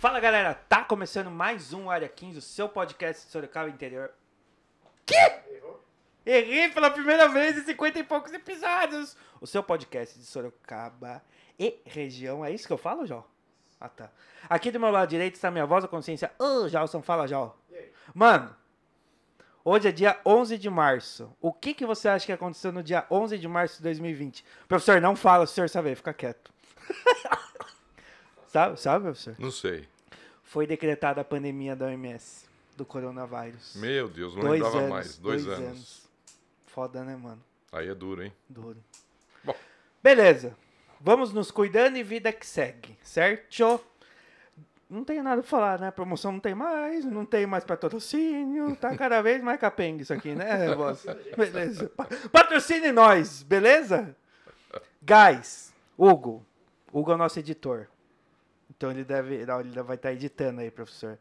Fala galera, tá começando mais um Área 15, o seu podcast de Sorocaba Interior. Que? Errou? Errei pela primeira vez em 50 e poucos episódios. O seu podcast de Sorocaba e região. É isso que eu falo, Jó? Ah, tá. Aqui do meu lado direito está minha voz, a consciência. Ô, oh, Jalson, fala, Jó. Mano, hoje é dia 11 de março. O que, que você acha que aconteceu no dia 11 de março de 2020? Professor, não fala, o senhor sabe, fica quieto. Sabe, sabe, professor? Não sei. Foi decretada a pandemia da OMS, do coronavírus. Meu Deus, não dois lembrava anos, mais. Dois, dois anos. anos. Foda, né, mano? Aí é duro, hein? Duro. Bom. Beleza. Vamos nos cuidando e vida que segue, certo? Não tem nada pra falar, né? Promoção não tem mais, não tem mais patrocínio, tá cada vez mais capenga isso aqui, né, boss? Beleza. Patrocine nós, beleza? Guys, Hugo. Hugo é o nosso editor. Então ele deve, ele vai estar tá editando aí, professor.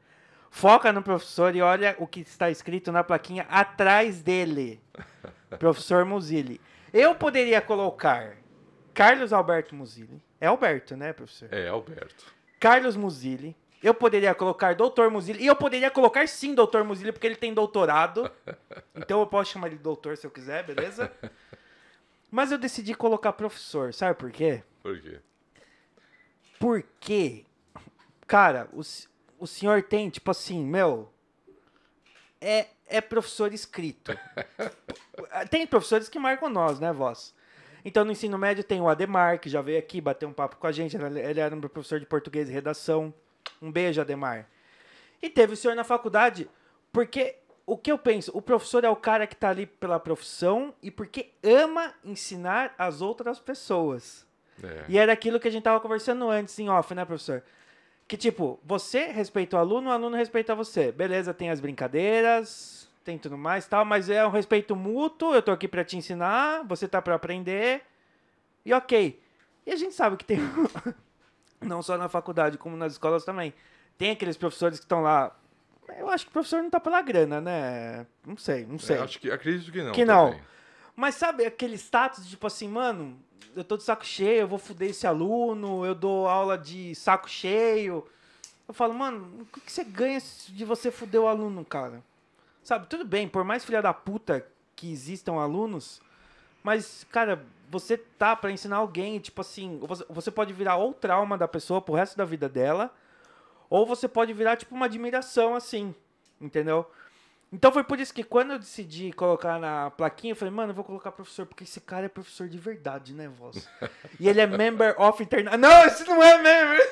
Foca no professor e olha o que está escrito na plaquinha atrás dele. professor Muzili. Eu poderia colocar Carlos Alberto Muzili. É Alberto, né, professor? É, Alberto. Carlos Muzili. Eu poderia colocar Doutor Muzili. E eu poderia colocar sim Doutor Muzili, porque ele tem doutorado. então eu posso chamar ele de doutor se eu quiser, beleza? Mas eu decidi colocar professor, sabe por quê? Por quê? Porque Cara, o, o senhor tem, tipo assim, meu. É, é professor escrito. tem professores que marcam nós, né, voz? Então, no ensino médio tem o Ademar, que já veio aqui bater um papo com a gente. Ele era um professor de português e redação. Um beijo, Ademar. E teve o senhor na faculdade, porque o que eu penso? O professor é o cara que está ali pela profissão e porque ama ensinar as outras pessoas. É. E era aquilo que a gente tava conversando antes em off, né, professor? Que tipo, você respeita o aluno, o aluno respeita você. Beleza, tem as brincadeiras, tem tudo mais tal, mas é um respeito mútuo, eu tô aqui para te ensinar, você tá para aprender. E OK. E a gente sabe que tem não só na faculdade, como nas escolas também. Tem aqueles professores que estão lá eu acho que o professor não tá pela grana, né? Não sei, não é, sei. acho que acredito que não. Que também. não. Mas sabe aquele status de tipo assim, mano, eu tô de saco cheio, eu vou fuder esse aluno, eu dou aula de saco cheio. Eu falo, mano, o que você ganha de você fuder o aluno, cara? Sabe, tudo bem, por mais filha da puta que existam alunos, mas, cara, você tá para ensinar alguém, tipo assim, você pode virar ou trauma da pessoa pro resto da vida dela, ou você pode virar, tipo, uma admiração, assim, entendeu? Entendeu? Então foi por isso que quando eu decidi colocar na plaquinha, eu falei, mano, eu vou colocar professor, porque esse cara é professor de verdade, né, voz? e ele é member of international. Não, esse não é member!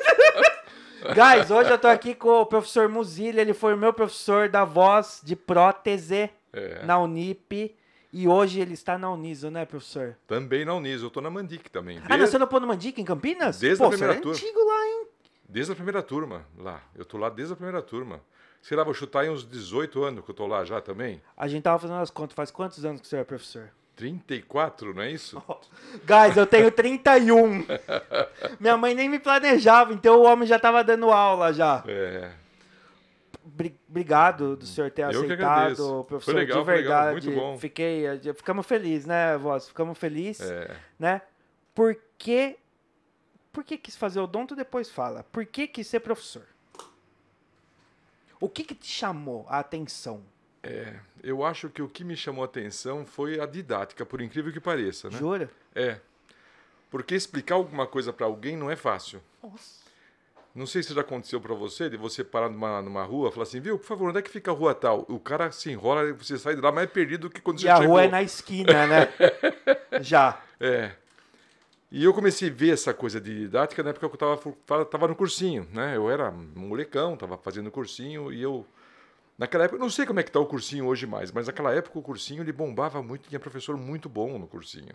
Guys, hoje eu tô aqui com o professor Muzilha, ele foi o meu professor da voz de prótese é. na Unip. E hoje ele está na Uniso, né, professor? Também na Uniso, eu tô na Mandic também. Desde... Ah, você não pôs na Mandic, em Campinas? Desde Pô, a primeira é turma. É antigo lá, hein? Desde a primeira turma, lá. Eu tô lá desde a primeira turma sei lá, vou chutar em uns 18 anos que eu tô lá já também. A gente tava fazendo as contas, faz quantos anos que você é professor? 34, não é isso? Oh, guys, eu tenho 31. Minha mãe nem me planejava, então o homem já tava dando aula já. É. Obrigado do senhor ter eu aceitado, professor, foi legal, de verdade. Foi legal, muito bom. Fiquei, eh, ficamos felizes, né, voz? Ficamos felizes, é. né? Por que, por que quis fazer o donto? depois fala? Por que quis ser professor? O que, que te chamou a atenção? É, eu acho que o que me chamou a atenção foi a didática, por incrível que pareça, né? Jura? É. Porque explicar alguma coisa para alguém não é fácil. Nossa. Não sei se já aconteceu para você, de você parar numa, numa rua e falar assim, viu, por favor, onde é que fica a rua tal? O cara se enrola e você sai de lá mais perdido do que quando e você chegou. E a rua é na esquina, né? já. É. E eu comecei a ver essa coisa de didática na época que eu estava tava no cursinho, né? Eu era molecão, estava fazendo cursinho e eu... Naquela época, não sei como é que está o cursinho hoje mais, mas naquela época o cursinho ele bombava muito, tinha professor muito bom no cursinho.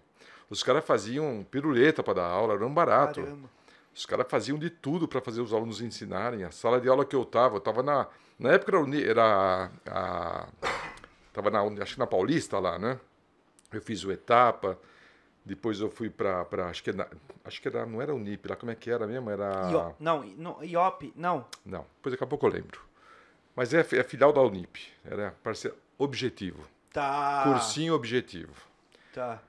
Os caras faziam piruleta para dar aula, era um barato. Caramba. Os caras faziam de tudo para fazer os alunos ensinarem. A sala de aula que eu estava, eu estava na... Na época era, era a... Estava na, acho que na Paulista lá, né? Eu fiz o Etapa, depois eu fui para. Acho que era, é acho que era, não era Unip, lá como é que era mesmo? Era. Io, não, no, IOP, não. Não, depois daqui a pouco eu lembro. Mas é, é filial da Unip, era parceiro objetivo. Tá. Cursinho objetivo. Tá.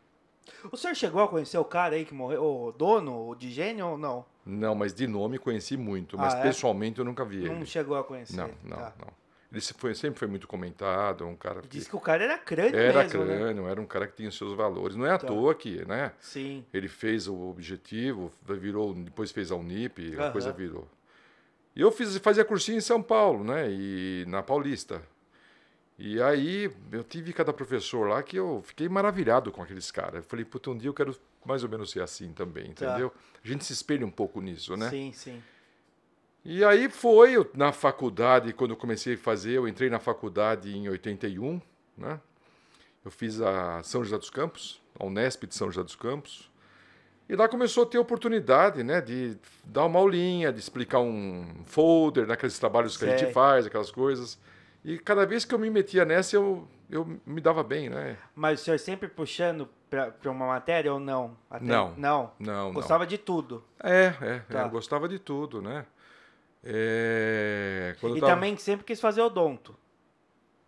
O senhor chegou a conhecer o cara aí que morreu, o dono, o de gênio ou não? Não, mas de nome conheci muito, ah, mas ah, é? pessoalmente eu nunca vi ele. Não chegou a conhecer. Não, não, tá. não. Ele foi, sempre foi muito comentado, é um cara... Diz que, que o cara era crânio Era mesmo, né? crânio, né? era um cara que tinha os seus valores. Não é então, à toa que, né? Sim. Ele fez o objetivo, virou, depois fez a Unip, a coisa virou. E eu fiz, fazia cursinho em São Paulo, né? E na Paulista. E aí eu tive cada professor lá que eu fiquei maravilhado com aqueles caras. Eu falei, puta, um dia eu quero mais ou menos ser assim também, tá. entendeu? Tá. A gente se espelha um pouco nisso, né? Sim, sim. E aí foi eu, na faculdade, quando eu comecei a fazer, eu entrei na faculdade em 81, né? Eu fiz a São José dos Campos, a Unesp de São José dos Campos. E lá começou a ter oportunidade, né, de dar uma aulinha, de explicar um folder, naqueles né, trabalhos que Sei. a gente faz, aquelas coisas. E cada vez que eu me metia nessa, eu, eu me dava bem, né? Mas o senhor sempre puxando para uma matéria ou não? Até, não. Não? Não, Gostava não. de tudo? É, é, tá. eu é, gostava de tudo, né? É, e tava... também sempre quis fazer odonto.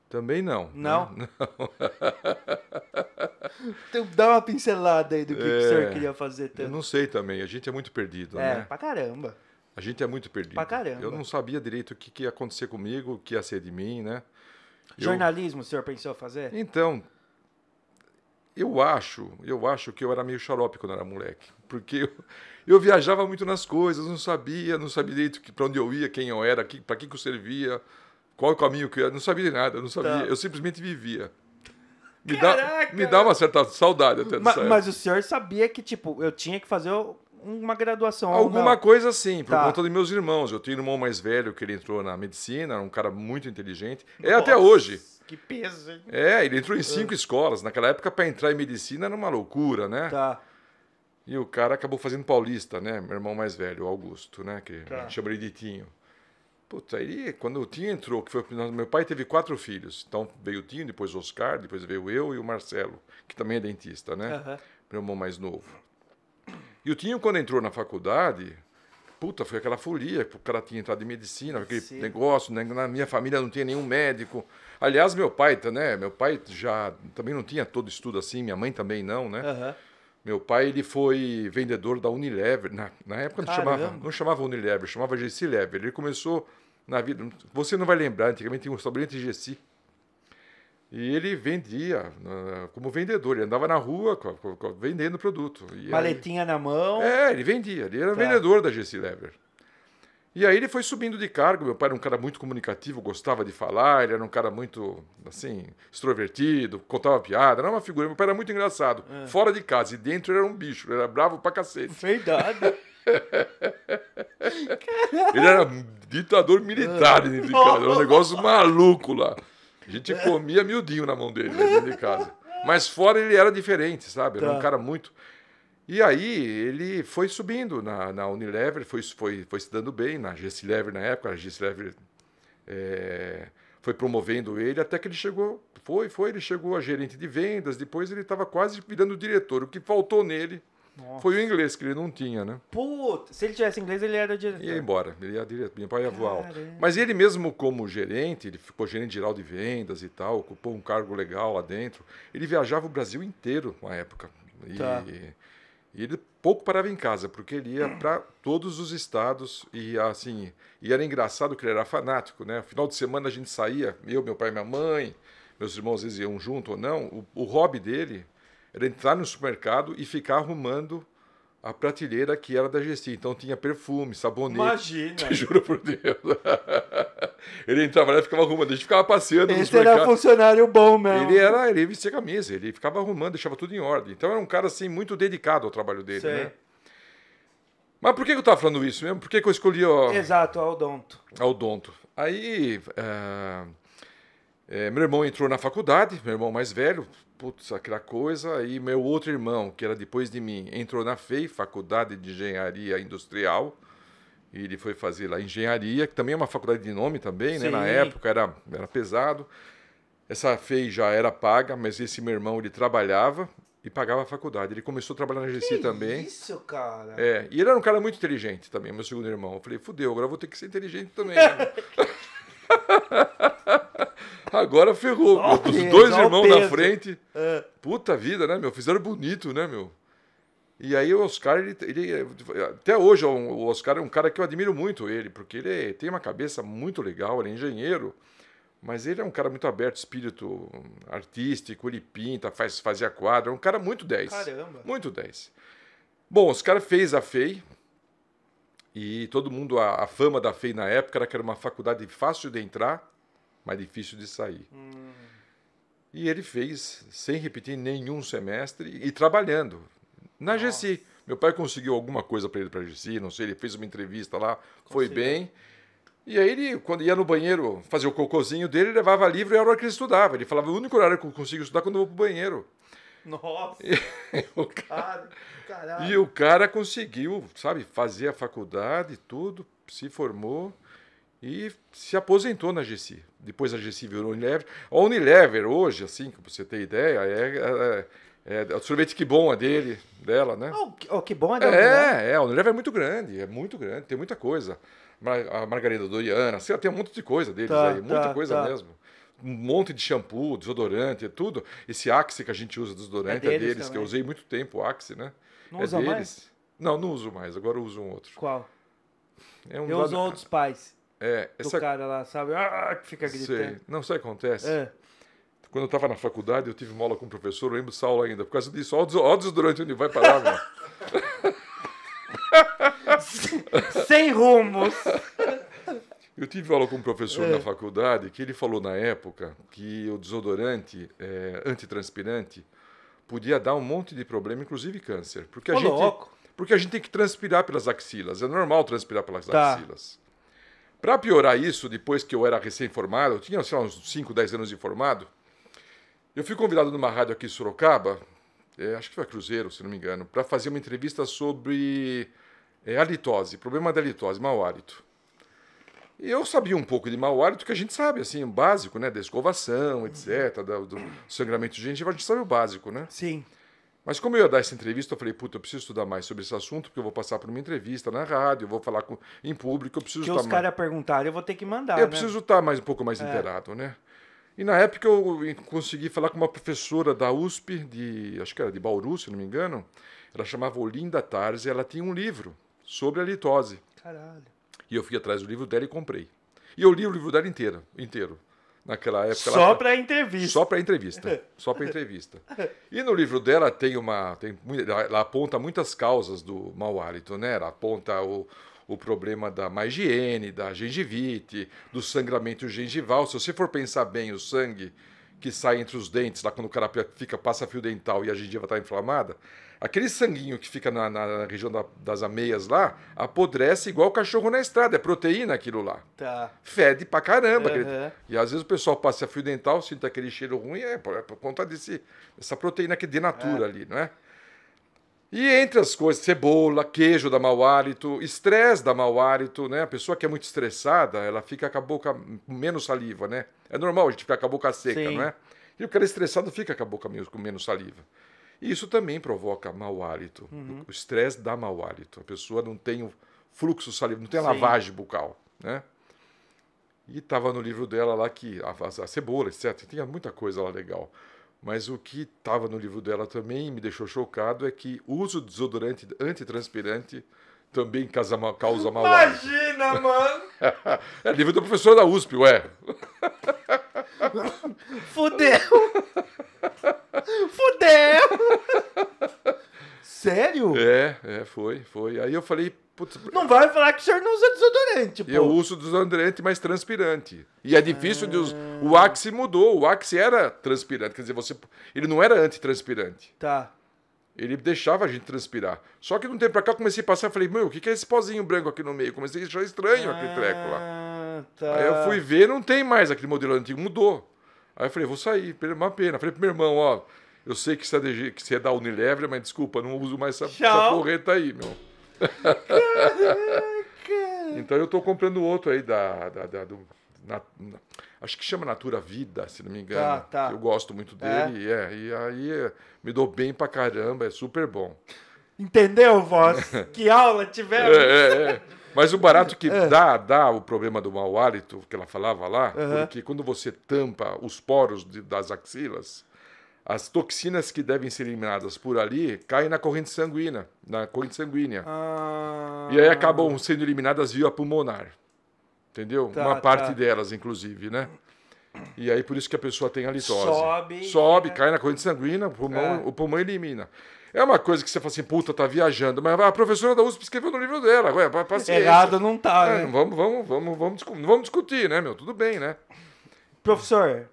Também não. Não. Né? Não. Então, dá uma pincelada aí do que, é, que o senhor é, queria fazer tanto. Eu não sei também, a gente é muito perdido, é, né? É, pra caramba. A gente é muito perdido. Pra caramba. Eu não sabia direito o que, que ia acontecer comigo, o que ia ser de mim, né? Jornalismo, eu... o senhor pensou fazer? Então, eu acho, eu acho que eu era meio xarope quando era moleque. Porque eu, eu viajava muito nas coisas, não sabia, não sabia direito para onde eu ia, quem eu era, para que, que eu servia, qual o caminho que eu ia, não sabia de nada, não sabia, tá. eu simplesmente vivia. Me Caraca. dá, me dá uma certa saudade até dessa mas, mas o senhor sabia que, tipo, eu tinha que fazer uma graduação. Alguma coisa assim, por tá. conta dos meus irmãos. Eu tenho um irmão mais velho que ele entrou na medicina, um cara muito inteligente. É Nossa. até hoje. Que peso, hein? É, ele entrou em cinco ah. escolas. Naquela época, para entrar em medicina era uma loucura, né? Tá. E o cara acabou fazendo paulista, né? Meu irmão mais velho, o Augusto, né? Que tá. a gente chama ele de Tinho. Puta, aí quando o Tinho entrou, que foi meu pai teve quatro filhos. Então veio o Tinho, depois o Oscar, depois veio eu e o Marcelo, que também é dentista, né? Uhum. Meu irmão mais novo. E o Tinho, quando entrou na faculdade, puta, foi aquela folia, o cara tinha entrado em medicina, aquele Sim. negócio, né? na minha família não tinha nenhum médico. Aliás, meu pai, né? Meu pai já também não tinha todo estudo assim, minha mãe também não, né? Uhum. Meu pai ele foi vendedor da Unilever. Na, na época não chamava, não chamava Unilever, chamava GC Lever. Ele começou na vida. Você não vai lembrar, antigamente tinha um restaurante GC. E ele vendia como vendedor, ele andava na rua vendendo produto. E Maletinha aí... na mão. É, ele vendia, ele era tá. vendedor da GC Lever. E aí ele foi subindo de cargo. Meu pai era um cara muito comunicativo, gostava de falar, ele era um cara muito, assim, extrovertido, contava piada, era uma figura. Meu pai era muito engraçado. É. Fora de casa e dentro ele era um bicho, ele era bravo pra cacete. Verdade. ele era um ditador militar é. dentro de casa, era um negócio maluco lá. A gente é. comia miudinho na mão dele dentro de casa. Mas fora ele era diferente, sabe? Era um tá. cara muito. E aí ele foi subindo na, na Unilever, foi, foi, foi se dando bem na Gessilever na época, a Gessilever é, foi promovendo ele até que ele chegou, foi, foi, ele chegou a gerente de vendas, depois ele estava quase virando diretor. O que faltou nele Nossa. foi o inglês, que ele não tinha, né? Putz, se ele tivesse inglês, ele era diretor. Ia embora, ele ia diretor, meu pai ia voar alto. Mas ele mesmo como gerente, ele ficou gerente geral de vendas e tal, ocupou um cargo legal lá dentro. Ele viajava o Brasil inteiro na época. E, tá. E ele pouco parava em casa, porque ele ia para todos os estados e assim, e era engraçado que ele era fanático, né? Final de semana a gente saía, eu, meu pai, minha mãe, meus irmãos às vezes iam junto ou não. O, o hobby dele era entrar no supermercado e ficar arrumando a prateleira que era da GC. Então tinha perfume, sabonete. Imagina! Juro por Deus. ele entrava lá e ficava arrumando. A gente ficava passeando Esse era mercados. era funcionário bom mesmo. Ele era, ele vestia camisa, ele ficava arrumando, deixava tudo em ordem. Então era um cara assim muito dedicado ao trabalho dele, Sei. né? Mas por que eu estava falando isso mesmo? Por que, eu escolhi o... Exato, o Odonto. Odonto. Aí... Uh... É, meu irmão entrou na faculdade, meu irmão mais velho, putz, aquela coisa. E meu outro irmão, que era depois de mim, entrou na FEI, Faculdade de Engenharia Industrial. E ele foi fazer lá engenharia, que também é uma faculdade de nome também, né? Na época era, era pesado. Essa FEI já era paga, mas esse meu irmão ele trabalhava e pagava a faculdade. Ele começou a trabalhar na GC que também. Isso, cara. É, e ele era um cara muito inteligente também, meu segundo irmão. Eu falei, fudeu, agora eu vou ter que ser inteligente também. Né? Agora ferrou, oh, meu. Os dois irmãos na frente. É. Puta vida, né, meu? Fizeram bonito, né, meu? E aí o Oscar, ele, ele, até hoje o Oscar é um cara que eu admiro muito ele, porque ele é, tem uma cabeça muito legal, ele é engenheiro, mas ele é um cara muito aberto, espírito artístico, ele pinta, faz fazia quadro é um cara muito 10. Caramba. Muito 10. Bom, os caras fez a FEI e todo mundo a, a fama da FEI na época era que era uma faculdade fácil de entrar mais difícil de sair. Hum. E ele fez, sem repetir nenhum semestre, e trabalhando. Na Nossa. GC. Meu pai conseguiu alguma coisa para ele para a GC, não sei, ele fez uma entrevista lá, Conseguiu. foi bem. E aí ele, quando ia no banheiro fazer o cocôzinho dele, levava livro e era a hora que ele estudava. Ele falava, é o único horário que eu consigo estudar é quando eu vou pro banheiro. Nossa! E, o cara, Caralho. e o cara conseguiu, sabe, fazer a faculdade, tudo, se formou e se aposentou na GC. Depois a GC virou Unilever. A Unilever hoje, assim, para você ter ideia, é, é, é, é, o sorvete que bom é dele, dela, né? Oh, oh que bom é dela. É, é, a Unilever é muito grande, é muito grande, tem muita coisa. A Margarida Doriana, assim, tem um monte de coisa deles tá, aí, muita tá, coisa tá. mesmo. Um monte de shampoo, desodorante, é tudo. Esse Axe que a gente usa desodorante é, é deles, é deles que eu usei muito tempo, o Axe, né? Não é usa deles. mais? Não, não uso mais, agora uso um outro. Qual? É um eu uso outros pais. É, essa... Do cara lá, sabe? Ah, que fica gritando. Sei. Não, sabe o que acontece? É. Quando eu estava na faculdade, eu tive uma aula com um professor, eu lembro dessa aula ainda, por causa disso. Olha o desodorante onde vai parar, meu. Sem rumos. Eu tive aula com um professor é. na faculdade que ele falou na época que o desodorante é, antitranspirante podia dar um monte de problema, inclusive câncer. Porque a, gente, porque a gente tem que transpirar pelas axilas. É normal transpirar pelas tá. axilas. Para piorar isso, depois que eu era recém-formado, eu tinha lá, uns 5, 10 anos de formado, eu fui convidado numa rádio aqui em Sorocaba, é, acho que foi Cruzeiro, se não me engano, para fazer uma entrevista sobre é, halitose, problema da halitose, mau hálito. E eu sabia um pouco de mau hálito, que a gente sabe, assim, o básico, né? Da escovação, etc., do, do sangramento de gengiva, a gente sabe o básico, né? Sim. Mas como eu ia dar essa entrevista, eu falei, puta, eu preciso estudar mais sobre esse assunto, porque eu vou passar por uma entrevista na rádio, eu vou falar com, em público, eu preciso que estar os mais... caras perguntaram, eu vou ter que mandar, Eu né? preciso estar mais, um pouco mais é. inteirado, né? E na época eu consegui falar com uma professora da USP, de, acho que era de Bauru, se não me engano, ela chamava Olinda Tarzi, ela tinha um livro sobre a litose. Caralho. E eu fui atrás do livro dela e comprei. E eu li o livro dela inteiro, inteiro naquela época. Só para entrevista. Só para entrevista. Só para entrevista. E no livro dela tem uma. Tem, ela aponta muitas causas do mau hálito, né? Ela aponta o, o problema da má higiene, da gengivite, do sangramento gengival. Se você for pensar bem, o sangue que sai entre os dentes, lá quando o cara fica, passa fio dental e a gengiva está inflamada, Aquele sanguinho que fica na, na região da, das ameias lá, apodrece igual o cachorro na estrada. É proteína aquilo lá. Tá. Fede pra caramba. Uhum. Aquele... E às vezes o pessoal passa fio dental, sinta aquele cheiro ruim, é por, é por conta desse, dessa proteína que denatura é. ali, não é? E entre as coisas, cebola, queijo dá mau hálito, estresse dá mau hálito, né? A pessoa que é muito estressada, ela fica com a boca menos saliva, né? É normal a gente ficar com a boca seca, Sim. não é? E o cara estressado fica com a boca com menos saliva. Isso também provoca mau hálito. Uhum. O estresse dá mau hálito. A pessoa não tem o fluxo salivo, não tem a lavagem bucal, né? E estava no livro dela lá que a, a, a, cebola, etc. Tinha muita coisa lá legal. Mas o que estava no livro dela também me deixou chocado é que o uso de desodorante antitranspirante também causa, causa mau hálito. Imagina, mano! é livro do professor da USP, ué. Fudeu! Fudeu! Sério? É, é, foi, foi. Aí eu falei, putz. Não vai falar que o senhor não usa desodorante, pô. Eu uso desodorante, mas transpirante. E é difícil de usar. O Axe mudou. O Axe era transpirante. Quer dizer, você... ele não era antitranspirante. Tá. Ele deixava a gente transpirar. Só que de um tempo pra cá eu comecei a passar e falei, meu, o que é esse pozinho branco aqui no meio? Comecei a achar estranho aquele treco lá. Ah tá. Aí eu fui ver, não tem mais aquele modelo antigo, mudou. Aí eu falei, vou sair, uma pena. Falei pro meu irmão, ó, eu sei que você é, que você é da Unilever, mas desculpa, não uso mais essa, essa porreta aí, meu. Caraca! então eu tô comprando outro aí da, da, da do, na, na, acho que chama Natura Vida, se não me engano. Tá, tá. Eu gosto muito é. dele, é. é e aí me dou bem pra caramba, é super bom. Entendeu, voz? que aula é, é, tivemos? É, é, é. Mas o barato que é. dá, dá o problema do mau hálito, que ela falava lá, uhum. porque quando você tampa os poros de, das axilas, as toxinas que devem ser eliminadas por ali caem na corrente sanguínea, na corrente sanguínea. Ah. E aí acabam sendo eliminadas via pulmonar. Entendeu? Tá, Uma parte tá. delas, inclusive, né? E aí por isso que a pessoa tem halitose. Sobe. Sobe, é. cai na corrente sanguínea, o pulmão, é. o pulmão elimina. É uma coisa que você fala assim, puta, tá viajando. Mas a professora da USP escreveu no livro dela. Ué, paciência. Errado não tá, é, né? Vamos, vamos, vamos, vamos, vamos discutir, né, meu? Tudo bem, né? Professor,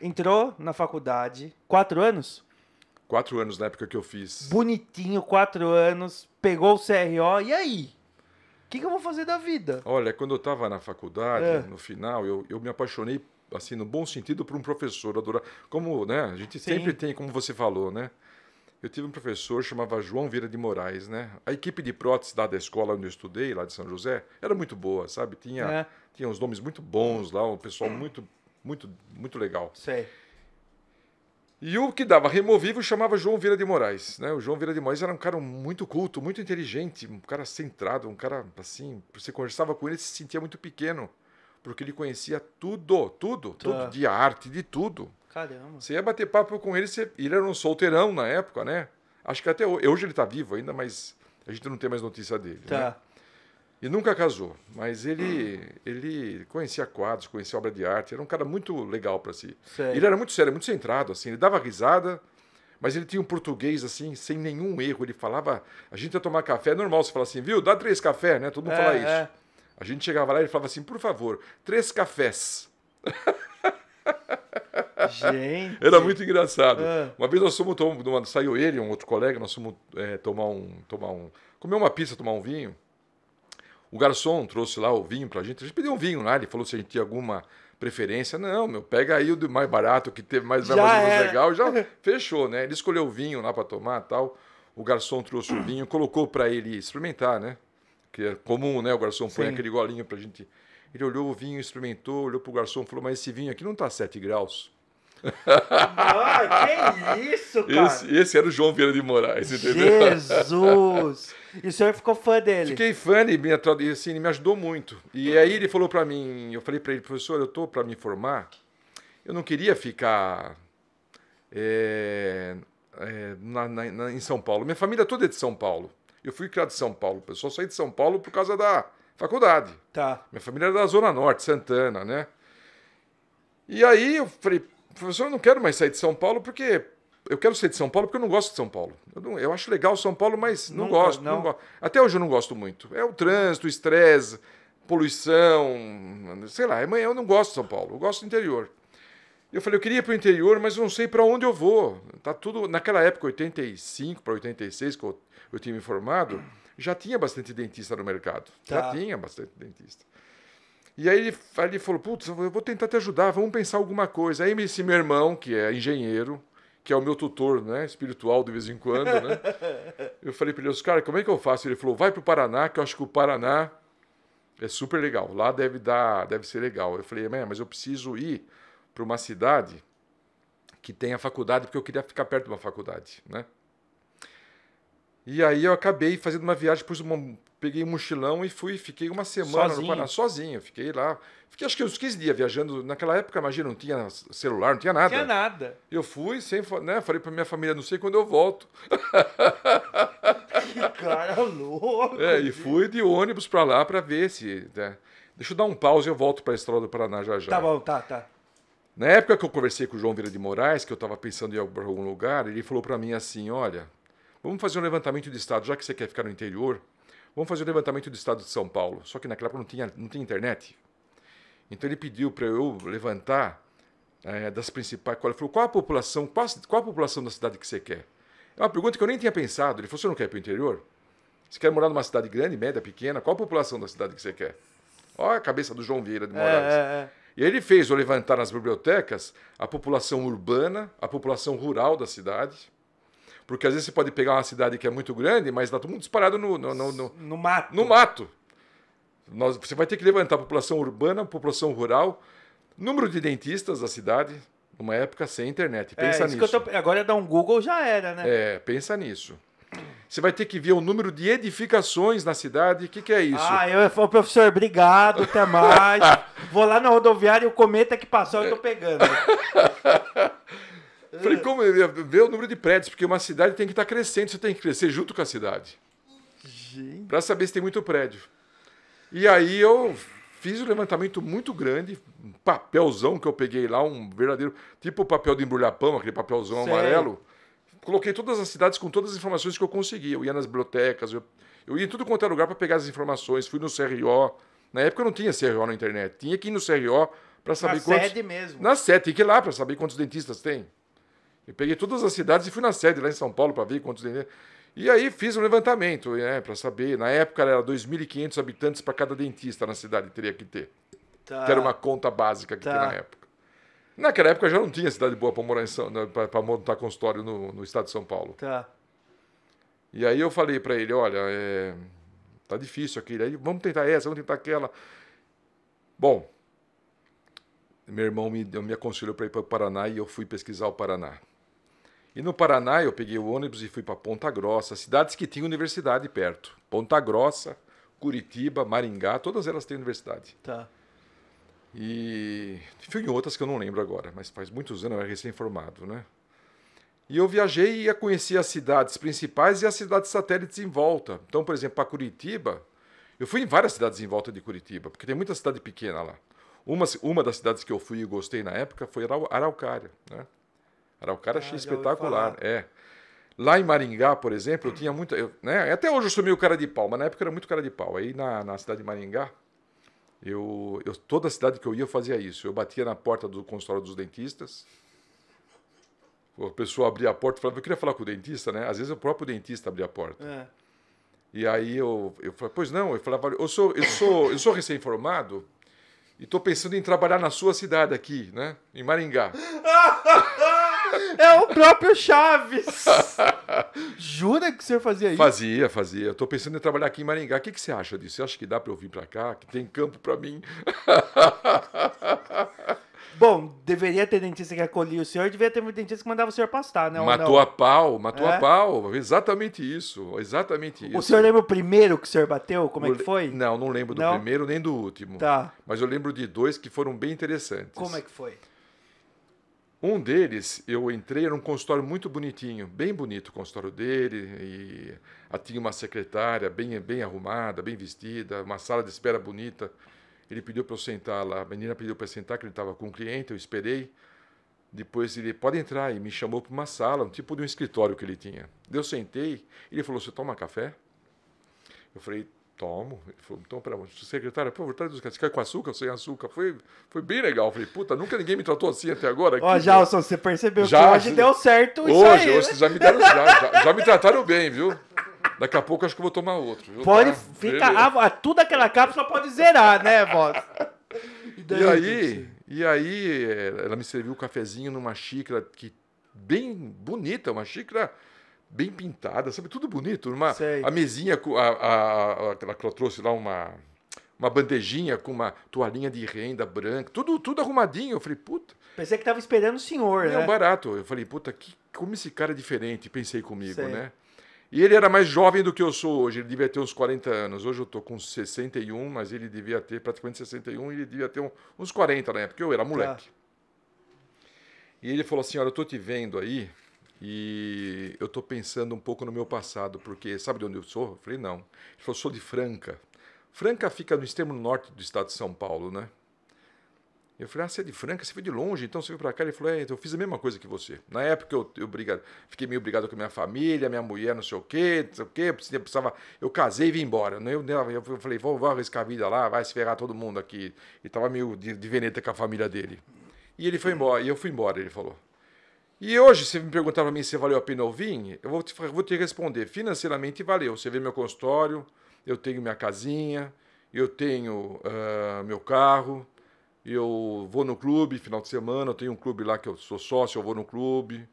entrou na faculdade, quatro anos? Quatro anos na época que eu fiz. Bonitinho, quatro anos, pegou o CRO, e aí? O que, que, eu vou fazer da vida? Olha, quando eu estava na faculdade, é. no final, eu, eu me apaixonei, assim, no bom sentido, por um professor. Adorar. Como, né? A gente Sim. sempre tem, como você falou, né? eu tive um professor chamava João Vira de Moraes, né? A equipe de prótese lá da escola onde eu estudei, lá de São José, era muito boa, sabe? Tinha, é. tinha uns nomes muito bons lá, um pessoal muito, muito, muito legal. Sei. E o que dava removível chamava João Vira de Moraes, né? O João Vira de Moraes era um cara muito culto, muito inteligente, um cara centrado, um cara assim, você conversava com ele, ele se sentia muito pequeno, porque ele conhecia tudo, tudo, tá. tudo de arte, de tudo. Caramba. Você ia bater papo com ele, você... ele era um solteirão na época, né? Acho que até hoje, hoje ele está vivo ainda, mas a gente não tem mais notícia dele. Tá. Né? E nunca casou, mas ele ele conhecia quadros, conhecia obra de arte, era um cara muito legal para si. Ele era muito sério, muito centrado, assim, ele dava risada, mas ele tinha um português, assim, sem nenhum erro. Ele falava, a gente ia tomar café, é normal você fala assim, viu, dá três cafés, né? Todo mundo é, fala isso. É. A gente chegava lá e ele falava assim, por favor, três cafés. Gente. Era muito engraçado. Ah. Uma vez nós fomos tomar, saiu ele, um outro colega, nós fomos é, tomar um, tomar um, comer uma pizza, tomar um vinho. O garçom trouxe lá o vinho pra gente. A gente pediu um vinho lá, né? ele falou se a gente tinha alguma preferência. Não, meu, pega aí o mais barato, que teve mais, mais, mais legal, já fechou, né? Ele escolheu o vinho lá para tomar tal. O garçom trouxe o vinho, colocou para ele experimentar, né? Que é comum, né? O garçom põe aquele golinho pra gente. Ele olhou o vinho, experimentou, olhou pro garçom e falou: Mas esse vinho aqui não tá 7 graus que isso, cara? Esse, esse, era o João Vieira de Moraes, entendeu? Jesus! E o senhor ficou fã dele? Fiquei fã e me, assim, ele me ajudou muito. E aí ele falou para mim, eu falei para ele, professor, eu tô para me formar, eu não queria ficar é, é, na, na, em São Paulo. Minha família toda é de São Paulo. Eu fui criado em São Paulo, eu só saí de São Paulo por causa da faculdade. Tá. Minha família era da Zona Norte, Santana, né? E aí eu falei, professor, eu não quero mais sair de São Paulo porque eu quero sair de São Paulo porque eu não gosto de São Paulo. Eu, não, eu acho legal São Paulo, mas não, Nunca, gosto, não. não Até hoje eu não gosto muito. É o trânsito, o estresse, poluição, sei lá. Amanhã eu não gosto de São Paulo, eu gosto do interior. Eu falei, eu queria ir para o interior, mas eu não sei para onde eu vou. Tá tudo naquela época, 85 para 86, que eu, eu tinha me formado, já tinha bastante dentista no mercado. Tá. Já tinha bastante dentista. E aí ele, aí ele falou: Putz, eu vou tentar te ajudar, vamos pensar alguma coisa. Aí esse meu irmão, que é engenheiro, que é o meu tutor né, espiritual de vez em quando, né? eu falei para ele: Cara, como é que eu faço? Ele falou: Vai para o Paraná, que eu acho que o Paraná é super legal. Lá deve dar, deve ser legal. Eu falei, mas eu preciso ir para uma cidade que tenha faculdade, porque eu queria ficar perto de uma faculdade, né? E aí eu acabei fazendo uma viagem, pus uma, peguei um mochilão e fui, fiquei uma semana sozinho. no Paraná, sozinho. Fiquei lá, fiquei acho que uns 15 dias viajando. Naquela época, imagina, não tinha celular, não tinha nada. Não tinha nada. Eu fui, sem, né, falei pra minha família, não sei quando eu volto. Que cara louco! É, e fui de ônibus pra lá pra ver se... Né. Deixa eu dar um pause e eu volto pra Estrada do Paraná já já. Tá bom, tá, tá. Na época que eu conversei com o João Vila de Moraes, que eu estava pensando em algum lugar, ele falou para mim assim, olha, vamos fazer um levantamento de estado, já que você quer ficar no interior, Vamos fazer o levantamento do estado de São Paulo. Só que naquela época não tinha, não tinha internet. Então ele pediu para eu levantar é, das principais. Ele falou: qual a população, qual, qual a população da cidade que você quer? É uma pergunta que eu nem tinha pensado. Ele falou: você não quer ir para o interior? Você quer morar numa cidade grande, média, pequena? Qual a população da cidade que você quer? Olha a cabeça do João Vieira de é, Moraes. É, é, e ele fez eu levantar nas bibliotecas a população urbana, a população rural da cidade, porque às vezes você pode pegar uma cidade que é muito grande, mas está todo mundo disparado no, no, no, no, no mato. No mato. Nós, você vai ter que levantar a população urbana, a população rural, número de dentistas da cidade, numa época sem internet. É, pensa é, nisso. Tô, agora dar um Google já era, né? É, pensa nisso. Você vai ter que ver o número de edificações na cidade. O que, que é isso? Ah, eu falo, professor, obrigado, até mais. Vou lá na rodoviária e o cometa que passou eu tô pegando. Falei, como ver o número de prédios? Porque uma cidade tem que estar tá crescendo, você tem que crescer junto com a cidade. Para saber se tem muito prédio. E aí eu fiz um levantamento muito grande, um papelzão que eu peguei lá, um verdadeiro. Tipo o papel de embrulhar pão, aquele papelzão amarelo. Coloquei todas as cidades com todas as informações que eu conseguia. Eu ia nas bibliotecas, eu, eu ia em tudo quanto era é lugar para pegar as informações. Fui no CRO. Na época eu não tinha CRO na internet. Tinha que ir no CRO para saber Na quantos. Na sede mesmo. Na sede, tem que ir lá para saber quantos dentistas tem. Eu peguei todas as cidades e fui na sede lá em São Paulo para ver quantos. E aí fiz um levantamento né, para saber. Na época era 2.500 habitantes para cada dentista na cidade, teria que ter. Tá. Que era uma conta básica que tá. tinha na época. Naquela época já não tinha cidade boa para morar em São, né, para montar consultório no, no, estado de São Paulo. Tá. E aí eu falei para ele, olha, é, tá difícil aqui, aí vamos tentar essa, vamos tentar aquela. Bom, meu irmão me, me aconselhou para ir para o Paraná e eu fui pesquisar o Paraná. E no Paraná eu peguei o ônibus e fui para Ponta Grossa, cidades que tinham universidade perto. Ponta Grossa, Curitiba, Maringá, todas elas têm universidade. Tá. E fui em outras que eu não lembro agora, mas faz muitos anos eu era recém-formado, né? E eu viajei e ia conhecer as cidades principais e as cidades satélites em volta. Então, por exemplo, para Curitiba, eu fui em várias cidades em volta de Curitiba, porque tem muita cidade pequena lá. Uma, uma das cidades que eu fui e gostei na época foi Araucária, né? Araucária ah, achei espetacular. É. Lá em Maringá, por exemplo, eu tinha muito. Eu, né, até hoje eu sou meio cara de pau, mas na época era muito cara de pau. Aí na, na cidade de Maringá, eu, eu, toda cidade que eu ia eu fazia isso. Eu batia na porta do consultório dos dentistas. A pessoa abria a porta e falava, eu queria falar com o dentista, né? Às vezes o próprio dentista abria a porta. É. E aí eu, eu falava, pois não, eu falava, eu sou, eu sou, eu sou recém-formado e estou pensando em trabalhar na sua cidade aqui, né? Em Maringá. É o próprio Chaves. Jura que o senhor fazia isso? Fazia, fazia. Estou pensando em trabalhar aqui em Maringá. O que, que você acha disso? Você acha que dá para eu vir para cá? Que tem campo para mim? Bom, deveria ter dentista que acolhia o senhor, Deveria ter um dentista que mandava o senhor pastar, né? Matou não? a pau, matou é? a pau. Exatamente isso, exatamente isso. O senhor lembra o primeiro que o senhor bateu? Como é que foi? Não, não lembro do primeiro nem do último. Tá. Mas eu lembro de dois que foram bem interessantes. Como é que foi? Um deles, eu entrei, era um consultório muito bonitinho, bem bonito o consultório dele, e ah, tinha uma secretária bem, bem arrumada, bem vestida, uma sala de espera bonita. Ele pediu para eu sentar lá, a menina pediu para sentar, que ele estava com um cliente, eu esperei. Depois ele, pode entrar, e me chamou para uma sala, um tipo de um escritório que ele tinha. Eu sentei, ele falou, você toma café? Eu falei, Tomo. Ele falou, então, pera, secretária, por favor, traz os cacau com açúcar, sem açúcar. Foi, foi bem legal. falei, puta, nunca ninguém me tratou assim até agora. Ó, oh, Jalson, você percebeu já, que hoje deu certo hoje, isso aí. Hoje, né? já me deram, já, já, já me trataram bem, viu? Daqui a pouco acho que eu vou tomar outro. Viu? Pode, tá? fica, a, tudo aquela cápsula pode zerar, né, voz? E, daí, e aí, e aí, ela me serviu o um cafezinho numa xícara que bem bonita, uma xícara bem pintada, sabe? Tudo bonito. Uma, a mesinha, a, a, a, ela trouxe lá uma, uma bandejinha com uma toalhinha de renda branca, tudo, tudo arrumadinho. Eu falei, puta. Pensei que tava esperando o senhor, né? É um barato. Eu falei, puta, que, como esse cara é diferente, pensei comigo, Sei. né? E ele era mais jovem do que eu sou hoje, ele devia ter uns 40 anos. Hoje eu tô com 61, mas ele devia ter praticamente 61 e ele devia ter um, uns 40 na época, eu era moleque. Tá. E ele falou assim: Olha, eu tô te vendo aí, e eu estou pensando um pouco no meu passado, porque sabe de onde eu sou? Eu falei, não. Ele falou, sou de Franca. Franca fica no extremo norte do estado de São Paulo, né? Eu falei, ah, você é de Franca? Você foi de longe, então você veio para cá? Ele falou, é, então eu fiz a mesma coisa que você. Na época eu, eu brigado, fiquei meio obrigado com minha família, minha mulher, não sei o quê, não sei o quê, precisava, eu casei e vim embora. Né? Eu, eu falei, vou, vou arriscar a vida lá, vai se ferrar todo mundo aqui. E estava meio de, de veneta com a família dele. E ele foi embora, e eu fui embora, ele falou. E hoje, se me perguntar para mim se valeu a pena ouvir, eu vou te, vou te responder, financeiramente valeu. Você vê meu consultório, eu tenho minha casinha, eu tenho uh, meu carro, eu vou no clube final de semana, eu tenho um clube lá que eu sou sócio, eu vou no clube,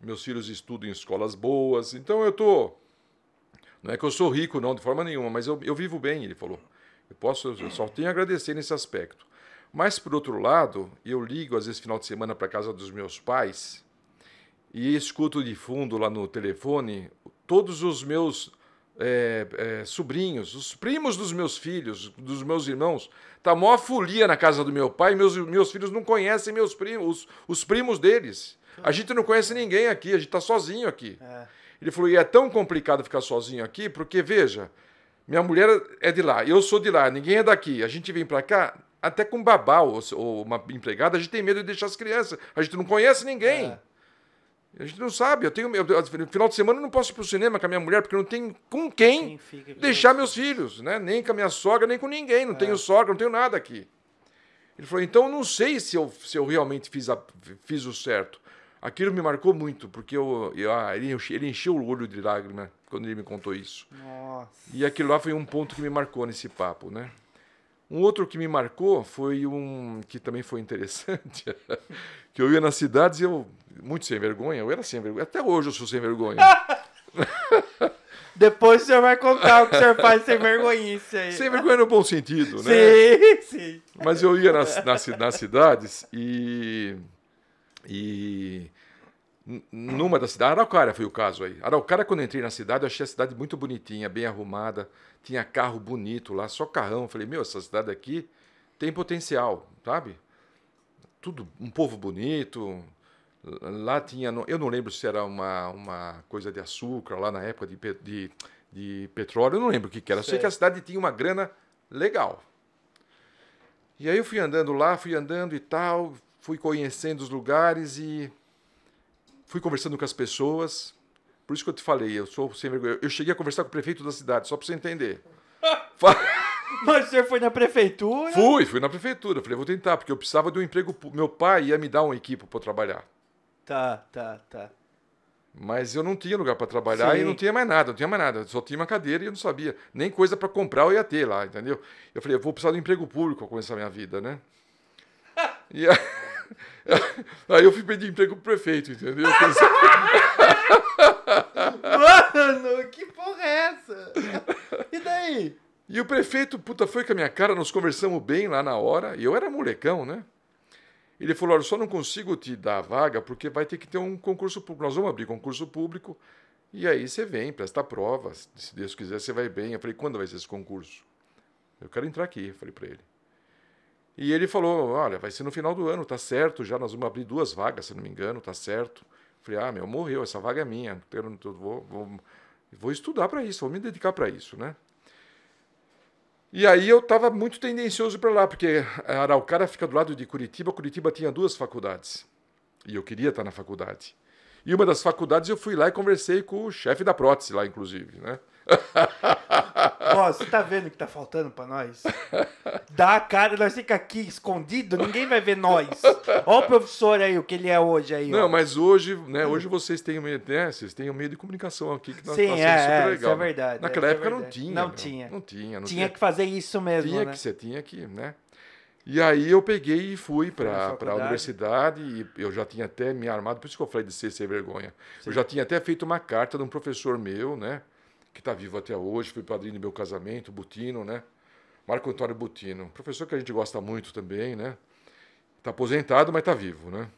meus filhos estudam em escolas boas, então eu tô... Não é que eu sou rico, não, de forma nenhuma, mas eu, eu vivo bem, ele falou. Eu posso, eu só tenho a agradecer nesse aspecto. Mas, por outro lado, eu ligo às vezes final de semana para casa dos meus pais e escuto de fundo lá no telefone todos os meus é, é, sobrinhos, os primos dos meus filhos, dos meus irmãos. Tá mó folia na casa do meu pai, meus, meus filhos não conhecem meus primos, os, os primos deles. A gente não conhece ninguém aqui, a gente tá sozinho aqui. É. Ele falou: e é tão complicado ficar sozinho aqui, porque veja, minha mulher é de lá, eu sou de lá, ninguém é daqui. A gente vem para cá até com babá ou, ou, uma empregada, a gente tem medo de deixar as crianças. A gente não conhece ninguém. É. A gente não sabe. Eu tenho, eu, no final de semana eu não posso ir para o cinema com a minha mulher, porque eu não tenho com quem, deixar isso. meus filhos, né? Nem com a minha sogra, nem com ninguém. Não é. tenho sogra, não tenho nada aqui. Ele falou, então eu não sei se eu, se eu realmente fiz, a, fiz o certo. Aquilo me marcou muito, porque eu, eu ah, ele, ele, encheu o olho de lágrima quando ele me contou isso. Nossa. E aquilo lá foi um ponto que me marcou nesse papo, né? Um outro que me marcou foi um que também foi interessante, que eu ia nas cidades e eu muito sem vergonha, eu era sem vergonha. Até hoje eu sou sem vergonha. Depois o senhor vai contar o que o senhor faz sem vergonhice aí. Sem vergonha no bom sentido, né? Sim, sim. Mas eu ia nas, nas, nas cidades e. E numa da cidade, Araucária foi o caso aí. Araucária, quando entrei na cidade, eu achei a cidade muito bonitinha, bem arrumada, tinha carro bonito lá, só carrão. Eu falei, meu, essa cidade aqui tem potencial, sabe? Tudo, um povo bonito, Lá tinha, eu não lembro se era uma, uma coisa de açúcar, lá na época de, de, de petróleo, eu não lembro o que, que era. Sei. Eu sei que a cidade tinha uma grana legal. E aí eu fui andando lá, fui andando e tal, fui conhecendo os lugares e fui conversando com as pessoas. Por isso que eu te falei, eu sou sem vergonha. Eu cheguei a conversar com o prefeito da cidade, só para você entender. Mas você foi na prefeitura? Fui, fui na prefeitura. Falei, vou tentar, porque eu precisava de um emprego. Meu pai ia me dar uma equipe para trabalhar. Tá, tá, tá. Mas eu não tinha lugar para trabalhar Sim. e não tinha mais nada, não tinha mais nada. Só tinha uma cadeira e eu não sabia. Nem coisa para comprar eu ia ter lá, entendeu? Eu falei, eu vou precisar de um emprego público para começar a minha vida, né? e aí, aí eu fui pedir emprego pro prefeito, entendeu? Mano, que porra é essa? E daí? E o prefeito, puta, foi com a minha cara, nós conversamos bem lá na hora, e eu era molecão, né? Ele falou: Olha, só não consigo te dar a vaga porque vai ter que ter um concurso público. Nós vamos abrir concurso público e aí você vem, presta provas. Se Deus quiser, você vai bem. Eu falei: Quando vai ser esse concurso? Eu quero entrar aqui, falei para ele. E ele falou: Olha, vai ser no final do ano, tá certo, já nós vamos abrir duas vagas, se não me engano, tá certo. Falei: Ah, meu, morreu, essa vaga é minha, vou, vou, vou estudar para isso, vou me dedicar para isso, né? E aí eu estava muito tendencioso para lá, porque a eh, Araucária fica do lado de Curitiba, Curitiba tinha duas faculdades. E eu queria estar tá na faculdade. E uma das faculdades eu fui lá e conversei com o chefe da prótese lá, inclusive, né? Ó, você tá vendo o que tá faltando pra nós? Dá a cara, nós fica aqui escondido, ninguém vai ver nós. Ó o professor aí, o que ele é hoje aí. Não, ó. mas hoje, né, hoje vocês têm, né, vocês têm o um meio de comunicação aqui que nós Sim, tá sendo é, super é, legal. Isso é né? verdade. Naquela é, é época é verdade. não tinha. Não meu, tinha. Não tinha. Não tinha, tinha que fazer isso mesmo, tinha né? que você tinha que, né? E aí eu peguei e fui para a universidade e eu já tinha até me armado, por isso que eu falei de ser sem vergonha. Sim. Eu já tinha até feito uma carta de um professor meu, né? que está vivo até hoje, foi padrinho do meu casamento, Butino, né? Marco Antônio Butino, professor que a gente gosta muito também, né? Está aposentado, mas está vivo, né?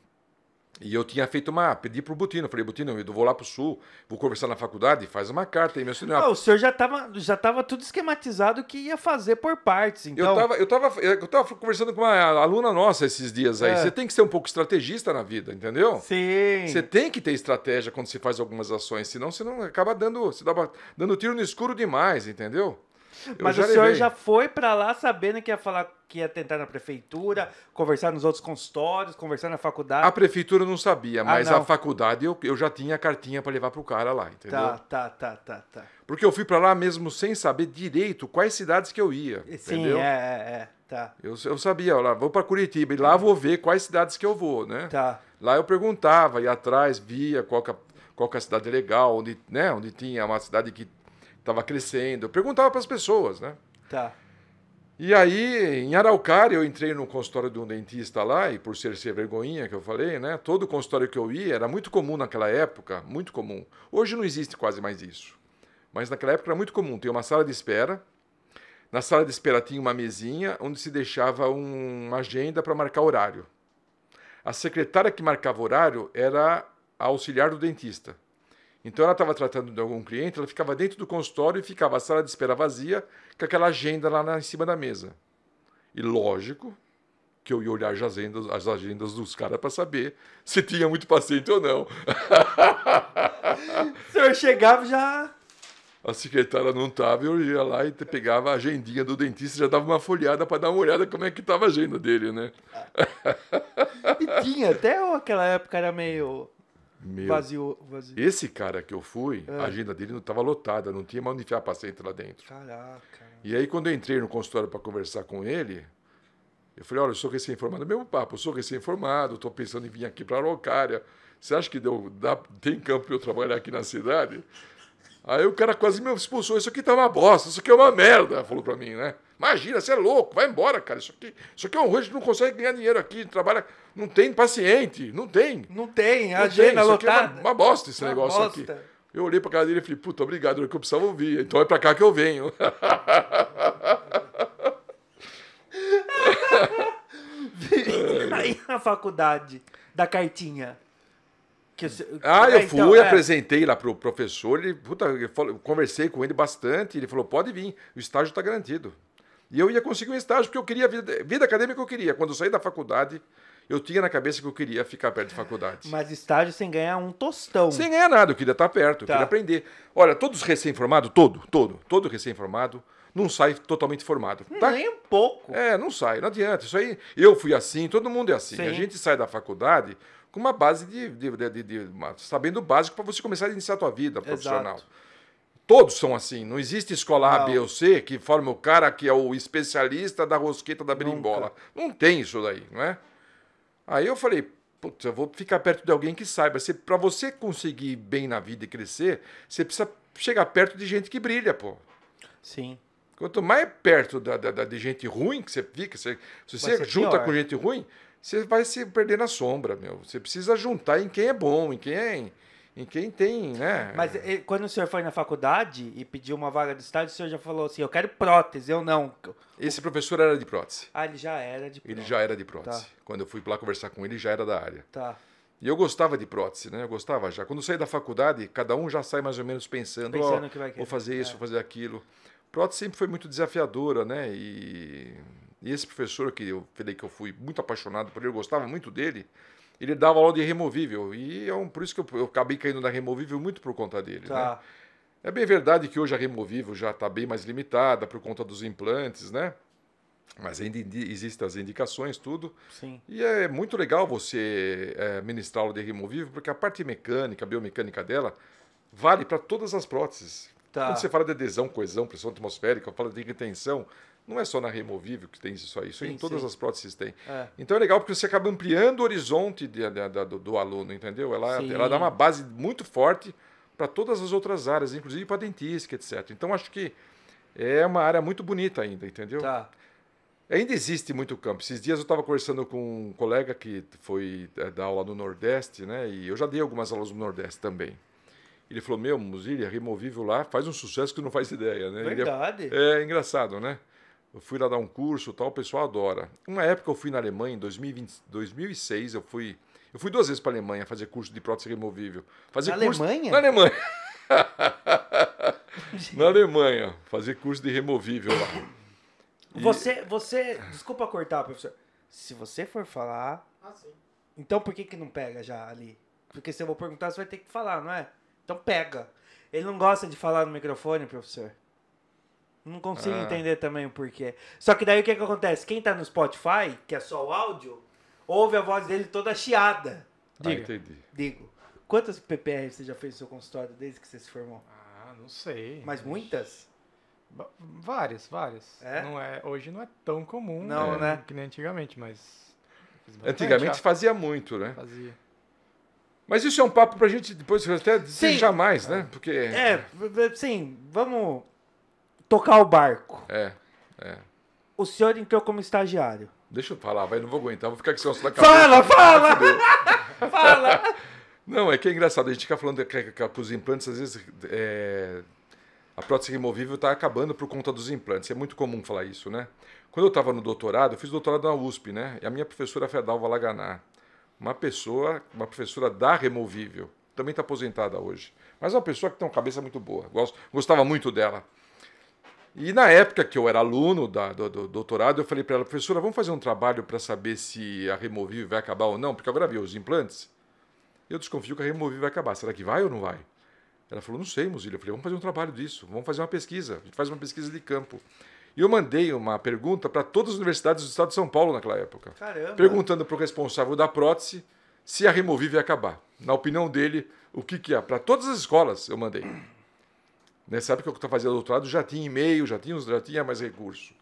E eu tinha feito uma. Pedi pro Butino. Falei, Butino, eu vou lá pro sul, vou conversar na faculdade, faz uma carta aí, meu senhor. Não, ah, o senhor já estava já tava tudo esquematizado que ia fazer por partes, então. Eu estava eu tava, eu tava conversando com uma aluna nossa esses dias aí. É. Você tem que ser um pouco estrategista na vida, entendeu? Sim. Você tem que ter estratégia quando se faz algumas ações, senão você não acaba dando. Você dá, dando tiro no escuro demais, entendeu? Eu Mas o senhor levei. já foi para lá sabendo que ia falar que ia tentar na prefeitura, conversar nos outros consultórios, conversar na faculdade. A prefeitura não sabia, ah, mas ah, não. a faculdade eu, eu já tinha a cartinha para levar pro cara lá, entendeu? Tá, tá, tá, tá, tá. Porque eu fui para lá mesmo sem saber direito quais cidades que eu ia, Sim, entendeu? Sim, é, é, é, tá. Eu, eu sabia, ó, lá, vou para Curitiba e lá vou ver quais cidades que eu vou, né? Tá. Lá eu perguntava, ia atrás, via qual que, qual que é a cidade legal, onde, né, onde tinha uma cidade que estava crescendo. Eu perguntava para as pessoas, né? Tá. E aí, em Araucária, eu entrei no consultório de um dentista lá, e por ser ser vergonhinha que eu falei, né? Todo consultório que eu ia era muito comum naquela época, muito comum. Hoje não existe quase mais isso. Mas naquela época era muito comum. Tem uma sala de espera. Na sala de espera tinha uma mesinha onde se deixava um, uma agenda para marcar horário. A secretária que marcava horário era a auxiliar do dentista. Então ela estava tratando de algum cliente, ela ficava dentro do consultório e ficava a sala de espera vazia, com aquela agenda lá em cima da mesa. E lógico que eu ia olhar as agendas, as agendas dos caras para saber se tinha muito paciente ou não. Se eu chegava já. A secretária não estava, eu ia lá e pegava a agendinha do dentista, já dava uma folhada para dar uma olhada como é que estava a agenda dele, né? Ah. e tinha, até aquela época era meio meu. Vazio, vazio. Esse cara que eu fui, é. a agenda dele não estava lotada, não tinha mais onde enfiar paciente lá dentro. Caraca. E aí, quando eu entrei no consultório para conversar com ele, eu falei: olha, eu sou recém informado é Mesmo papo, eu sou recém informado, estou pensando em vir aqui para a Araucária. Você acha que deu, dá, tem campo para eu trabalhar aqui na cidade? Aí o cara quase me expulsou. Isso aqui tá uma bosta, isso aqui é uma merda, falou para mim, né? Imagina, você é louco, vai embora, cara. Isso aqui, isso aqui é um ruim, a gente não consegue ganhar dinheiro aqui, trabalha. Não tem paciente, não tem. Não tem, a agenda lotada. É uma, uma, bosta esse uma negócio bosta. aqui. Eu olhei pra cara dele e falei, puta, obrigado, era é o que eu precisava ouvir. Então é pra cá que eu venho. aí na faculdade da cartinha? Que, ah, eu então, fui, então, apresentei lá pro professor, ele, puta, eu conversei com ele bastante, ele falou, pode vir, o estágio está garantido. E eu ia conseguir um estágio, porque eu queria, vida, vida acadêmica que eu queria. Quando eu saí da faculdade, eu tinha na cabeça que eu queria ficar perto de faculdade. Mas estágio sem ganhar um tostão. Sem ganhar nada, eu queria estar tá perto, eu tá. queria aprender. Olha, todos recém-formados, todo, todo, todo recém-formado, não sai totalmente formado. Tá? Nem um pouco. É, não sai, não adianta. Isso aí, eu fui assim, todo mundo é assim. Sim. A gente sai da faculdade com uma base de. de, de, de sabendo o básico para você começar a iniciar a tua vida Exato. profissional. Todos são assim. Não existe escola não. A, B ou C que forma o cara que é o especialista da rosqueta da berimbola. Nunca. Não tem isso daí, não é? Aí eu falei, putz, eu vou ficar perto de alguém que saiba. Se, para você conseguir bem na vida e crescer, você precisa chegar perto de gente que brilha, pô. Sim. Quanto mais perto da, da, da de gente ruim que você fica, você, se você junta pior. com gente ruim, você vai se perder na sombra, meu. Você precisa juntar em quem é bom, em quem é, em quem tem, né? Mas quando o senhor foi na faculdade e pediu uma vaga do estádio, o senhor já falou assim: eu quero prótese, eu não. Esse professor era de prótese. Ah, ele já era de prótese. Ele já era de prótese. Tá. Quando eu fui lá conversar com ele, já era da área. Tá. E eu gostava de prótese, né? Eu gostava já. Quando saí da faculdade, cada um já sai mais ou menos pensando: pensando oh, que vai querer. vou fazer isso, é. vou fazer aquilo. Prótese sempre foi muito desafiadora, né? E e esse professor que eu falei que eu fui muito apaixonado por ele, eu gostava muito dele, ele dava aula de removível. E é um, por isso que eu, eu acabei caindo na removível muito por conta dele. Tá. Né? É bem verdade que hoje a removível já está bem mais limitada por conta dos implantes, né? Mas ainda existem as indicações, tudo. Sim. E é muito legal você é, ministrar aula de removível, porque a parte mecânica, biomecânica dela, vale para todas as próteses. Tá. Quando você fala de adesão, coesão, pressão atmosférica, fala de retenção, não é só na removível que tem isso aí, isso sim, em todas sim. as próteses tem. É. Então é legal porque você acaba ampliando o horizonte de, de, de, do, do, aluno, entendeu? Ela, ela dá uma base muito forte para todas as outras áreas, inclusive para dentística, etc. Então acho que é uma área muito bonita ainda, entendeu? Tá. Ainda existe muito campo. Esses dias eu estava conversando com um colega que foi é, dar aula no Nordeste, né? E eu já dei algumas aulas no Nordeste também. Ele falou: Meu, Muzilha, removível lá faz um sucesso que não faz ideia, né? É Verdade. É, é, engraçado, né? eu fui lá dar um curso tal, o pessoal adora. Uma época eu fui na Alemanha, em 2020, 2006, eu fui. Eu fui duas vezes para a Alemanha fazer curso de prótese removível. Fazer na curso, Alemanha? Na Alemanha. na Alemanha, fazer curso de removível lá. E... Você, você, desculpa cortar, professor. Se você for falar, ah, então por que que não pega já ali? Porque se eu vou perguntar, você vai ter que falar, não é? Então pega. Ele não gosta de falar no microfone, professor. Não consigo ah. entender também o porquê. Só que daí o que, que acontece? Quem tá no Spotify, que é só o áudio, ouve a voz dele toda chiada. Ah, Diga, ah, entendi. Digo. Quantas PPR você já fez no seu consultório desde que você se formou? Ah, não sei. Mas muitas? Várias, várias. É? Não é, hoje não é tão comum. Não, né? né? Que nem antigamente, mas. Antigamente já. fazia muito, né? Fazia. Mas isso é um papo pra gente depois até desejar mais, é. né? Porque. É, sim, vamos tocar o barco. É, é. O senhor entrou como estagiário. Deixa eu falar, vai, não vou aguentar, vou ficar com esse osso da cabeça. Fala, fala! fala! Não, é que é engraçado, a gente fica falando que, que, que os implantes, às vezes, é, a prótese removível está acabando por conta dos implantes. É muito comum falar isso, né? Quando eu estava no doutorado, eu fiz doutorado na USP, né? E a minha professora foi a Dalva uma pessoa, uma professora da removível, também está aposentada hoje. Mas é uma pessoa que tem uma cabeça muito boa, gosto, gostava muito dela. E na época que eu era aluno da, do, do, doutorado, eu falei para ela, professora, vamos fazer um trabalho para saber se a removível vai acabar ou não, porque agora viu os implantes. Eu desconfio que a removível vai acabar. Será que vai ou não vai? Ela falou, não sei, Mozilla. Eu falei, vamos fazer um trabalho disso, vamos fazer uma pesquisa. A gente faz uma pesquisa de campo. E eu mandei uma pergunta para todas as universidades do estado de São Paulo naquela época. Caramba. Perguntando para o responsável da prótese se a removível ia acabar. Na opinião dele, o que, que é? Para todas as escolas eu mandei. Nessa né? época que eu fazia doutorado já tinha e-mail, já tinha, já tinha mais recurso.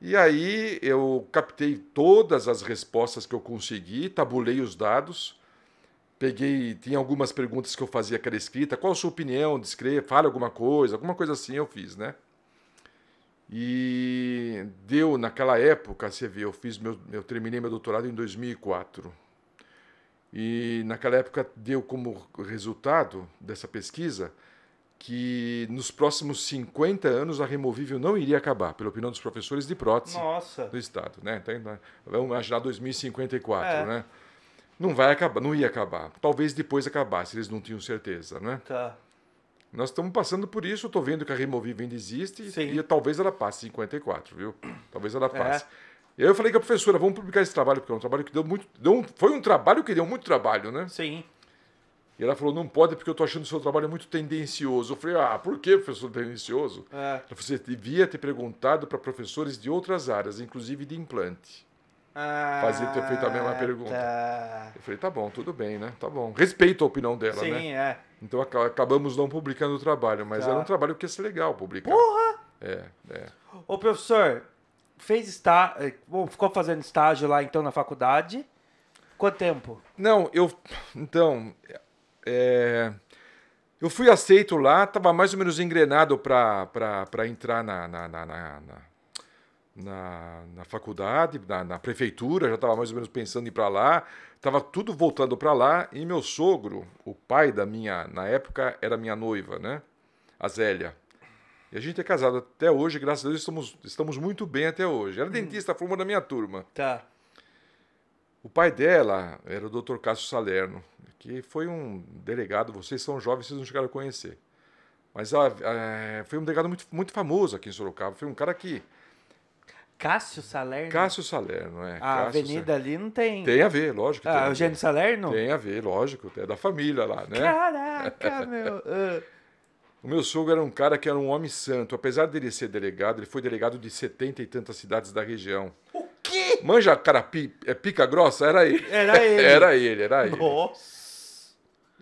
E aí eu captei todas as respostas que eu consegui, tabulei os dados, peguei, tinha algumas perguntas que eu fazia que era escrita, qual a sua opinião, descreva, fale alguma coisa, alguma coisa assim eu fiz, né? E deu naquela época, você vê, eu fiz meu, eu terminei meu doutorado em 2004. E naquela época deu como resultado dessa pesquisa que nos próximos 50 anos a removível não iria acabar, pela opinião dos professores de prótese Nossa. do Estado. Né? Então, então vamos imaginar 2054, é. né? Não vai acabar, não ia acabar. Talvez depois acabasse, eles não tinham certeza, né? Tá. Nós estamos passando por isso, estou vendo que a removível ainda existe Sim. e talvez ela passe 54, viu? Talvez ela é. passe. É. Eu falei com a professora, vamos publicar esse trabalho, porque é um trabalho que deu muito. Deu um, foi um trabalho que deu muito trabalho, né? Sim. E ela falou, não pode porque eu estou achando o seu trabalho muito tendencioso. Eu falei, ah, por que, professor, tendencioso? É. Você devia ter perguntado para professores de outras áreas, inclusive de implante. Ah, Fazia ter feito a mesma tá. pergunta. Tá. Eu falei, tá bom, tudo bem, né? Tá bom. Respeito a opinião dela, Sim, né? Sim, é. Então acabamos não publicando o trabalho, mas tá. era um trabalho que ia ser legal publicar. Porra! É, é. Ô, professor, fez está... Eh, bom, ficou fazendo estágio lá, então, na faculdade. Quanto tempo? Não, eu... Então, é, eu fui aceito lá, estava mais ou menos engrenado para entrar na, na, na, na, na, na faculdade, na, na, prefeitura, já estava mais ou menos pensando em ir para lá, estava tudo voltando para lá, e meu sogro, o pai da minha, na época, era minha noiva, né? A Zélia. E a gente é casado até hoje, graças a Deus, estamos, estamos muito bem até hoje. Era é hum. dentista, formou na da minha turma. Tá. O pai dela era o Dr. Cássio Salerno, que foi um delegado, vocês são jovens, vocês não chegaram a conhecer. Mas a, ah, a, eh, foi um delegado muito, muito famoso aqui em Sorocaba, foi um cara que... Cássio Salerno? Cássio Salerno, é. A ah, Cássio avenida Salerno. ali não tem... Tem a ver, lógico. Ah, tem Eugênio Salerno? Tem a ver, lógico, é da família lá, né? Caraca, meu... Uh... O meu sogro era um cara que era um homem santo. Apesar dele ser delegado, ele foi delegado de setenta e tantas cidades da região. Manja carapi, é pica grossa? Era ele. Era ele. era ele, era ele. Nossa.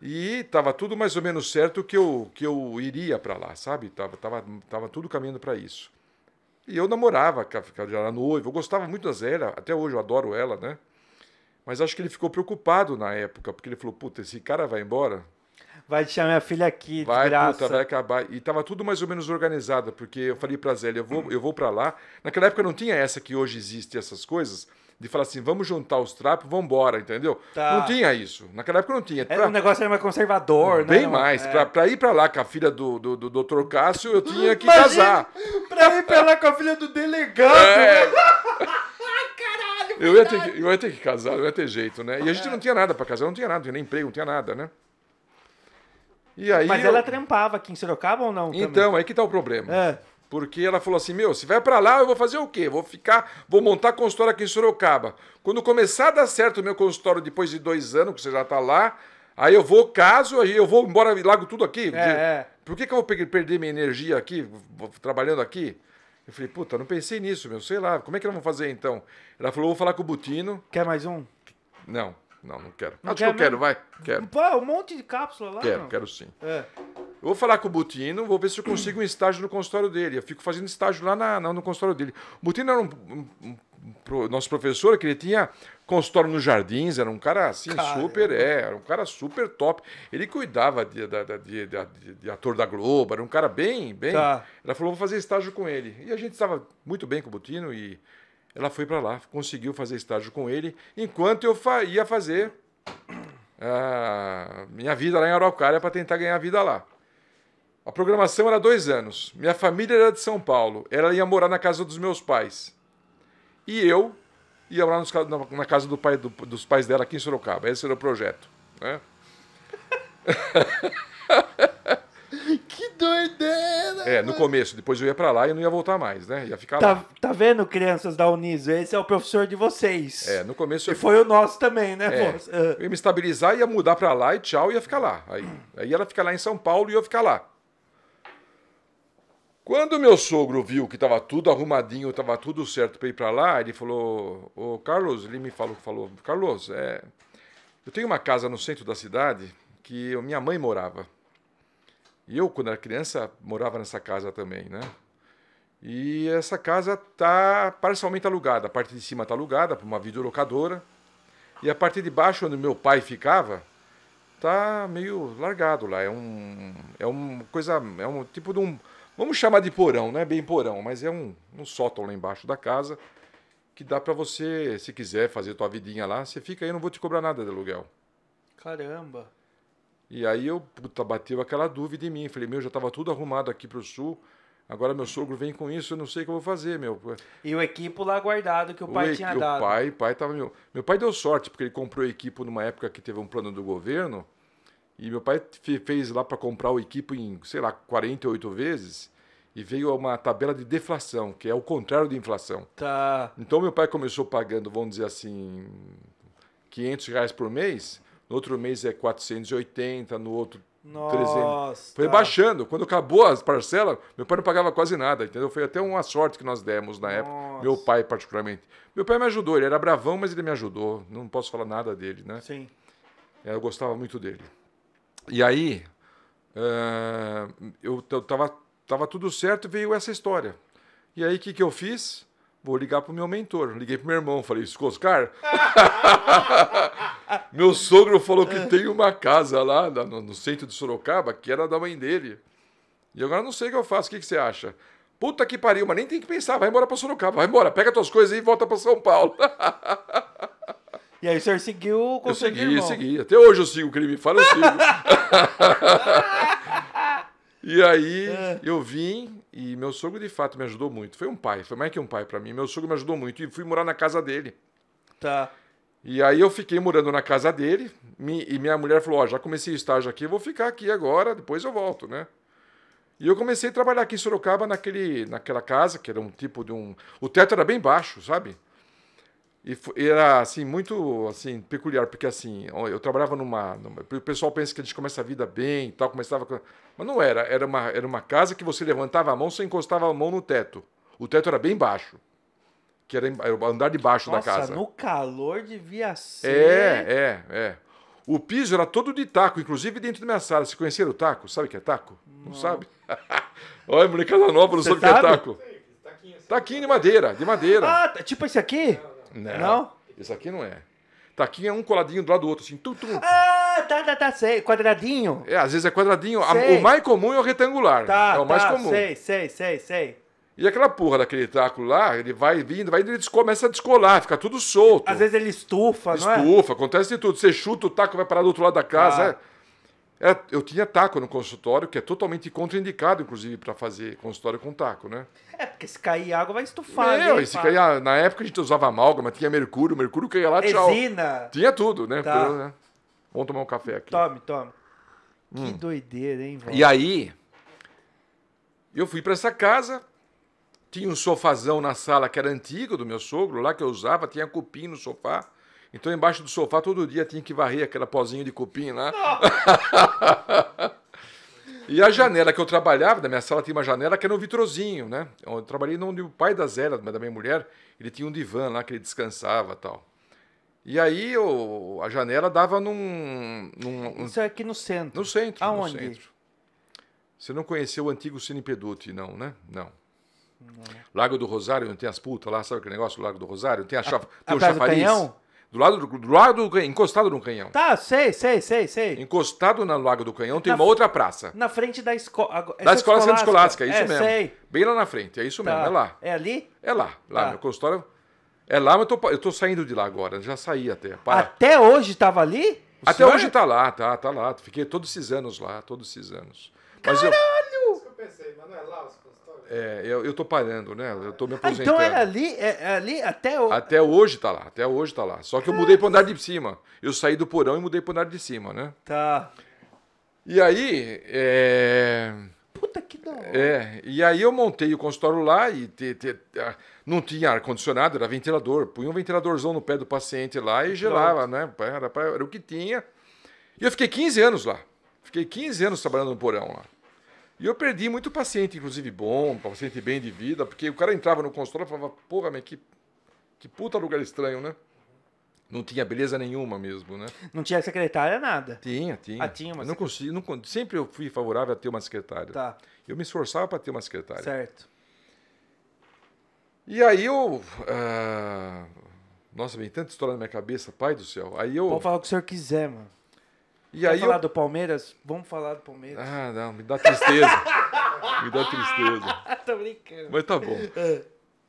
E tava tudo mais ou menos certo que eu, que eu iria para lá, sabe? Tava, tava, tava tudo caminhando para isso. E eu namorava, era noivo, eu gostava muito da Zélia, até hoje eu adoro ela, né? Mas acho que ele ficou preocupado na época, porque ele falou: puta, esse cara vai embora, vai deixar minha filha aqui, vai, graça. Puta, vai acabar. E tava tudo mais ou menos organizado, porque eu falei pra Zélia, eu vou, eu vou pra lá. Naquela época não tinha essa que hoje existe, essas coisas de falar assim, vamos juntar os trapos, vamos embora, entendeu? Tá. Não tinha isso. Naquela época não tinha. Pra... Era um negócio era mais conservador, Bem né? Bem mais. É. Pra, ir pra lá com a filha do, do, do Dr. Cássio, eu tinha que Imagina, casar. Pra ir pra lá com a filha do delegado. É. Né? Caralho, eu ia, ter, eu ia ter que casar, não ia ter jeito, né? E a gente é. não tinha nada pra casar, não tinha nada, não tinha nem emprego, não tinha nada, né? E aí Mas eu... ela trampava aqui em Sorocaba ou não? Então, também? aí que tá o problema. É. Porque ela falou assim: meu, se vai para lá, eu vou fazer o quê? Vou ficar, vou montar consultório aqui em Sorocaba. Quando começar a dar certo o meu consultório depois de dois anos, que você já tá lá, aí eu vou, caso, aí eu vou embora e largo tudo aqui. É, de... é. Por que, que eu vou perder minha energia aqui, trabalhando aqui? Eu falei, puta, não pensei nisso, meu, sei lá, como é que nós vamos fazer então? Ela falou, vou falar com o Butino. Quer mais um? Não. Não, não quero. Não Acho quer que eu quero, vai. Quero. Pô, é um monte de cápsula lá. Quero, não. quero sim. É. Eu vou falar com o Butino, vou ver se eu consigo um estágio no consultório dele. Eu fico fazendo estágio lá na, na no consultório dele. O Butino era um, um, um, nosso professor que ele tinha consultório nos jardins, era um cara assim, Caramba. super, é, era um cara super top. Ele cuidava de, de, de, de, ator da Globo, era um cara bem, bem. Tá. Ela falou, vou fazer estágio com ele. E a gente estava muito bem com o Butino e ela foi para lá, conseguiu fazer estágio com ele, enquanto eu fa ia fazer a ah, minha vida lá em Araucária para tentar ganhar vida lá. A programação era dois anos. Minha família era de São Paulo. Ela ia morar na casa dos meus pais. E eu ia morar nos, na, na, casa do pai, do, dos pais dela aqui em Sorocaba. Esse era o projeto. Né? que doideira! É, no começo, depois eu ia pra lá e não ia voltar mais, né? Ia ficar tá, lá. Tá vendo, crianças da Uniso? Esse é o professor de vocês. É, no começo... E eu... foi o nosso também, né, é, ah. Eu ia me estabilizar, ia mudar pra lá e tchau, ia ficar lá. Aí, aí ela fica lá em São Paulo e eu ficar lá. Quando meu sogro viu que tava tudo arrumadinho, tava tudo certo para ir para lá, ele falou: "Ô Carlos, ele me falou, falou: "Carlos, é, eu tenho uma casa no centro da cidade que minha mãe morava. E eu, quando era criança, morava nessa casa também, né? E essa casa tá parcialmente alugada. A parte de cima tá alugada para uma videolocadora. E a parte de baixo, onde meu pai ficava, tá meio largado lá. É um é uma coisa, é um tipo de um, vamos chamar de porão, não é bem porão, mas é um, um sótão lá embaixo da casa que dá para você, se quiser fazer tua vidinha lá, você fica aí, não vou te cobrar nada de aluguel. Caramba. E aí eu, puta, bateu aquela dúvida em mim. Falei, meu, já estava tudo arrumado aqui para o sul. Agora meu sogro vem com isso, eu não sei o que eu vou fazer, meu. E o equipo lá guardado que o, o pai tinha o dado. O pai, pai tava, meu, meu pai deu sorte, porque ele comprou o equipo numa época que teve um plano do governo. E meu pai fez lá para comprar o equipo em, sei lá, 48 vezes. E veio uma tabela de deflação, que é o contrário de inflação. Tá. Então meu pai começou pagando, vamos dizer assim, 500 reais por mês no outro mês é 480, no outro Nossa. 300. Foi baixando. Quando acabou as parcelas, meu pai não pagava quase nada, entendeu? Foi até uma sorte que nós demos na época, Nossa. meu pai particularmente. Meu pai me ajudou, ele era bravão, mas ele me ajudou. Não posso falar nada dele, né? Sim. É, eu gostava muito dele. E aí, uh, eu tava, tava tudo certo, e veio essa história. E aí, o que, que eu fiz? vou ligar pro meu mentor. Liguei pro meu irmão, falei, Oscar, meu sogro falou que tem uma casa lá no centro de Sorocaba que era da mãe dele. E agora não sei o que eu faço, o que, que você acha? Puta que pariu, mas nem tem que pensar, vai embora pra Sorocaba, vai embora, pega tuas coisas e volta pra São Paulo. E aí o senhor seguiu o conselho segui, irmão. segui. Até hoje eu sigo o crime. fala, eu sigo. e aí é. eu vim, e meu sogro, de fato, me ajudou muito. Foi um pai, foi mais que um pai para mim. Meu sogro me ajudou muito e fui morar na casa dele. Tá. E aí eu fiquei morando na casa dele e minha mulher falou, ó, oh, já comecei o estágio aqui, vou ficar aqui agora, depois eu volto, né? E eu comecei a trabalhar aqui em Sorocaba naquele, naquela casa, que era um tipo de um... O teto era bem baixo, sabe? E era, assim, muito, assim, peculiar, porque, assim, eu trabalhava numa, numa, O pessoal pensa que a gente começa a vida bem e tal, começava... Mas não era. Era uma, era uma casa que você levantava a mão, você encostava a mão no teto. O teto era bem baixo. Que era andar de baixo Nossa, da casa. no calor devia é, ser... É, é, é. O piso era todo de taco, inclusive dentro da minha sala. se conheceram o taco? Sabe o que é taco? Não, não sabe? Olha, da nova, não sabe o que é taco. Taquinho, assim. taquinho de madeira, de madeira. Ah, tá, tipo esse aqui? Não. Não. Não? Esse aqui não é. Tá aqui é um coladinho do lado do outro, assim, tum, tum. Ah, tá, tá, tá, sei. Quadradinho. É, às vezes é quadradinho. A- o mais comum é o retangular. Tá, é o mais tá, comum. sei, sei, sei, sei. E aquela porra daquele taco lá, ele vai vindo, vai indo, ele começa a descolar, fica tudo solto. Às vezes ele estufa, não é? Estufa, acontece de tudo. Você chuta o taco, vai parar do outro lado da casa. Tá. é. É, eu tinha taco no consultório, que é totalmente contraindicado, inclusive, para fazer consultório com taco, né? É, porque se cair água vai estufar. Meu, né, se cair, na época a gente usava amálgama, tinha mercúrio, mercúrio caía lá, tchau. Resina. Tinha tudo, né? Tá. Pelo, né? Vamos tomar um café aqui. Tome, tome. Hum. Que doideira, hein, velho? E aí, eu fui para essa casa, tinha um sofazão na sala que era antigo do meu sogro, lá que eu usava, tinha cupim no sofá. Então, embaixo do sofá, todo dia tinha que varrer aquela pozinha de cupim lá. e a janela que eu trabalhava, da minha sala tinha uma janela que era um vitrozinho, né? Eu trabalhei onde o pai da Zélia, da minha mulher, ele tinha um divã lá que ele descansava tal. E aí a janela dava num, num Isso é aqui no centro. No centro. Aonde? No centro. Você não conheceu o antigo Cine Peduti, não, né? Não. não. Lago do Rosário, não tem as putas lá, sabe aquele negócio do Lago do Rosário? Tem a, a, tem a o chafariz. Do canhão? Do lado do, do lado do, encostado no canhão. Tá, sei, sei, sei, sei. Encostado na Lago do Canhão tem na, uma outra praça. Na frente da, escola. Da escola Santa Escolástica, é isso é, mesmo. Sei. Bem lá na frente, é isso tá. mesmo, é lá. É ali? É lá, lá, tá. meu consultório. É lá, mas eu tô, eu tô saindo de lá agora, já saí até. Para. Até hoje estava ali? O até senhor? hoje tá lá, tá, tá lá. Fiquei todos esses anos lá, todos esses anos. Mas Caralho! Isso que eu pensei, mas não é lá os é, eu, eu tô parando, né? Eu tô me aposentando. Ah, então era ali, é, é ali até hoje? Até hoje tá lá, até hoje tá lá. Só que eu mudei pro andar de cima. Eu saí do porão e mudei pro andar de cima, né? Tá. E aí. É... Puta que da hora. É, e aí eu montei o consultório lá e te, te, não tinha ar-condicionado, era ventilador. Punha um ventiladorzão no pé do paciente lá e, e gelava, né? Era, era o que tinha. E eu fiquei 15 anos lá. Fiquei 15 anos trabalhando no porão lá. E eu perdi muito paciente, inclusive bom, paciente bem de vida, porque o cara entrava no consultório e falava, porra, mas que, que puta lugar estranho, né? Não tinha beleza nenhuma mesmo, né? Não tinha secretária, nada. Tinha, tinha. Ah, tinha uma não consegui, não, Sempre eu fui favorável a ter uma secretária. Tá. Eu me esforçava para ter uma secretária. Certo. E aí eu. Ah, nossa, vem tanta história na minha cabeça, pai do céu. Aí eu. Pode falar o que o senhor quiser, mano. E Quer aí falar eu... do Palmeiras? Vamos falar do Palmeiras. Ah, não, me dá tristeza. me dá tristeza. Tô brincando. Mas tá bom. É.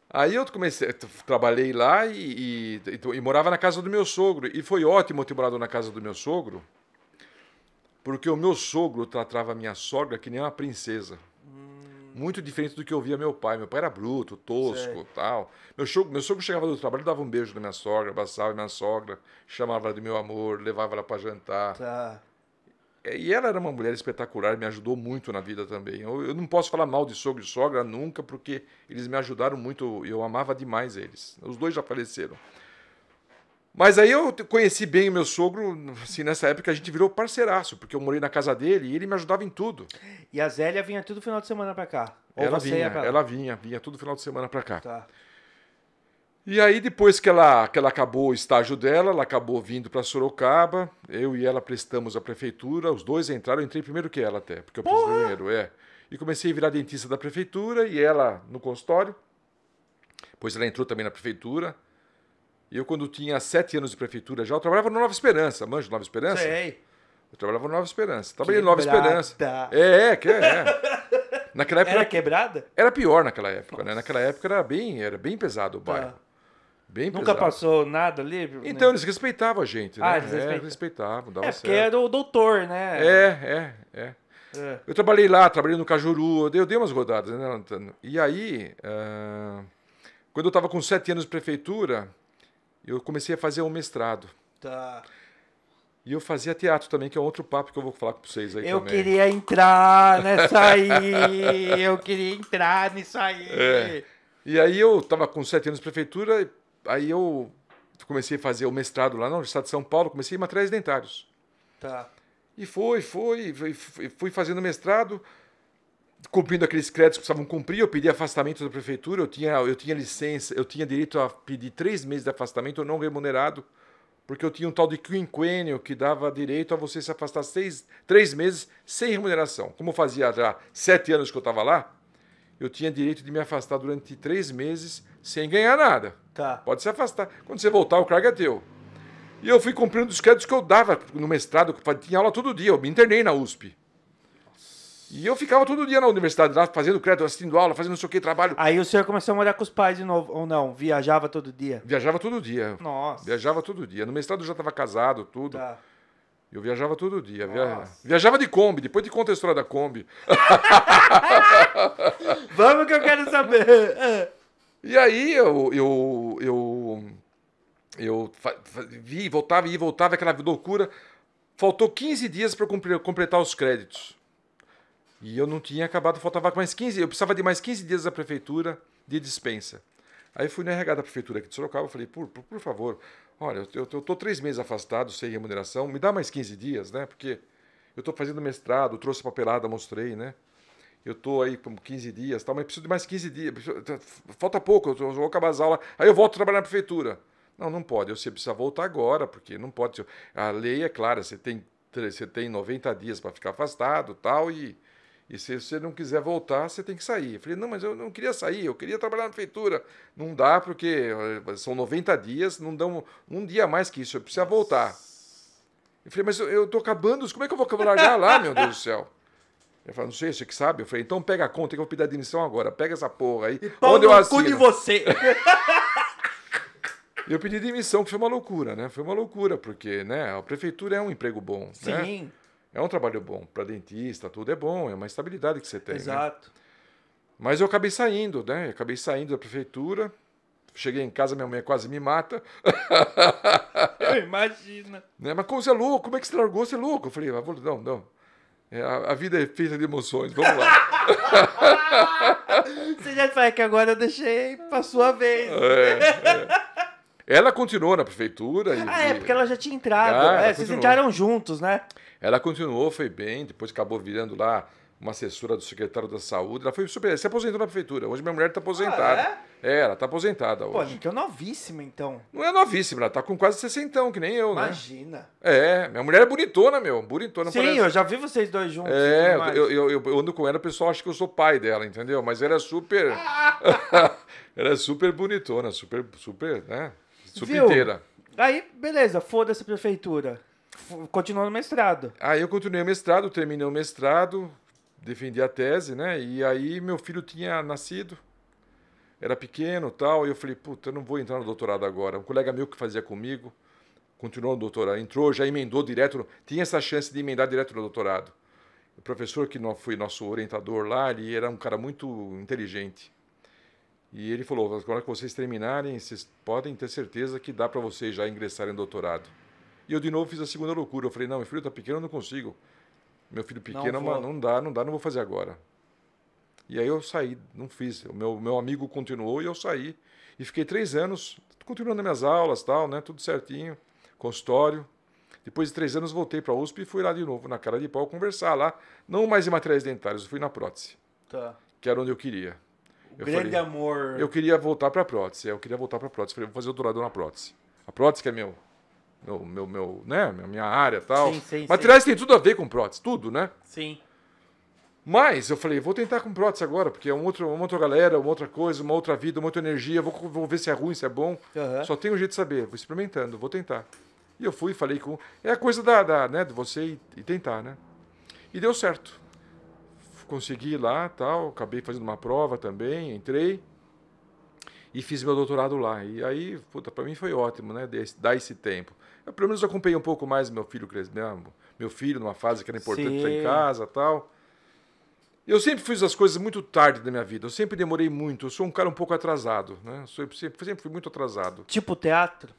Aí eu comecei, trabalhei lá e, e, e, morava na casa do meu sogro. E foi ótimo ter morado na casa do meu sogro, porque o meu sogro tratava a minha sogra que nem uma princesa. Hum muito diferente do que eu via meu pai. Meu pai era bruto, tosco, Sei. tal. Meu sogro, meu sogro chegava do trabalho, dava um beijo na minha sogra, abraçava minha sogra, chamava ela de meu amor, levava ela para jantar. Tá. É, e ela era uma mulher espetacular, me ajudou muito na vida também. Eu, eu não posso falar mal de sogro e sogra nunca, porque eles me ajudaram muito, eu amava demais eles. Os dois já faleceram. Mas aí eu conheci bem o meu sogro, assim, nessa época a gente virou parceiraço, porque eu morei na casa dele e ele me ajudava em tudo. E a Zélia vinha todo final de semana para cá? Ou ela vinha, pra... ela vinha, vinha todo final de semana para cá. Tá. E aí depois que ela, que ela acabou o estágio dela, ela acabou vindo para Sorocaba, eu e ela prestamos a prefeitura, os dois entraram, eu entrei primeiro que ela até, porque eu preciso dinheiro, é. E comecei a virar dentista da prefeitura e ela no consultório. Pois ela entrou também na prefeitura. E eu, quando tinha sete anos de prefeitura já, eu trabalhava no Nova Esperança. Manjo Nova Esperança? Sei. Eu trabalhava no Nova Esperança. Trabalhei no Nova Esperança. É, é, que é. é. Naquela época. Era quebrada? Era pior naquela época, Nossa. né? Naquela época era bem, era bem pesado o tá. bairro. Tá. Bem Nunca pesado. passou nada ali? Né? Então, eles respeitavam a gente, né? Ah, eles respeitavam. É, respeitavam, dava é, certo. era o doutor, né? É, é, é, é. Eu trabalhei lá, trabalhei no Cajuru, eu dei, eu dei umas rodadas, né? E aí, uh, quando eu estava com sete anos de prefeitura, eu comecei a fazer um mestrado. Tá. E eu fazia teatro também, que é outro papo que eu vou falar com vocês aí eu também. Eu queria entrar nessa aí, eu queria entrar nisso aí. É. E aí eu estava com sete anos de prefeitura, aí eu comecei a fazer o mestrado lá no estado de São Paulo, comecei em materiais dentários. Tá. E foi, foi, fui, fui fazendo mestrado, cumprindo aqueles créditos que precisavam cumprir, eu pedi afastamento da prefeitura, eu tinha, eu tinha licença, eu tinha direito a pedir três meses de afastamento não remunerado, porque eu tinha um tal de quinquênio que dava direito a você se afastar seis, três meses sem remuneração. Como fazia já sete anos que eu estava lá, eu tinha direito de me afastar durante três meses sem ganhar nada. Tá. Pode se afastar. Quando você voltar, o cargo é teu. E eu fui cumprindo os créditos que eu dava no mestrado, que tinha aula todo dia, eu me internei na USP. E eu ficava todo dia na universidade, lá fazendo crédito, assistindo aula, fazendo não sei o que, trabalho. Aí o senhor começou a morar com os pais de novo, ou não? Viajava todo dia? Viajava todo dia. Nossa. Viajava todo dia. No mestrado eu já estava casado, tudo. Tá. Eu viajava todo dia. via Viajava de Kombi, depois te conta a história da Kombi. Vamos que eu quero saber. e aí eu, eu, eu, eu vi, voltava, ia, voltava, aquela loucura. Faltou 15 dias para completar os créditos. E eu não tinha acabado, faltava mais 15, eu precisava de mais 15 dias da prefeitura de dispensa. Aí fui na RH da prefeitura aqui de Sorocaba, falei, por, por, por favor, olha, eu estou três meses afastado, sem remuneração, me dá mais 15 dias, né? Porque eu estou fazendo mestrado, trouxe papelada, mostrei, né? Eu estou aí com 15 dias, tal, mas preciso de mais 15 dias, falta pouco, eu, vou acabar as aulas, aí eu volto a trabalhar na prefeitura. Não, não pode, você precisa voltar agora, porque não pode. A lei é clara, você tem, você tem 90 dias para ficar afastado, tal, e e se você não quiser voltar, você tem que sair. Eu falei, não, mas eu não queria sair, eu queria trabalhar na prefeitura. Não dá, porque são 90 dias, não dão um dia mais que isso, eu preciso voltar. Eu falei, mas eu tô acabando, como é que eu vou largar lá, meu Deus do céu? Ele falou, não sei, você que sabe. Eu falei, então pega a conta que eu vou pedir a demissão agora. Pega essa porra aí. E onde eu assino? cu de você. E eu pedi demissão, que foi uma loucura, né? Foi uma loucura, porque né, a prefeitura é um emprego bom. Né? Sim. Né? É um trabalho bom. Para dentista, tudo é bom, é uma estabilidade que você tem. Né? Exato. Né? Mas eu acabei saindo, né? Eu acabei saindo da prefeitura. Cheguei em casa, minha mãe quase me mata. Eu imagino. Né? Mas como você é louco? Como é que você largou? Você é louco? Eu falei, ah, não, não. É, a, a, vida é feita de emoções, vamos lá. você já fala que agora eu deixei para sua vez. É, é. Ela continuou na prefeitura. E, ah, é, porque ela já tinha entrado. Ah, é, vocês entraram juntos, né? Ela continuou, foi bem, depois acabou virando lá uma assessora do secretário da saúde. Ela foi super. Se aposentou na prefeitura. Hoje minha mulher está aposentada. Ah, é? é? ela está aposentada hoje. Pô, então novíssima, então. Não é novíssima, ela está com quase 60, que nem eu, Imagina. né? Imagina. É, minha mulher é bonitona, meu. Bonitona. Sim, parece... eu já vi vocês dois juntos. É, eu, eu, eu, eu, ando com ela, o pessoal acha que eu sou pai dela, entendeu? Mas ela é super. ela é super bonitona, super, super, né? Supa Aí, beleza, foda-se a prefeitura. continuou no mestrado. Aí eu continuei o mestrado, terminei o mestrado, defendi a tese, né? E aí meu filho tinha nascido, era pequeno tal, e eu falei, puta, eu não vou entrar no doutorado agora. Um colega meu que fazia comigo, continuou no doutorado, entrou, já emendou direto, tinha essa chance de emendar direto no doutorado. O professor que foi nosso orientador lá, ele era um cara muito inteligente. E ele falou: agora que vocês terminarem, vocês podem ter certeza que dá para vocês já ingressarem no doutorado. E eu de novo fiz a segunda loucura. Eu falei: não, meu filho está pequeno, eu não consigo. Meu filho pequeno, não, é não dá, não dá, não vou fazer agora. E aí eu saí, não fiz. O meu, meu amigo continuou e eu saí. E fiquei três anos continuando minhas aulas, tal, né? Tudo certinho, consultório. Depois de três anos voltei para a USP e fui lá de novo, na cara de pau, conversar lá. Não mais em materiais dentários, eu fui na prótese. Tá. Que era onde eu queria. Eu grande falei, amor. Eu queria voltar para a prótese. Eu queria voltar para a prótese. Falei, vou fazer o doutorado na prótese. A prótese que é meu, meu, meu, meu né? Minha área tal. Sim, sim, Materiais sim. tem tudo a ver com prótese, tudo, né? Sim. Mas eu falei, vou tentar com prótese agora, porque é um outro, uma outra galera, uma outra coisa, uma outra vida, uma outra energia. Vou, vou ver se é ruim, se é bom. Uhum. Só tem um jeito de saber. Vou experimentando, vou tentar. E eu fui, falei com. É a coisa da, da né, de você e tentar, né? E deu certo consegui lá, tal, acabei fazendo uma prova também, entrei e fiz meu doutorado lá. E aí, puta, para mim foi ótimo, né, dar esse tempo. Eu, pelo menos acompanhei um pouco mais meu filho crescendo né, meu filho numa fase que era importante estar em casa, tal. Eu sempre fiz as coisas muito tarde da minha vida. Eu sempre demorei muito. Eu sou um cara um pouco atrasado, né? Eu sempre, sempre fui muito atrasado. Tipo teatro?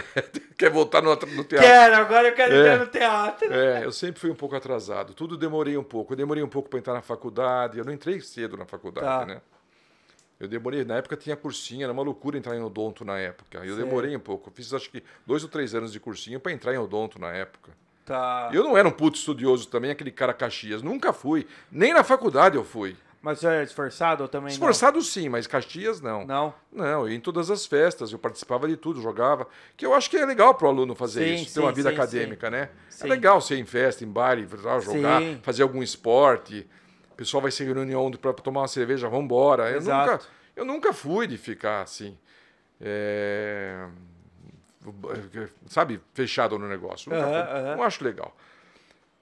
Quer voltar no, no, teatro? Quero, agora eu quero é. entrar no teatro. É, eu sempre fui um pouco atrasado. Tudo demorei um pouco. Eu demorei um pouco para entrar na faculdade. Eu não entrei cedo na faculdade, tá. né? Eu demorei, na época tinha cursinho, era uma loucura entrar em odonto na época. Eu demorei um pouco. Eu fiz acho que dois ou três anos de cursinho para entrar em odonto na época. Tá. Eu não era um puto estudioso também, aquele cara Caxias. Nunca fui. Nem na faculdade eu fui. Mas você é esforçado também? Esforçado não? sim, mas Caxias não. Não? Não, eu em todas as festas, eu participava de tudo, jogava. Que eu acho que é legal para o aluno fazer sim, isso, sim, ter uma vida sim, né? É legal ser em festa, em baile, jogar, fazer algum esporte. O pessoal vai ser em reunião para tomar uma cerveja, vamos embora. Eu Exato. nunca, eu nunca fui de ficar assim. É... Sabe, fechado no negócio. Uhum, uhum. Não acho legal.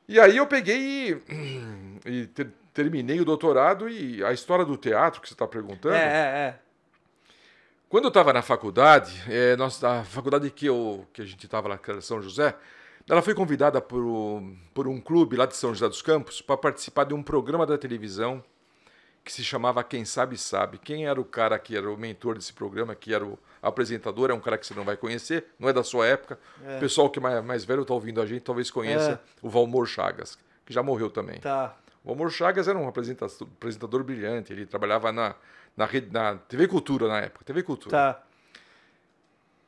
E aí eu peguei e, e terminei o doutorado e a história do teatro que você está perguntando. É, é, é. Quando eu estava na faculdade, é, nós, a faculdade que, eu, que a gente estava lá, que era São José, ela foi convidada por, por um clube lá de São José dos Campos para participar de um programa da televisão que se chamava Quem Sabe Sabe. Quem era o cara que era o mentor desse programa, que era o apresentador, é um cara que você não vai conhecer, não é da sua época. É. O pessoal que é mais, mais velho está ouvindo a gente talvez conheça é. o Valmor Chagas, que já morreu também. Tá. O Amor Chagas era um apresentador brilhante, ele trabalhava na, na, rede, na TV Cultura na época, TV Cultura. Tá.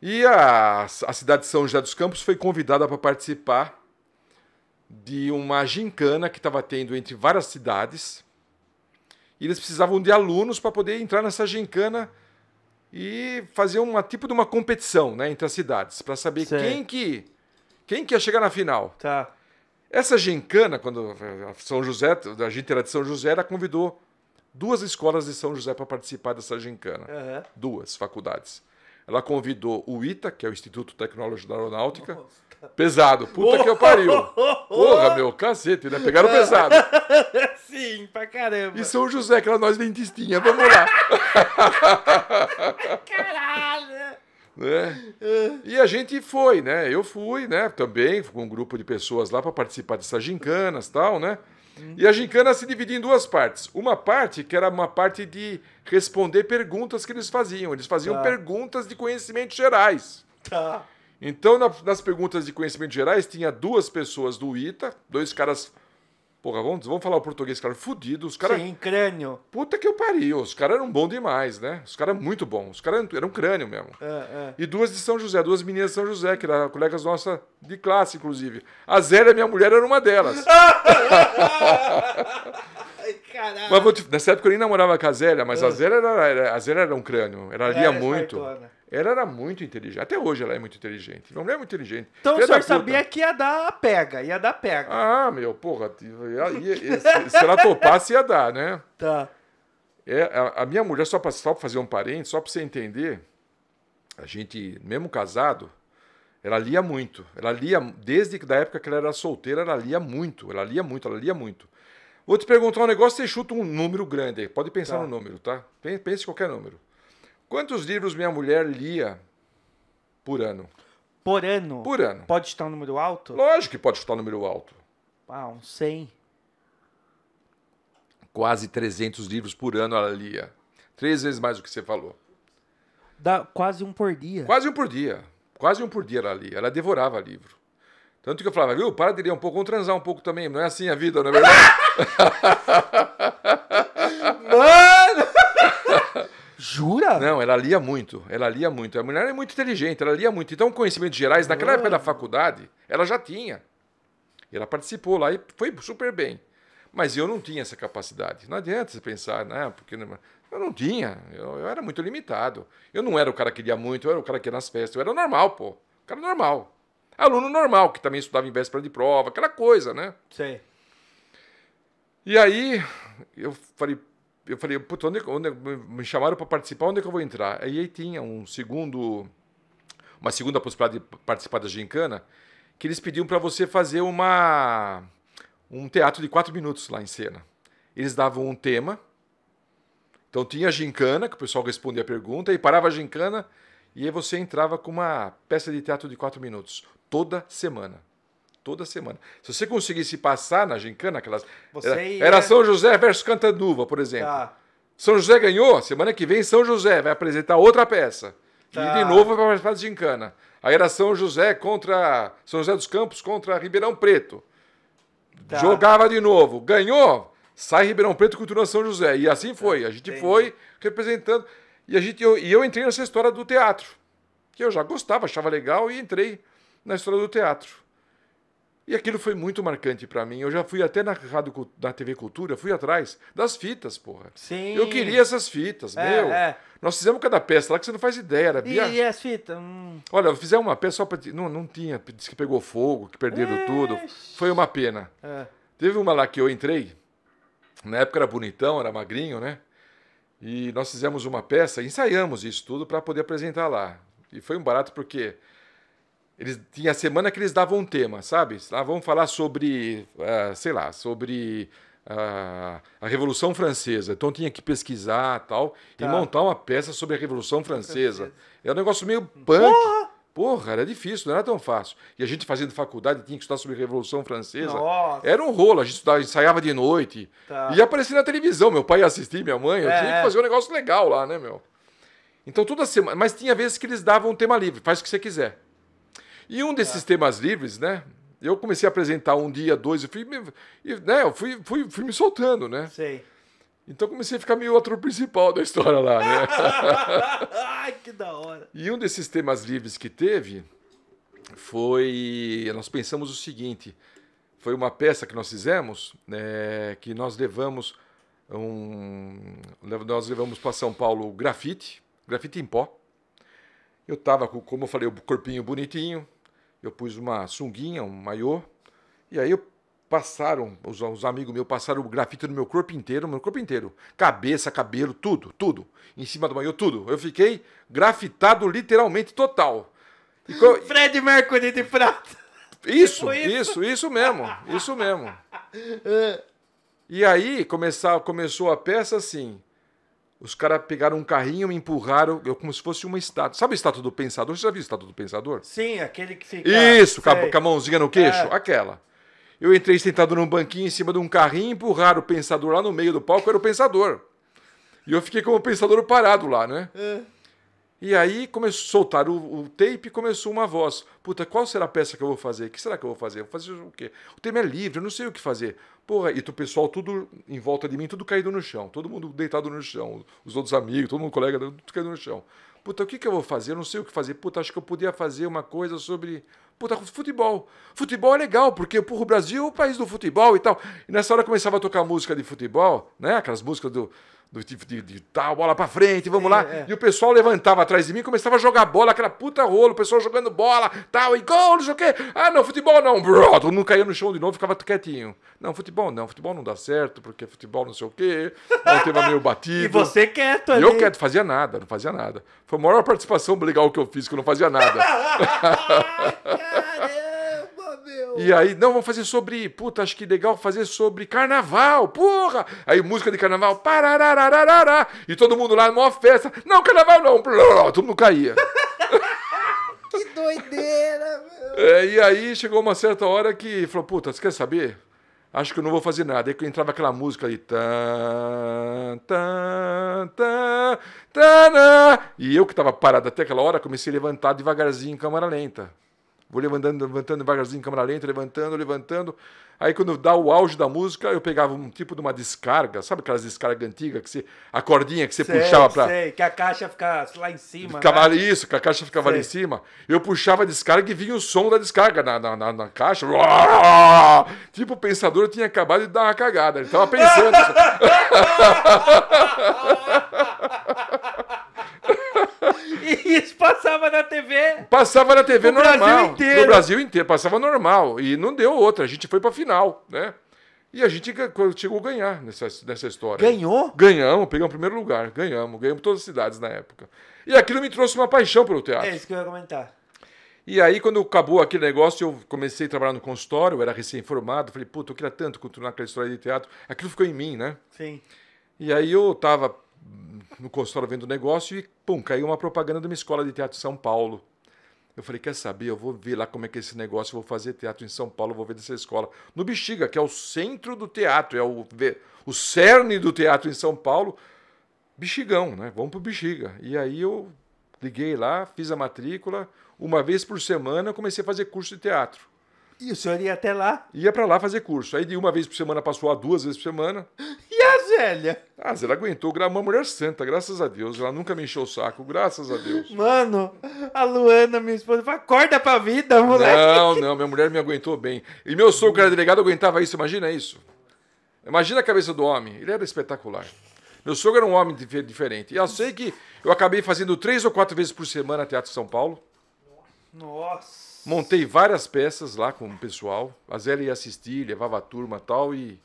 E a, a cidade de São José dos Campos foi convidada para participar de uma gincana que estava tendo entre várias cidades. E eles precisavam de alunos para poder entrar nessa gincana e fazer uma tipo de uma competição, né, entre as cidades, para saber Sim. quem que quem que ia chegar na final. Tá. Essa gincana, quando São José, a gente era de São José, ela convidou duas escolas de São José para participar dessa gincana. Uhum. Duas faculdades. Ela convidou o ITA, que é o Instituto Tecnológico da Aeronáutica. Nossa. Pesado, puta oh, que eu pariu. Oh, oh, Porra, meu, cacete, né? Pegaram pesado. Sim, pra caramba. E São José, que era nós dentistinha. Vamos lá. Caralho. Né? É. E a gente foi, né? Eu fui, né? Também com um grupo de pessoas lá para participar dessas gincanas tal, né? Uhum. E a gincana se dividia em duas partes. Uma parte que era uma parte de responder perguntas que eles faziam. Eles faziam tá. perguntas de conhecimentos gerais. Tá. Então, nas perguntas de conhecimentos gerais, tinha duas pessoas do ITA, dois caras Porra, vamos, vamos falar o português, cara, fudido. Os caras, Sim, crânio. Puta que eu pariu. Os caras eram bons demais, né? Os caras muito bons. Os caras eram crânio mesmo. É, é. E duas de São José, duas meninas de São José, que eram colegas nossas de classe, inclusive. A Zélia, minha mulher, era uma delas. Caralho. Mas te, nessa época eu nem namorava com a Zélia, mas é. a, ah. Zélia era, era, a Zélia era um crânio. Ela lia muito. Espartona. Ela era muito inteligente. Até hoje ela é muito inteligente. Não é muito inteligente. Então Filha o senhor sabia que ia dar a pega, ia dar pega. Ah, meu, porra. Ia, ia, ia, se, se ela topasse, ia dar, né? Tá. É, a, a minha mulher, só para fazer um parente, só para você entender, a gente, mesmo casado, ela lia muito. Ela lia, desde da época que ela era solteira, ela lia muito. Ela lia muito, ela lia muito. Vou te perguntar um negócio, você chuta um número grande. Pode pensar tá. no número, tá? Pense em qualquer número. Quantos livros minha mulher lia por ano? Por ano? Por ano. Pode estar um número alto? Lógico que pode estar um número alto. Ah, uns um 100. Quase 300 livros por ano ela lia. Três vezes mais do que você falou. Dá quase um por dia. Quase um por dia. Quase um por dia ela lia. Ela devorava livro. Tanto que eu falava, viu, para de ler um pouco, vamos transar um pouco também. Não é assim a vida, não é verdade? Mano! Jura? Não, ela lia muito. Ela lia muito. A mulher é muito inteligente, ela lia muito. Então, conhecimentos gerais, naquela época da faculdade, ela já tinha. Ela participou lá e foi super bem. Mas eu não tinha essa capacidade. Não adianta você pensar, né? Porque é eu não tinha. Eu, eu era muito limitado. Eu não era o cara que lia muito, eu era o cara que ia nas festas. Eu era normal, pô. Cara normal. Aluno normal, que também estudava em véspera de prova, aquela coisa, né? Sim. E aí, eu falei, eu falei, puta, onde, é onde, é me chamaram para participar, onde é que eu vou entrar? Aí, aí tinha um segundo, uma segunda possibilidade de participar da gincana, que eles pediam para você fazer uma um teatro de quatro minutos lá em cena. Eles davam um tema, então tinha a gincana, que o pessoal respondia a pergunta, e parava a gincana, e aí você entrava com uma peça de teatro de quatro minutos, toda semana toda semana. Se você conseguisse passar na gincana, aquelas. Era, ia... era, São José versus Cantanduva, por exemplo. Tá. São José ganhou, semana que vem São José vai apresentar outra peça. Tá. E de novo vai participar da gincana. Aí era São José contra. São José dos Campos contra Ribeirão Preto. Tá. Jogava de novo, ganhou, sai Ribeirão Preto continua São José. E assim foi. Tá, a gente Entendi. foi representando. E, a gente, eu, e eu entrei nessa história do teatro. Que eu já gostava, achava legal e entrei na história do teatro. E aquilo foi muito marcante para mim. Eu já fui até na, rádio, na TV Cultura, fui atrás das fitas, porra. Sim. Eu queria essas fitas, é, meu. É. Nós fizemos cada peça lá que você não faz ideia. Era E, e as fitas? Hum. Olha, fizemos uma peça só pra... Não, não tinha. Diz que pegou fogo, que perderam tudo. Foi uma pena. É. Teve uma lá que eu entrei. Na época era bonitão, era magrinho, né? E nós fizemos uma peça, ensaiamos isso tudo para poder apresentar lá. E foi um barato porque... Eles tinha a semana que eles davam um tema, sabe? Lá vamos falar sobre, uh, sei lá, sobre uh, a Revolução Francesa. Então tinha que pesquisar tal tá. e montar uma peça sobre a Revolução Francesa. É um negócio meio punk. Porra! Porra, era difícil, não era tão fácil. E a gente fazendo faculdade tinha que estudar sobre a Revolução Francesa. Nossa. Era um rolo, a gente estudava, ensaiava de noite. Tá. E aparecia na televisão, meu pai ia assistir, minha mãe, eu é. tinha que é. fazer um negócio legal lá, né, meu? Então toda semana, mas tinha vezes que eles davam um tema livre, faz o que você quiser. E um desses é. temas livres, né? Eu comecei a apresentar um dia, dois, eu fui, né, eu fui, fui, fui me soltando, né? Sei. Então comecei a ficar meio ator principal da história lá, né? Ai, que da hora! E um desses temas livres que teve foi. Nós pensamos o seguinte: foi uma peça que nós fizemos, né, que nós levamos um. Nós levamos para São Paulo grafite, grafite em pó. Eu tava, como eu falei, o corpinho bonitinho, eu pus uma sunguinha, um maiô, e aí eu passaram, os, os amigos meus passaram o grafite no meu corpo inteiro, meu corpo inteiro. Cabeça, cabelo, tudo, tudo. Em cima do maiô, tudo. Eu fiquei grafitado literalmente total. Co... Fred Mercury de prata. Isso, tipo isso, isso, isso mesmo, isso mesmo. É. E aí começar, começou a peça assim. Os caras pegaram um carrinho, me empurraram, eu como se fosse uma estátua. Sabe a estátua do pensador? Você já viu a estátua do pensador? Sim, aquele que fica. Isso, sei. com a mãozinha no queixo? É. Aquela. Eu entrei sentado num banquinho em cima de um carrinho, empurraram o pensador lá no meio do palco, era o pensador. E eu fiquei como pensador parado lá, né? É. E aí começou, soltaram o, o tape e começou uma voz. Puta, qual será a peça que eu vou fazer? O que será que eu vou fazer? Eu vou fazer o quê? O tema é livre, eu não sei o que fazer. Porra, e o pessoal tudo em volta de mim, tudo caído no chão. Todo mundo deitado no chão. Os outros amigos, todo mundo colega, tudo caído no chão. Puta, o que, que eu vou fazer? Eu não sei o que fazer. Puta, acho que eu podia fazer uma coisa sobre... Puta, futebol. Futebol é legal, porque porra, o Brasil é o país do futebol e tal. E nessa hora começava a tocar música de futebol, né? Aquelas músicas do do tipo de, de tal, bola pra frente, vamos lá. É, é, E o pessoal levantava atrás de mim começava a jogar bola, aquela puta rolo, o pessoal jogando bola, tal, e gol, não sei o quê. Ah, não, futebol não, bro. Todo mundo caía no chão de novo, ficava quietinho. Não, futebol não, futebol não dá certo, porque futebol não sei o quê, é um meio batido. e você quieto ali. E eu quieto, fazia nada, não fazia nada. Foi a maior participação legal que eu fiz, que eu não fazia nada. E aí, não, vamos fazer sobre. Puta, acho que legal fazer sobre carnaval, porra! Aí música de carnaval, parararararará, e todo mundo lá numa festa. Não, carnaval não! Blá, todo mundo caía. que doideira, meu! É, e aí chegou uma certa hora que falou, puta, você quer saber? Acho que eu não vou fazer nada. Aí entrava aquela música ali. Tan, tan, tan, tan, e eu que estava parado até aquela hora, comecei a levantar devagarzinho em câmera lenta. Vou levantando, levantando devagarzinho câmera lenta, levantando, levantando. Aí quando dá o auge da música, eu pegava um tipo de uma descarga, sabe aquelas descargas antigas que você, a cordinha que você sei, puxava para Sei, que a caixa ficava lá em cima. Ficava né? isso, que a caixa ficava sei. lá em cima. Eu puxava a descarga e vinha o som da descarga na, na, na, na caixa. Tipo, o pensador tinha acabado de dar uma cagada, ele tava pensando. isso passava na TV. Passava na TV no normal. Brasil inteiro. No Brasil inteiro, passava normal. E não deu outra, a gente foi pra final, né? E a gente chegou a ganhar nessa, nessa história. Ganhou? Ganhamos, pegamos o primeiro lugar, ganhamos, ganhamos todas as cidades na época. E aquilo me trouxe uma paixão pelo teatro. É isso que eu ia comentar. E aí, quando acabou aquele negócio, eu comecei a trabalhar no consultório, eu era recém-formado, falei, puta, eu queria tanto continuar aquela história de teatro. Aquilo ficou em mim, né? Sim. E aí eu tava no consultório vendo o negócio e, pum, caiu uma propaganda de uma escola de teatro em São Paulo. Eu falei, quer saber? Eu vou ver lá como é que é esse negócio, eu vou fazer teatro em São Paulo, vou ver dessa escola. No Bexiga, que é o centro do teatro, é o, o cerne do teatro em São Paulo. Bexigão, né? Vamos pro Bexiga. E aí eu liguei lá, fiz a matrícula. Uma vez por semana eu comecei a fazer curso de teatro. E o senhor ia até lá? Ia para lá fazer curso. Aí de uma vez por semana passou a duas vezes por semana. velha. Ah, ela aguentou uma mulher santa, graças a Deus. Ela nunca me encheu o saco, graças a Deus. Mano, a Luana, minha esposa, falou, acorda pra vida, moleque. Não, não, minha mulher me aguentou bem. E meu sogro, que era delegado, aguentava isso, imagina isso. Imagina a cabeça do homem, ele era espetacular. Meu sogro era um homem diferente. E eu sei que eu acabei fazendo três ou quatro vezes por semana Teatro São Paulo. Nossa! Montei várias peças lá com o pessoal. A Zé ia assistir, levava a turma e tal, e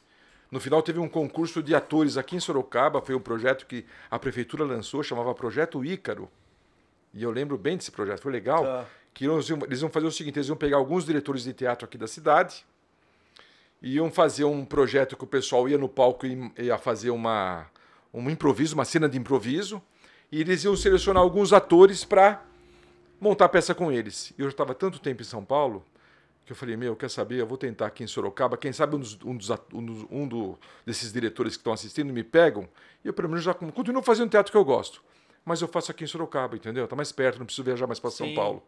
no final teve um concurso de atores aqui em Sorocaba, foi um projeto que a prefeitura lançou, chamava Projeto Ícaro. E eu lembro bem desse projeto, foi legal. Tá. Que eles iam, eles iam fazer o seguinte, eles iam pegar alguns diretores de teatro aqui da cidade, iam fazer um projeto que o pessoal ia no palco e ia fazer uma um improviso, uma cena de improviso, e eles iam selecionar alguns atores para montar peça com eles. E eu já estava tanto tempo em São Paulo que eu falei, meu, quer saber, eu vou tentar aqui em Sorocaba, quem sabe um, dos, um, dos, um, dos, do, desses diretores que estão assistindo me pegam, e eu pelo menos já continuo fazendo teatro que eu gosto, mas eu faço aqui em Sorocaba, entendeu? Tá mais perto, não preciso viajar mais para São Paulo.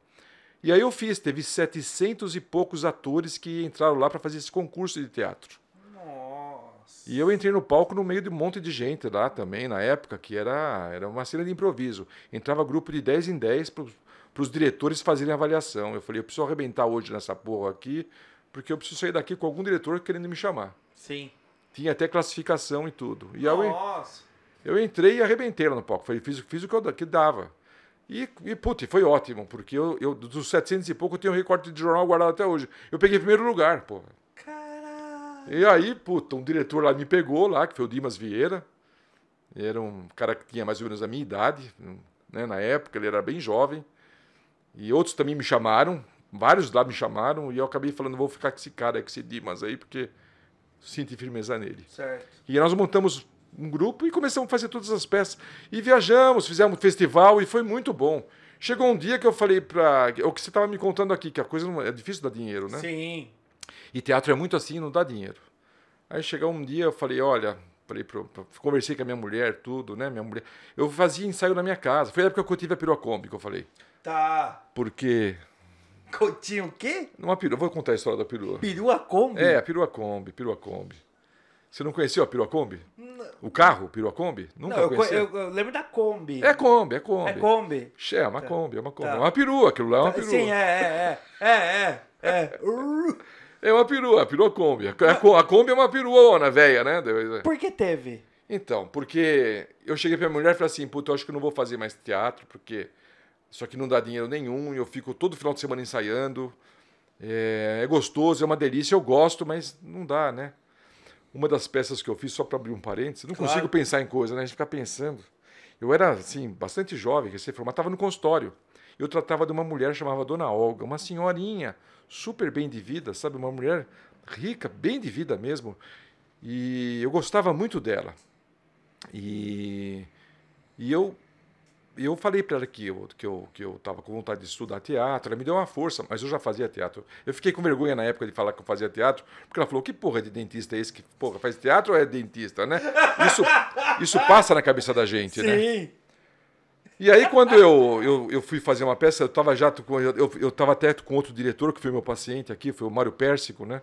E aí eu fiz, teve 700 e poucos atores que entraram lá para fazer esse concurso de teatro. Nossa. E eu entrei no palco no meio de um monte de gente lá também, na época, que era, era uma cena de improviso. Entrava grupo de 10 em 10 para para os diretores fazerem avaliação. Eu falei, eu preciso arrebentar hoje nessa porra aqui, porque eu preciso sair daqui com algum diretor querendo me chamar. Sim. Tinha até classificação e tudo. E Nossa. Eu, eu entrei e arrebentei lá no palco. Falei, fiz, fiz o que, eu, que dava. E, e putz, foi ótimo, porque eu, eu, dos 700 e pouco eu tenho um recorte de jornal guardado até hoje. Eu peguei primeiro lugar, porra. Caralho. E aí, puta, um diretor lá me pegou lá, que foi o Dimas Vieira. era um cara que tinha mais ou menos a minha idade, né? Na época, ele era bem jovem. E outros também me chamaram, vários lá me chamaram, e eu acabei falando, vou ficar com esse cara, com esse Dimas aí, porque sinto firmeza nele. Certo. E nós montamos um grupo e começamos a fazer todas as peças. E viajamos, fizemos um festival e foi muito bom. Chegou um dia que eu falei para O que você estava me contando aqui, que a coisa não, é, é difícil dar dinheiro, né? Sim. E teatro é muito assim, não dá dinheiro. Aí chegou um dia, eu falei, olha, falei pro, pro, conversei com a minha mulher, tudo, né? Minha mulher. Eu fazia ensaio na minha casa. Foi a época que eu tive a pirocombi, que eu falei. Tá. Porque. Tinha o quê? Uma perua. Vou contar a história da perua. Perua Kombi? É, a perua Kombi, perua Kombi. Você não conheceu a perua Kombi? Não. O carro, perua Kombi? Nunca não, eu, conheceu? Eu, eu, lembro da Kombi. É Kombi, é Kombi. É Kombi. É uma tá. Kombi, é uma Kombi. Tá. É uma perua, aquilo lá é uma tá, perua. Sim, é, é, é. É, é. é. É uma perua, a perua Kombi. A, Kombi é uma peruona velha, né? É. Por que teve? Então, porque eu cheguei pra minha mulher e falei assim, puta, eu acho que não vou fazer mais teatro, porque só que não dá dinheiro nenhum, eu fico todo final de semana ensaiando. É, é gostoso, é uma delícia, eu gosto, mas não dá, né? Uma das peças que eu fiz, só para abrir um parênteses, não claro. consigo pensar em coisa, né? A gente fica pensando. Eu era, assim, bastante jovem, recém-formado, estava no consultório. Eu tratava de uma mulher chamava Dona Olga, uma senhorinha, super bem de vida, sabe? Uma mulher rica, bem de vida mesmo. E eu gostava muito dela. E, e eu eu falei para ela que eu que eu que eu estava com vontade de estudar teatro. Ela me deu uma força, mas eu já fazia teatro. Eu fiquei com vergonha na época de falar que eu fazia teatro, porque ela falou: "Que porra de dentista é esse que porra faz teatro ou é dentista, né?" Isso isso passa na cabeça da gente, Sim. né? Sim. E aí, quando eu, eu, eu, fui fazer uma peça, eu estava já eu, eu tava até com outro diretor que foi meu paciente aqui, foi o Mário Pérsico, né?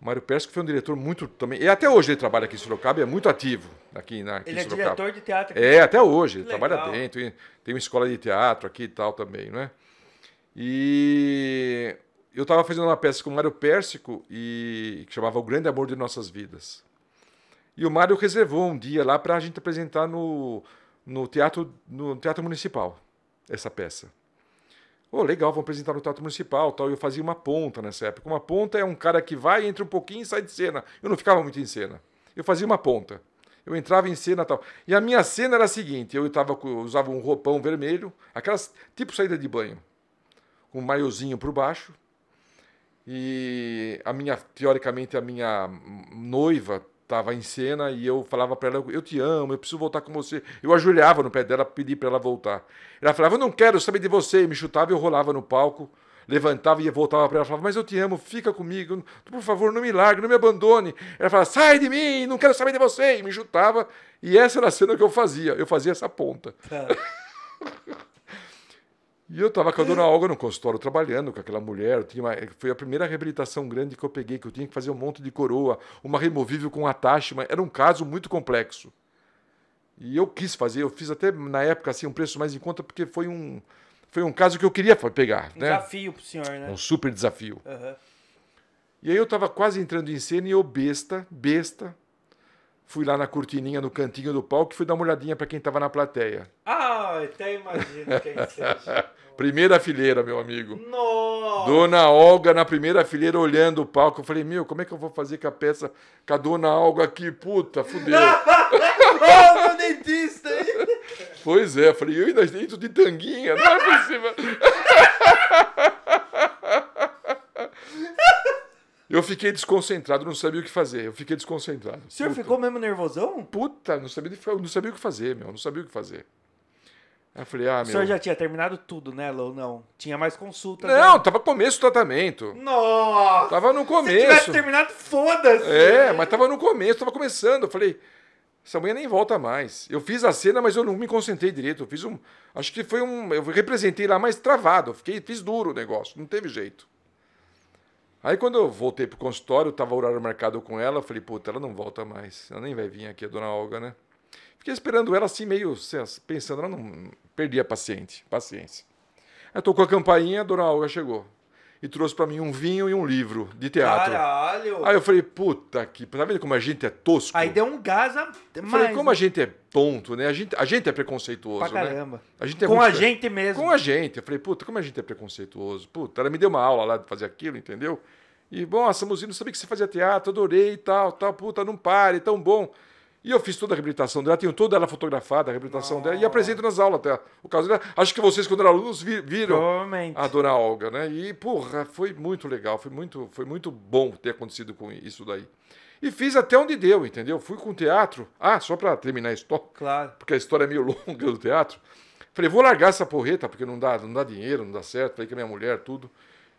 Mário Pérsico foi um diretor muito também. E até hoje ele trabalha aqui em Sorocaba, é muito ativo aqui na aqui Ele é diretor de teatro. Aqui. É, até hoje, ele trabalha dentro, tem uma escola de teatro aqui e tal também, não é? E eu estava fazendo uma peça com o Mário Pérsico e que chamava O Grande Amor de Nossas Vidas. E o Mário reservou um dia lá para a gente apresentar no, no teatro no teatro municipal essa peça oh, legal, vamos apresentar no Teatro Municipal tal. E eu fazia uma ponta nessa época. Uma ponta é um cara que vai, entra um pouquinho e sai de cena. Eu não ficava muito em cena. Eu fazia uma ponta. Eu entrava em cena tal. E a minha cena era a seguinte: eu, tava, eu usava um roupão vermelho, aquelas tipo saída de banho, com um maiozinho por baixo. E a minha, teoricamente, a minha noiva estava em cena e eu falava para ela: Eu te amo, eu preciso voltar com você. Eu ajoelhava no pé dela, pedi para ela voltar. Ela falava: Eu não quero saber de você. E me chutava e eu rolava no palco, levantava e voltava para ela. Falava: Mas eu te amo, fica comigo, por favor, não me largue, não me abandone. Ela falava: Sai de mim, não quero saber de você. E me chutava. E essa era a cena que eu fazia. Eu fazia essa ponta. Tá. E eu estava com a dona Olga no consultório trabalhando com aquela mulher. Uma, foi a primeira reabilitação grande que eu peguei, que eu tinha que fazer um monte de coroa, uma removível com atachima. mas era um caso muito complexo. E eu quis fazer, eu fiz até na época assim um preço mais em conta, porque foi um, foi um caso que eu queria pegar. Um né? desafio para o senhor, né? Um super desafio. Uhum. E aí eu estava quase entrando em cena e eu, besta, besta, fui lá na cortininha, no cantinho do palco, e fui dar uma olhadinha para quem estava na plateia. Ah, até imagino quem seja. primeira fileira, meu amigo. Nossa. Dona Olga na primeira fileira olhando o palco. Eu falei, meu, como é que eu vou fazer com a peça, com a Dona Olga aqui? Puta, fudeu. oh, meu dentista aí. Pois é, eu falei, eu ainda dentro de tanguinha, não é possível. Eu fiquei desconcentrado, não sabia o que fazer. Eu fiquei desconcentrado. O senhor Puta. ficou mesmo nervosão? Puta, não sabia, não sabia o que fazer, meu. Não sabia o que fazer. Aí eu falei, ah, meu. O senhor já tinha terminado tudo, né, ou não? Tinha mais consulta. Não, né? tava começo do tratamento. Nossa! Tava no começo. Se tivesse terminado, foda-se! É, mas tava no começo, tava começando. Eu falei, essa manhã nem volta mais. Eu fiz a cena, mas eu não me concentrei direito. Eu fiz um. Acho que foi um. Eu representei lá, mais travado. Eu fiquei, fiz duro o negócio. Não teve jeito. Aí quando eu voltei pro consultório, tava horário marcado com ela, eu falei, puta, ela não volta mais. Ela nem vai vir aqui, a dona Olga, né? Fiquei esperando ela assim, meio pensando, ela não perdi paciente, paciência. Aí tocou a campainha, a dona Olga chegou e trouxe para mim um vinho e um livro de teatro. Caralho! Aí eu falei, puta que. Tá vendo como a gente é tosco? Aí deu um gás a mais. Falei, como a né? gente é tonto, né? A gente, a gente é preconceituoso. Pra né? caramba. Né? A gente é Com muito... a gente mesmo. Com a gente. Eu falei, puta, como a gente é preconceituoso. Puta, ela me deu uma aula lá de fazer aquilo, entendeu? E, bom, Samuzino, sabia que você fazia teatro, adorei e tal, tal, puta, não pare, tão bom. E eu fiz toda a reabilitação dela, tenho toda ela fotografada, a reabilitação oh. dela, e apresento nas aulas até o caso dela. Acho que vocês, quando eram alunos, viram a dona Olga, né? E, porra, foi muito legal, foi muito, foi muito bom ter acontecido com isso daí. E fiz até onde deu, entendeu? Fui com o teatro. Ah, só para terminar a história. Claro. Porque a história é meio longa do teatro. Falei, vou largar essa porreta, porque não dá, não dá dinheiro, não dá certo. Falei com a minha mulher, tudo.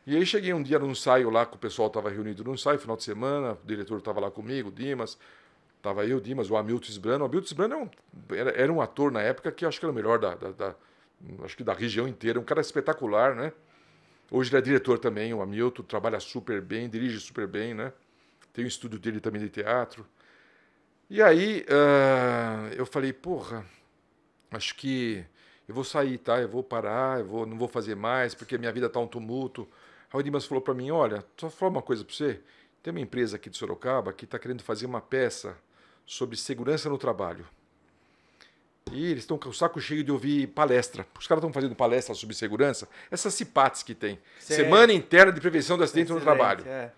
E aí cheguei um dia num ensaio lá, que o pessoal estava reunido num ensaio, final de semana, o diretor estava lá comigo, Dimas, Tava eu, Dimas, o Hamilton Sbrano. O Hamilton Sbrano é um, era, era, um ator na época que acho que era o melhor da, da, da, acho que da região inteira. Um cara espetacular, né? Hoje ele é diretor também, o Hamilton. Trabalha super bem, dirige super bem, né? Tem o um estúdio dele também de teatro. E aí uh, eu falei, porra, acho que eu vou sair, tá? Eu vou parar, eu vou, não vou fazer mais, porque minha vida tá um tumulto. Aí o Dimas falou para mim, olha, só falar uma coisa para você. Tem uma empresa aqui de Sorocaba que está querendo fazer uma peça sobre segurança no trabalho. E eles estão com o saco cheio de ouvir palestra. Os caras estão fazendo palestra sobre segurança. Essas CIPATs que tem. Semana Interna de Prevenção do Acidente Excelente, no Trabalho. É.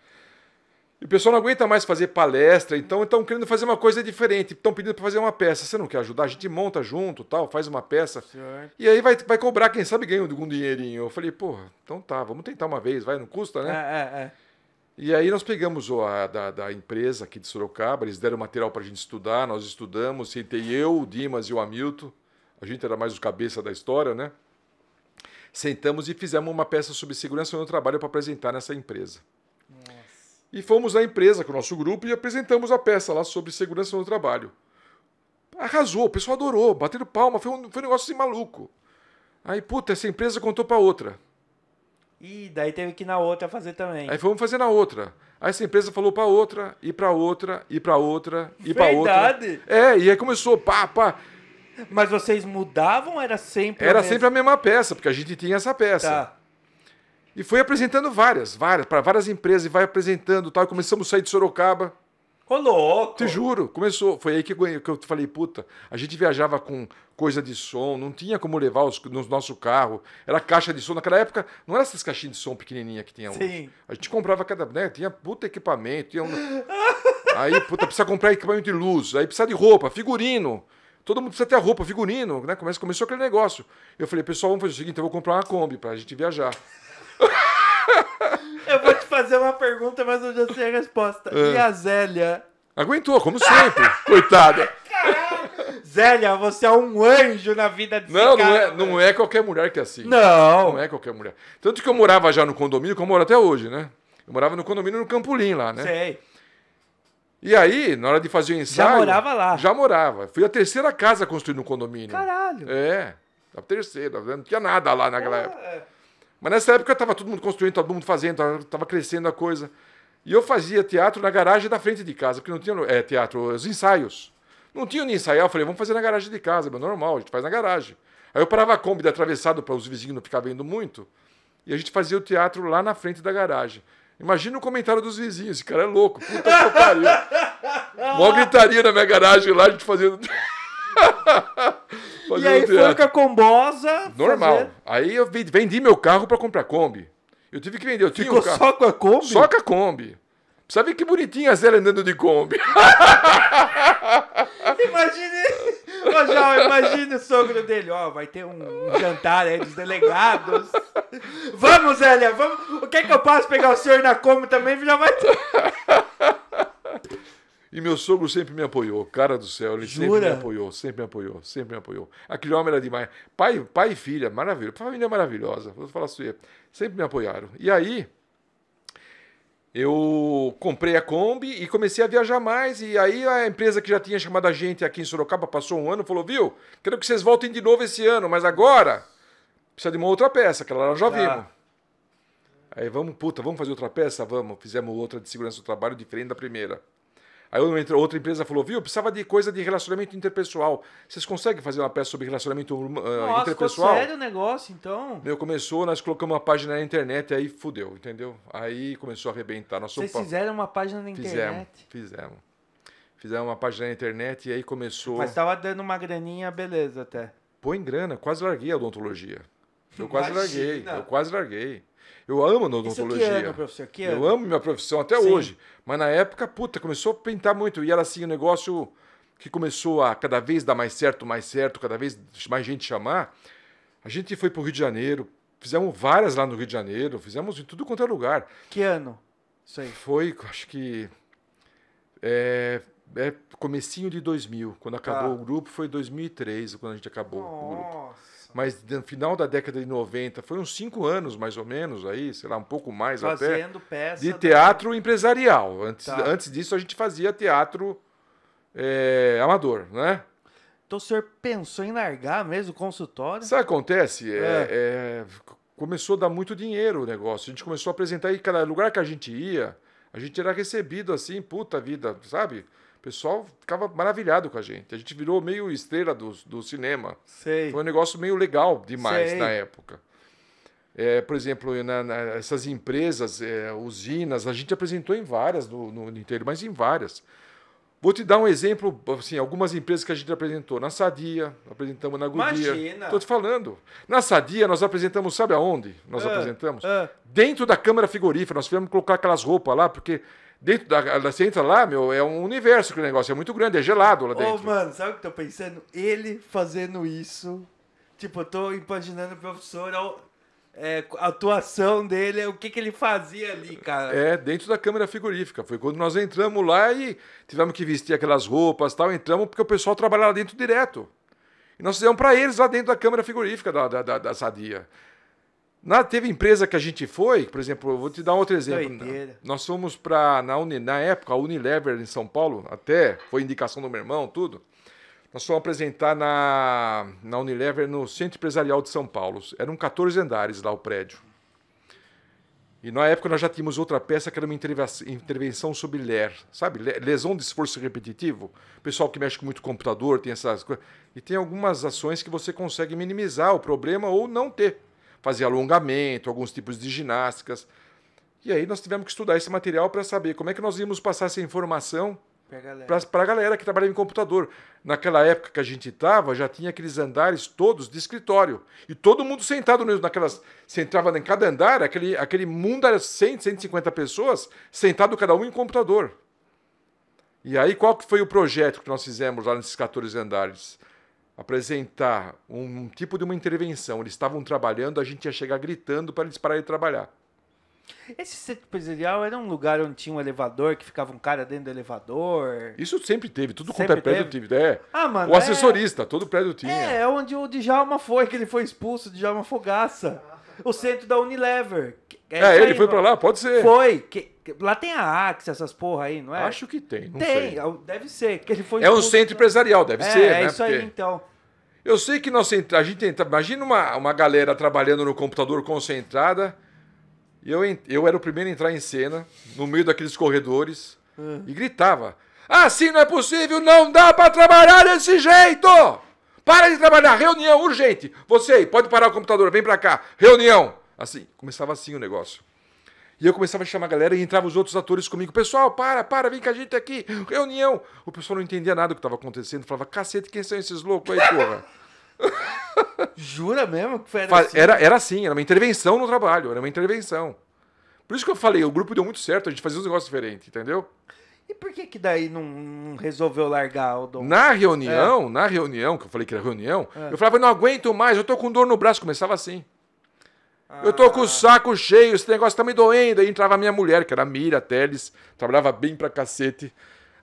E o pessoal não aguenta mais fazer palestra, então estão querendo fazer uma coisa diferente. Estão pedindo para fazer uma peça. Você não quer ajudar? A gente monta junto, tal, faz uma peça. E aí vai, vai cobrar, quem sabe ganha algum dinheirinho. Eu falei, porra, então tá, vamos tentar uma vez, vai, não custa, né? É, é, é. E aí nós pegamos a da, da empresa aqui de Sorocaba, eles deram material para a gente estudar, nós estudamos, sentei eu, o Dimas e o Hamilton, a gente era mais o cabeça da história, né? Sentamos e fizemos uma peça sobre segurança no trabalho para apresentar nessa empresa. Nossa. E fomos à empresa com o nosso grupo e apresentamos a peça lá sobre segurança no trabalho. Arrasou, o pessoal adorou, bateram palma, foi um, foi um negócio assim maluco. Aí, puta, essa empresa contou para outra. E daí teve que ir na outra fazer também. Aí fomos fazer na outra. Aí essa empresa falou para outra, e para outra, e para outra, e para outra. Verdade? É, e aí começou, pá, pá. Mas vocês mudavam era sempre Era a mesma... sempre a mesma peça, porque a gente tinha essa peça. Tá. E foi apresentando várias, várias, para várias empresas, e vai apresentando tal. E começamos a sair de Sorocaba. Ô, louco! Te juro, começou. Foi aí que eu falei, puta, a gente viajava com coisa de som, não tinha como levar os, no nosso carro. Era caixa de som. Naquela época, não era essas caixinhas de som pequenininha que tinha hoje. Sim. A gente comprava cada. Né, tinha puta equipamento. Tinha um... aí, puta, precisa comprar equipamento de luz. Aí precisa de roupa, figurino. Todo mundo precisa ter a roupa, figurino, né? Começou, começou aquele negócio. Eu falei, pessoal, vamos fazer o seguinte: eu vou comprar uma Kombi pra gente viajar. eu vou te fazer uma pergunta, mas eu já sei a resposta. É. E a Zélia? Aguentou, como sempre. Coitada. Caralho. Zélia, você é um anjo na vida de Não, cara, não, é, não é qualquer mulher que é assim. Não. Não é qualquer mulher. Tanto que eu morava já no condomínio, como eu moro até hoje, né? Eu morava no condomínio no Campolim lá, né? Sei. E aí, na hora de fazer o ensaio. Já morava lá. Já morava. Fui a terceira casa construída no condomínio. Caralho. É. A terceira. Não tinha nada lá naquela ah, é. época. Mas nessa época estava todo mundo construindo, todo mundo fazendo, estava crescendo a coisa. E eu fazia teatro na garagem da frente de casa, porque não tinha é, teatro, os ensaios. Não tinha nem ensaiar, eu falei, vamos fazer na garagem de casa, mas normal, a gente faz na garagem. Aí eu parava a Kombi atravessado para os vizinhos não ficar vendo muito, e a gente fazia o teatro lá na frente da garagem. Imagina o comentário dos vizinhos, esse cara é louco, puta que pariu. Mó gritaria na minha garagem lá, a gente fazendo. e aí um foi com a combosa. Normal. Fazer... Aí eu vendi meu carro para comprar Kombi. Eu tive que vender. Eu Ficou um carro... só com a Kombi? Só com a Kombi. Sabe que bonitinha a Zélia andando de Kombi. imagine, imagine o sogro dele, ó, vai ter um, um jantar aí dos delegados. Vamos, Zélia, vamos. O que é que eu posso pegar o senhor na Kombi também? Já vai ter. E meu sogro sempre me apoiou, cara do céu, ele Jura? sempre me apoiou, sempre me apoiou, sempre me apoiou. Aquele homem era demais. Pai, pai e filha, maravilha, família é maravilhosa, vou falar assim, sempre me apoiaram. E aí, eu comprei a Kombi e comecei a viajar mais. E aí a empresa que já tinha chamado a gente aqui em Sorocaba passou um ano falou: viu, quero que vocês voltem de novo esse ano, mas agora precisa de uma outra peça, que ela já tá. vimos. Aí vamos, puta, vamos fazer outra peça? Vamos. Fizemos outra de segurança do trabalho diferente da primeira. Aí outra empresa falou, viu, eu precisava de coisa de relacionamento interpessoal. Vocês conseguem fazer uma peça sobre relacionamento uh, Nossa, interpessoal? Nossa, sério o negócio, então? Meu, começou, nós colocamos uma página na internet, aí fudeu, entendeu? Aí começou a arrebentar. Nós Vocês fizeram uma página na internet? Fizemos, fizemos. Fizemos uma página na internet e aí começou... Mas tava dando uma graninha, beleza, até. Põe grana, quase larguei a odontologia. Eu quase larguei, eu quase larguei. Eu amo é, odontologia. Isso que ano, professor? Que é. Eu amo minha profissão até Sim. hoje. Mas na época, puta, começou a pintar muito. E era assim, um negócio que começou a cada vez dar mais certo, mais certo, cada vez mais gente chamar. A gente foi para o Rio de Janeiro, fizemos várias lá no Rio de Janeiro, fizemos em tudo quanto é lugar. Que ano? Isso aí. Foi, acho que. É, é comecinho de 2000, quando acabou ah. o grupo, foi 2003, quando a gente acabou Nossa. o grupo mas no final da década de 90, foi uns cinco anos mais ou menos aí, sei lá, um pouco mais Fazendo até, peça de teatro da... empresarial. Antes, tá. antes disso a gente fazia teatro é, amador, né? Então o senhor pensou em largar mesmo o consultório? Sabe o que acontece? É. É, é começou a dar muito dinheiro o negócio. A gente começou a apresentar e cada lugar que a gente ia, a gente era recebido assim, puta vida, sabe? pessoal ficava maravilhado com a gente. A gente virou meio estrela do, do cinema. Sei. Foi um negócio meio legal demais Sei. na época. É, por exemplo, na, na, essas empresas, é, usinas, a gente apresentou em várias no, no, no inteiro, mas em várias. Vou te dar um exemplo, assim, algumas empresas que a gente apresentou. Na Sadia, apresentamos na Goodyear. Imagina! Estou te falando. Na Sadia, nós apresentamos, sabe aonde nós uh, apresentamos? Uh. Dentro da câmara frigorífera. Nós tivemos que colocar aquelas roupas lá, porque Dentro da, da, você entra lá, meu, é um universo que o negócio, é muito grande, é gelado lá dentro. Ô, oh, mano, sabe o que eu tô pensando? Ele fazendo isso. Tipo, eu tô imaginando o professor, é, a atuação dele, o que, que ele fazia ali, cara. É, dentro da câmera frigorífica. Foi quando nós entramos lá e tivemos que vestir aquelas roupas tal, entramos porque o pessoal trabalhava lá dentro direto. E nós fizemos para eles lá dentro da câmera frigorífica da, da, da, da Sadia. Na, teve empresa que a gente foi, por exemplo, eu vou te dar um outro exemplo. Né? Doideira. Nós fomos para, na, Uni, na época, a Unilever em São Paulo, até foi indicação do meu irmão, tudo. Nós fomos apresentar na, na Unilever no Centro Empresarial de São Paulo. Eram 14 andares lá o prédio. E na época nós já tínhamos outra peça que era uma intervenção sobre LER, sabe? Lesão de esforço repetitivo. O pessoal que mexe com muito computador tem essas coisas. E tem algumas ações que você consegue minimizar o problema ou não ter fazia alongamento, alguns tipos de ginásticas. E aí nós tivemos que estudar esse material para saber como é que nós íamos passar essa informação para a galera que trabalhava em computador. Naquela época que a gente estava, já tinha aqueles andares todos de escritório. E todo mundo sentado mesmo naquelas. Você entrava em cada andar, aquele, aquele mundo era 100, 150 pessoas, sentado cada um em computador. E aí, qual que foi o projeto que nós fizemos lá nesses 14 andares? apresentar um, tipo de uma intervenção, eles estavam trabalhando, a gente ia chegar gritando para eles pararem de trabalhar. Esse centro presidial era um lugar onde tinha um elevador que ficava um cara dentro do elevador. Isso sempre teve, tudo sempre quanto é prédio teve. teve. É. Ah, mano, o é... assessorista, todo prédio tinha. É, é onde o Djalma foi, que ele foi expulso, o Djalma Fogaça. Ah o centro da Unilever. É, é ele aí, foi para lá, pode ser. Foi. Que, lá tem a Axe, essas porra aí, não é? Acho que tem, não tem, sei. É deve ser. Que ele foi é um centro empresarial, deve é, ser, é né? É isso Porque... aí, então. Eu sei que nós, a gente entra, imagina uma, uma galera trabalhando no computador concentrada, e eu, eu era o primeiro a entrar em cena, no meio daqueles corredores, hum. e gritava, assim não é possível, não dá para trabalhar desse jeito! Para de trabalhar, reunião urgente. Você aí, pode parar o computador, vem para cá, reunião. Assim, começava assim o negócio. E eu começava a chamar a galera e entravam os outros atores comigo. Pessoal, para, para, vem com a gente aqui, reunião. O pessoal não entendia nada do que estava acontecendo. Falava, cacete, quem são esses loucos aí, porra? Jura mesmo? Que era, assim? Era, era assim, era uma intervenção no trabalho, era uma intervenção. Por isso que eu falei, o grupo deu muito certo, a gente fazia um negócios diferentes, entendeu? por que, que daí não, resolveu largar o Dom? Na é. reunião, é. na reunião, que eu falei que era reunião, é. eu falava, não aguento mais, eu tô com dor no braço. Começava assim. Ah. Eu tô com o ah. saco cheio, esse negócio tá me doendo. Aí entrava a minha mulher, que era a Mira Teles, trabalhava bem pra cacete.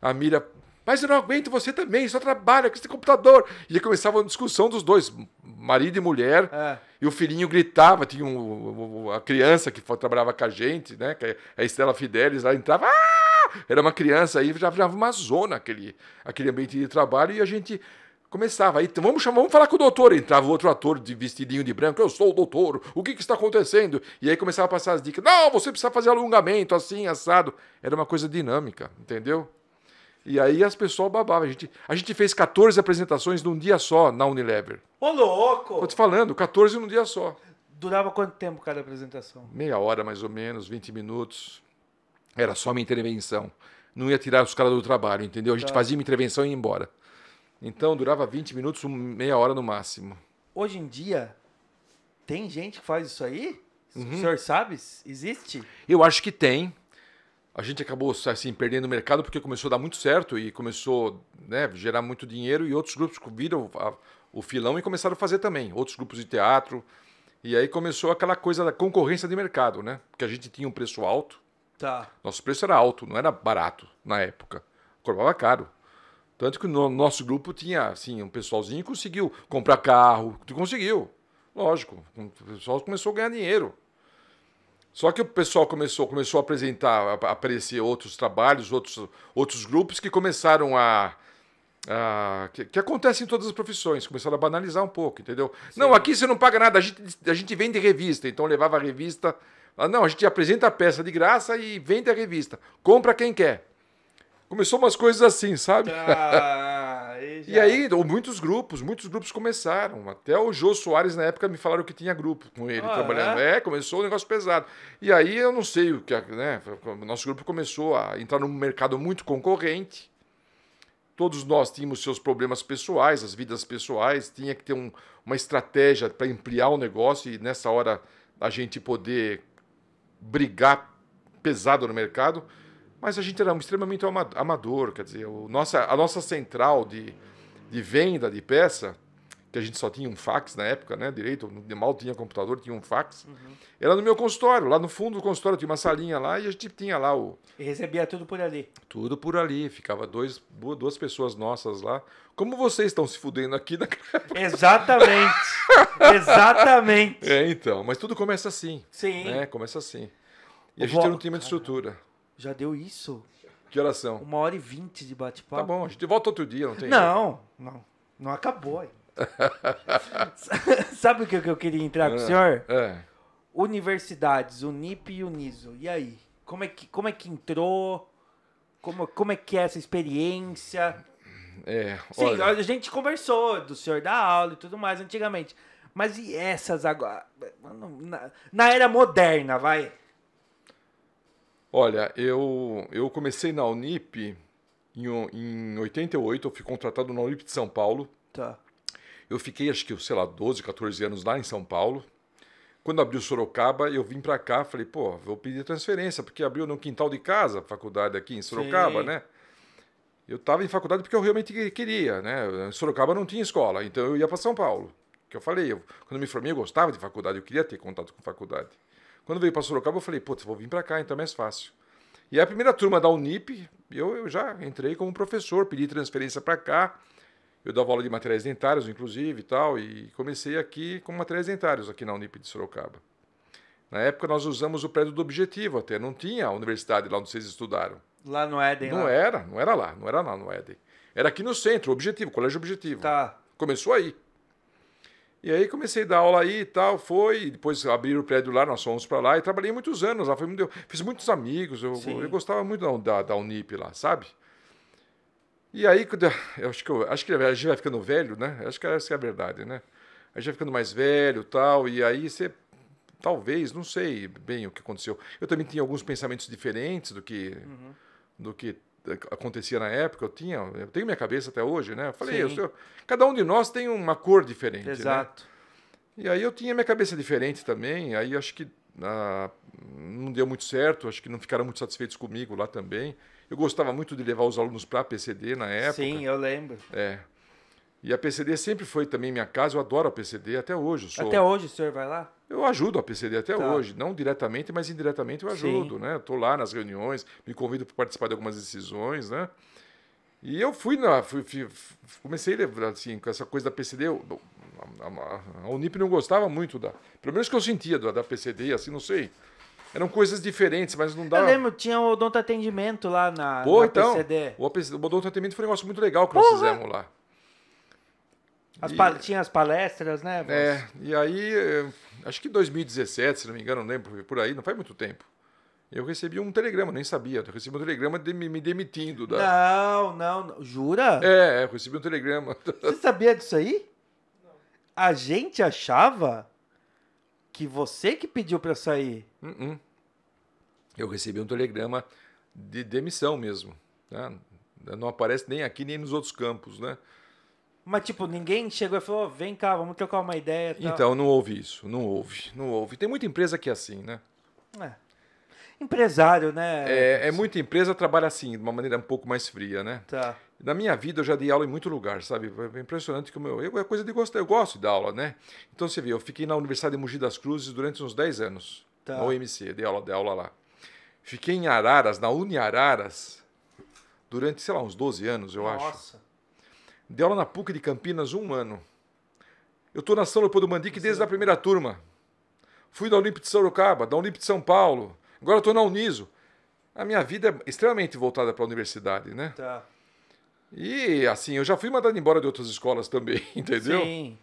A Mira, mas eu não aguento você também, só trabalha com esse computador. E aí começava uma discussão dos dois, marido e mulher. É. E o filhinho gritava, tinha um, a criança que trabalhava com a gente, né? É a Estela Fidelis lá entrava. Ah, era uma criança aí, já virava uma zona aquele, aquele ambiente de trabalho e a gente começava aí, então, vamos chamar, vamos falar com o doutor. Entrava outro ator de vestidinho de branco, eu sou o doutor, o que, que está acontecendo? E aí começava a passar as dicas, não, você precisa fazer alongamento, assim, assado. Era uma coisa dinâmica, entendeu? E aí as pessoas babavam. A gente, a gente fez 14 apresentações num dia só na Unilever. Ô, louco! Tô te falando, 14 num dia só. Durava quanto tempo cada apresentação? Meia hora, mais ou menos, 20 minutos. Era só uma intervenção. Não ia tirar os caras do trabalho, entendeu? A gente tá. fazia uma intervenção e ia embora. Então durava 20 minutos, meia hora no máximo. Hoje em dia, tem gente que faz isso aí? Uhum. O senhor sabe? Existe? Eu acho que tem. A gente acabou assim perdendo o mercado porque começou a dar muito certo e começou né, gerar muito dinheiro e outros grupos viram o filão e começaram a fazer também. Outros grupos de teatro. E aí começou aquela coisa da concorrência de mercado, né? Porque a gente tinha um preço alto Tá. Nosso preço era alto, não era barato na época. Cobrava caro. Tanto que no nosso grupo tinha assim, um pessoalzinho que conseguiu comprar carro, conseguiu. Lógico, o pessoal começou a ganhar dinheiro. Só que o pessoal começou, começou a apresentar, a aparecer outros trabalhos, outros, outros grupos que começaram a. que, que, acontece em todas as profissões, começaram a banalizar um pouco, entendeu? Sim. Não, aqui você não paga nada, a gente, a gente vende revista, então levava a revista ah, não, a gente apresenta a peça de graça e vende a revista. Compra quem quer. Começou umas coisas assim, sabe? Ah, e, e aí, muitos grupos, muitos grupos começaram. Até o Jô Soares, na época, me falaram que tinha grupo com ele ah, é? trabalhando. É? é? começou um negócio pesado. E aí, eu não sei o que... Né, nosso grupo começou a entrar num mercado muito concorrente. Todos nós tínhamos seus problemas pessoais, as vidas pessoais. Tinha que ter um, uma estratégia para ampliar o negócio e, nessa hora, a gente poder brigar pesado no mercado, mas a gente era extremamente amador, quer dizer, o nossa, a nossa central de, de venda de peça que a gente só tinha um fax na época, né? Direito, mal tinha computador, tinha um fax. Uhum. Era no meu consultório, lá no fundo do consultório tinha uma salinha lá e a gente tinha lá o. E recebia tudo por ali. Tudo por ali. Ficava dois, duas pessoas nossas lá. Como vocês estão se fudendo aqui na Exatamente. Exatamente. É, então. Mas tudo começa assim. Sim. Né? Começa assim. E o a gente vo... não tinha de estrutura. Já deu isso? Que oração? Uma hora e vinte de bate-papo. Tá bom, a gente volta outro dia, não tem? Não, jeito. não. Não acabou. Hein? Sabe o que eu queria entrar com o ah, senhor? É. Universidades, Unip e Uniso. E aí? Como é que, como é que entrou? Como, como é que é essa experiência? É, Sim, olha... a gente conversou do senhor da aula e tudo mais antigamente. Mas e essas agora? Na, na era moderna, vai? Olha, eu, eu comecei na Unip em, em 88, eu fui contratado na Unip de São Paulo. Tá. Eu fiquei, acho que, sei lá, 12, 14 anos lá em São Paulo. Quando abriu Sorocaba, eu vim para cá, falei, pô, vou pedir transferência, porque abriu no quintal de casa, faculdade aqui em Sorocaba, Sim. né? Eu estava em faculdade porque eu realmente queria, né? Sorocaba não tinha escola, então eu ia para São Paulo. Que eu falei, eu, quando me formei, eu gostava de faculdade, eu queria ter contato com faculdade. Quando veio para Sorocaba, eu falei, putz, vou vir para cá, então é mais fácil. E a primeira turma da Unip, eu, eu já entrei como professor, pedi transferência para cá, eu dava aula de materiais dentários, inclusive, e tal, e comecei aqui com materiais dentários, aqui na Unip de Sorocaba. Na época, nós usamos o prédio do Objetivo até, não tinha a universidade lá onde vocês estudaram. Lá no Éden? Não lá. era, não era lá, não era lá no Éden. Era aqui no centro, o Objetivo, o Colégio Objetivo. Tá. Começou aí. E aí comecei a dar aula aí e tal, foi, depois abriram o prédio lá, nós fomos para lá e trabalhei muitos anos lá, foi, fiz muitos amigos, eu, eu gostava muito da, da, da Unip lá, sabe? E aí, quando eu, eu acho que eu, acho que a gente vai ficando velho, né? Acho que essa é a verdade, né? A gente vai ficando mais velho, tal, e aí você talvez, não sei bem o que aconteceu. Eu também tinha alguns pensamentos diferentes do que uhum. do que acontecia na época. Eu tinha, eu tenho minha cabeça até hoje, né? Eu falei, eu, eu, cada um de nós tem uma cor diferente, né? Exato. Né? E aí eu tinha minha cabeça diferente também. Aí acho que ah, não deu muito certo. Acho que não ficaram muito satisfeitos comigo lá também. Eu gostava muito de levar os alunos para a PCD na época. Sim, eu lembro. É. E a PCD sempre foi também minha casa, eu adoro a PCD até hoje. Sou... Até hoje o senhor vai lá? Eu ajudo a PCD até tá. hoje, não diretamente, mas indiretamente eu ajudo, né? Estou lá nas reuniões, me convido para participar de algumas decisões, né? E eu fui na. Fui, fui, comecei assim, com essa coisa da PCD. Eu, a, a, a Unip não gostava muito da. Pelo menos que eu sentia da, da PCD, assim, não sei. Eram coisas diferentes, mas não dá. Eu lembro, tinha o odonto atendimento lá na, Pô, na então, PCD. O, o odonto atendimento foi um negócio muito legal que Porra. nós fizemos lá. As e, tinha as palestras, né? É, e aí, eh, acho que 2017, se não me engano, não lembro, por aí, não faz muito tempo. Eu recebi um telegrama, nem sabia. Eu recebi um telegrama de, me demitindo. Da... Não, não, não, jura? É, é, eu recebi um telegrama. Você sabia disso aí? Não. A gente achava que você que pediu para sair. Uh -uh eu recebi um telegrama de demissão mesmo. Né? Não aparece nem aqui nem nos outros campos, né? Mas, tipo, ninguém chegou e falou: vem cá, vamos trocar uma ideia. Tal. Então, não houve isso. Não houve. Não houve. Tem muita empresa que é assim, né? É. Empresário, né? É, é muita empresa trabalha assim, de uma maneira um pouco mais fria, né? Tá. Na minha vida, eu já dei aula em muito lugar, sabe? É impressionante que meu, eu, é coisa de gostar. Eu gosto de aula, né? Então, você vê, eu fiquei na Universidade de Mogi das Cruzes durante uns 10 anos. Tá. Na OMC, dei aula, dei aula lá. Fiquei em Araras, na Uni Araras, durante, sei lá, uns 12 anos, eu Nossa. acho. Nossa. Dei aula na PUC de Campinas um ano. Eu estou na São Leopoldo Mandique desde a primeira turma. Fui da Olimpíada de Sorocaba, da Olimpíada de São Paulo. Agora estou na Uniso. A minha vida é extremamente voltada para a universidade, né? Tá. E, assim, eu já fui mandado embora de outras escolas também, entendeu? Sim.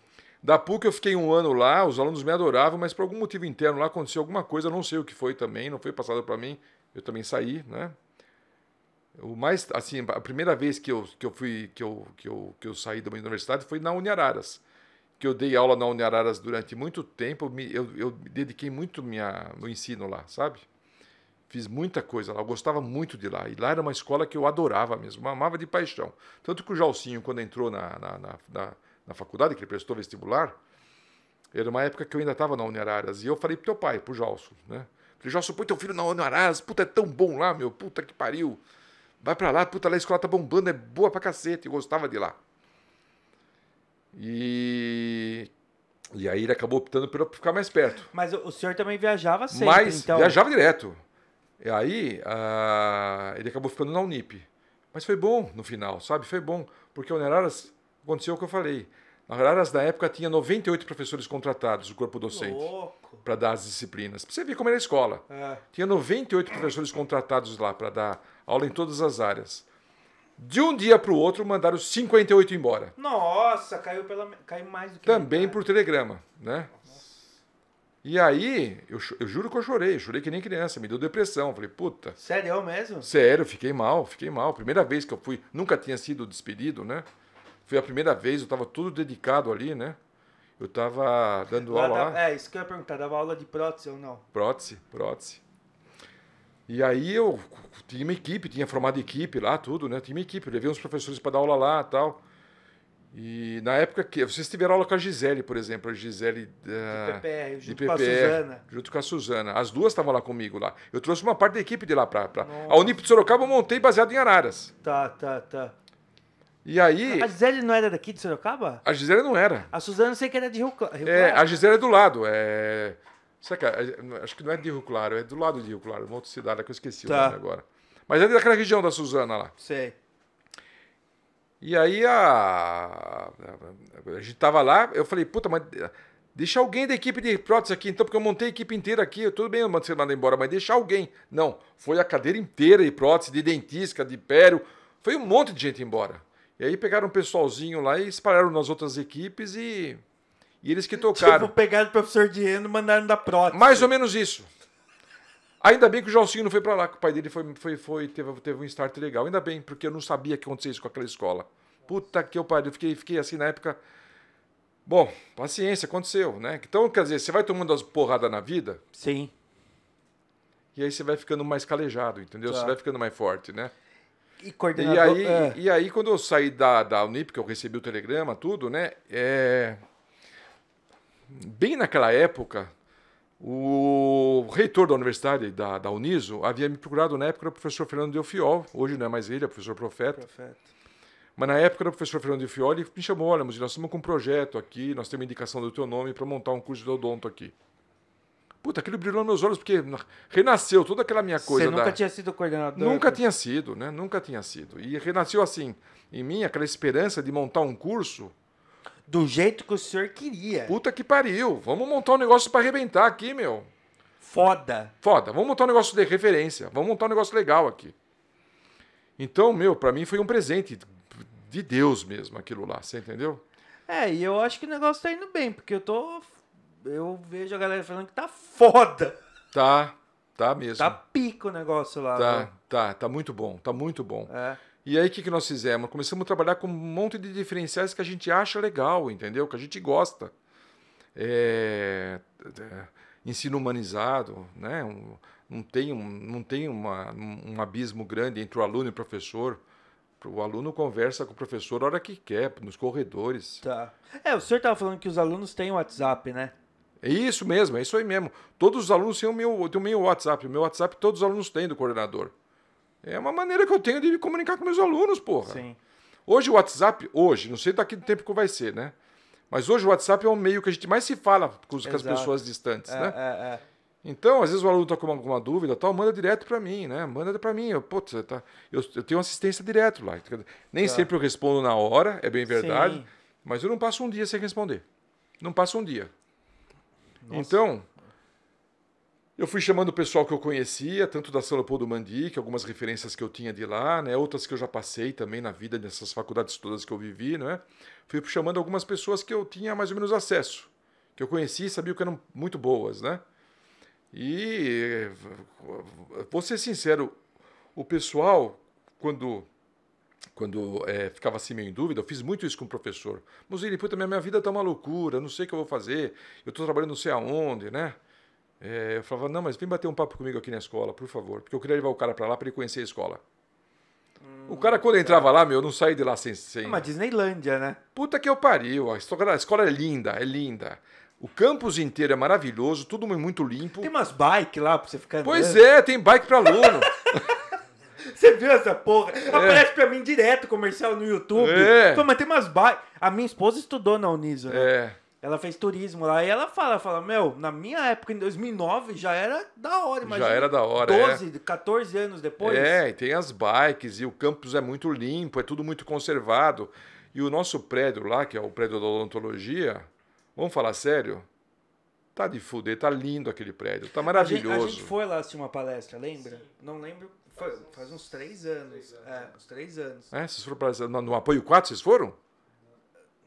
Da PUC eu fiquei um ano lá, os alunos me adoravam, mas por algum motivo interno lá aconteceu alguma coisa, não sei o que foi também, não foi passado para mim, eu também saí, né? O mais, assim, a primeira vez que eu, que eu fui, que eu, que eu, que eu saí da universidade foi na Uniararas, que eu dei aula na Uniararas durante muito tempo, me, eu, eu dediquei muito minha, meu ensino lá, sabe? Fiz muita coisa lá, eu gostava muito de lá. E lá era uma escola que eu adorava mesmo, amava de paixão. Tanto que o Jalcinho, quando entrou na, na, na, na na faculdade, que ele prestou vestibular, era uma época que eu ainda estava na Uniararas. E eu falei pro teu pai, pro Jalso, né? Falei, Jalso, põe teu filho na Uniararas, puta, é tão bom lá, meu, puta que pariu. Vai pra lá, puta, lá a escola tá bombando, é boa pra cacete, eu gostava de lá. E. E aí ele acabou optando por ficar mais perto. Mas o senhor também viajava sempre, Mas, então... viajava direto. E aí a... Ah, ele acabou ficando na Unip. Mas foi bom no final, sabe? Foi bom. Porque a Uniararas aconteceu o que eu falei. Na Araras, na época, tinha 98 professores contratados do corpo docente para dar as disciplinas. Pra você ver como era a escola. É. Tinha 98 professores contratados lá para dar aula em todas as áreas. De um dia para o outro, mandaram 58 embora. Nossa, caiu, pela, caiu mais do que Também por telegrama, né? Nossa. E aí, eu, eu, juro que eu chorei, chorei que nem criança, me deu depressão. Falei, puta. Sério mesmo? Sério, fiquei mal, fiquei mal. Primeira vez que eu fui, nunca tinha sido despedido, né? Foi a primeira vez, eu estava tudo dedicado ali, né? Eu estava dando lá aula É, isso que eu ia perguntar, dava aula de prótese ou não? Prótese, prótese. E aí eu tinha uma equipe, tinha formado equipe lá, tudo, né? Tinha uma equipe, eu levei uns professores para dar aula lá e tal. E na época que. Vocês tiveram aula com a Gisele, por exemplo, a Gisele da. De ah, PPR, junto de PPR, com a Suzana. Junto com a Suzana. As duas estavam lá comigo lá. Eu trouxe uma parte da equipe de lá para. pra... A Unip de Sorocaba eu montei baseado em Araras. Tá, tá, tá. E aí. A Gisele não era daqui de Sorocaba? A Gisele não era. A Suzana eu sei que era de Rio, é, Claro. É, a Gisele é do lado. É... Será que é... Acho que não é de Rio Claro, é do lado de Rio Claro, uma outra cidade que eu esqueci tá. o nome agora. Mas é daquela região da Suzana lá. Sei. E aí a. A gente tava lá, eu falei, puta, mas. Deixa alguém da equipe de prótese aqui, então, porque eu montei a equipe inteira aqui. Tudo bem, eu mandei você mandar embora, mas deixa alguém. Não, foi a cadeira inteira de prótese, de dentista, de pério. Foi um monte de gente embora. E aí pegaram um pessoalzinho lá e espalharam nas outras equipes e. E eles que tocaram. Tipo, pegaram o professor Dieno e mandaram da prótese. Mais ou menos isso. Ainda bem que o Jalcinho não foi para lá, que o pai dele foi, foi, foi, teve, teve um start legal. Ainda bem, porque eu não sabia que acontecia isso com aquela escola. Puta que eu pariu. Eu fiquei, fiquei assim na época. Bom, paciência, aconteceu, né? Então, quer dizer, você vai tomando as porradas na vida. Sim. E aí você vai ficando mais calejado, entendeu? Tá. Você vai ficando mais forte, né? E coordenador. E aí, é. e aí quando eu saí da, da Unip, que eu recebi o telegrama, tudo, né? É... Bem naquela época, o reitor da universidade, da, da Uniso, havia me procurado na época, era o professor Fernando Delfiol. Hoje não é mais ele, é o professor Profeta. Profeta. Mas na época era o professor Fernando Delfiol e me chamou: olha, nós estamos com um projeto aqui, nós temos indicação do teu nome para montar um curso de odonto aqui. Puta, aquilo brilhou nos meus olhos porque renasceu toda aquela minha coisa. Você nunca da... tinha sido coordenador? Nunca tinha sido, né? Nunca tinha sido. E renasceu assim, em mim, aquela esperança de montar um curso. Do jeito que o senhor queria. Puta que pariu. Vamos montar um negócio para arrebentar aqui, meu. Foda. Foda. Vamos montar um negócio de referência. Vamos montar um negócio legal aqui. Então, meu, para mim foi um presente de Deus mesmo aquilo lá, você entendeu? É, e eu acho que o negócio tá indo bem, porque eu tô eu vejo a galera falando que tá foda. Tá, tá mesmo. Tá pico o negócio lá. Tá, né? tá, tá muito bom, tá muito bom. É. E aí o que, que nós fizemos? Começamos a trabalhar com um monte de diferenciais que a gente acha legal, entendeu? Que a gente gosta. É, é, ensino humanizado, né? Um, não tem, um, não tem uma, um, abismo grande entre o aluno e o professor. O aluno conversa com o professor a hora que quer, nos corredores. Tá. É, o senhor estava falando que os alunos têm WhatsApp, né? É isso mesmo, é isso aí mesmo. Todos os alunos têm o meu, têm o meu WhatsApp. O meu WhatsApp todos os alunos têm do coordenador. É uma maneira que eu tenho de me comunicar com meus alunos, porra. Sim. Hoje o WhatsApp, hoje, não sei daqui do tempo que vai ser, né? Mas hoje o WhatsApp é o meio que a gente mais se fala com, as pessoas distantes, é, né? É, é. Então, às vezes o aluno está com alguma dúvida, tal, manda direto para mim, né? Manda para mim. Eu, putz, tá, eu, eu, tenho assistência direto lá. Nem tá. sempre eu respondo na hora, é bem verdade, Sim. mas eu não passo um dia sem responder. Não passo um dia. Então, eu fui chamando o pessoal que eu conhecia, tanto da São Leopoldo que algumas referências que eu tinha de lá, né? outras que eu já passei também na vida dessas faculdades todas que eu vivi, né? Fui chamando algumas pessoas que eu tinha mais ou menos acesso, que eu conhecia e sabia que eram muito boas, né? E vou ser sincero, o pessoal quando quando é, ficava assim meio em dúvida, eu fiz muito isso com o professor. Muzili, puta, minha, minha vida tá uma loucura, não sei o que eu vou fazer, eu tô trabalhando não sei aonde, né? É, eu falava, não, mas vem bater um papo comigo aqui na escola, por favor, porque eu queria levar o cara para lá para ele conhecer a escola. Hum, o cara, quando hum, entrava tá. lá, meu, eu não saí de lá sem. sem... É uma Disneylândia, né? Puta que eu pariu, a escola, a escola é linda, é linda. O campus inteiro é maravilhoso, tudo muito limpo. Tem umas bikes lá pra você ficar. Pois andando. é, tem bike para aluno. Você viu essa porra? É. Aparece pra mim direto comercial no YouTube. É. Pô, mas tem umas ba... A minha esposa estudou na Uniso, né? É. Ela fez turismo lá e ela fala, fala, meu, na minha época, em 2009, já era da hora. Imagina, já era da hora, 12, é. 14 anos depois. É, e tem as bikes e o campus é muito limpo, é tudo muito conservado. E o nosso prédio lá, que é o prédio da odontologia, vamos falar sério? Tá de fuder, tá lindo aquele prédio, tá maravilhoso. A gente, a gente foi lá assistir uma palestra, lembra? Sim. Não lembro foi, faz uns três anos. É, né? uns três anos. É, vocês foram pra, no, no Apoio 4, vocês foram?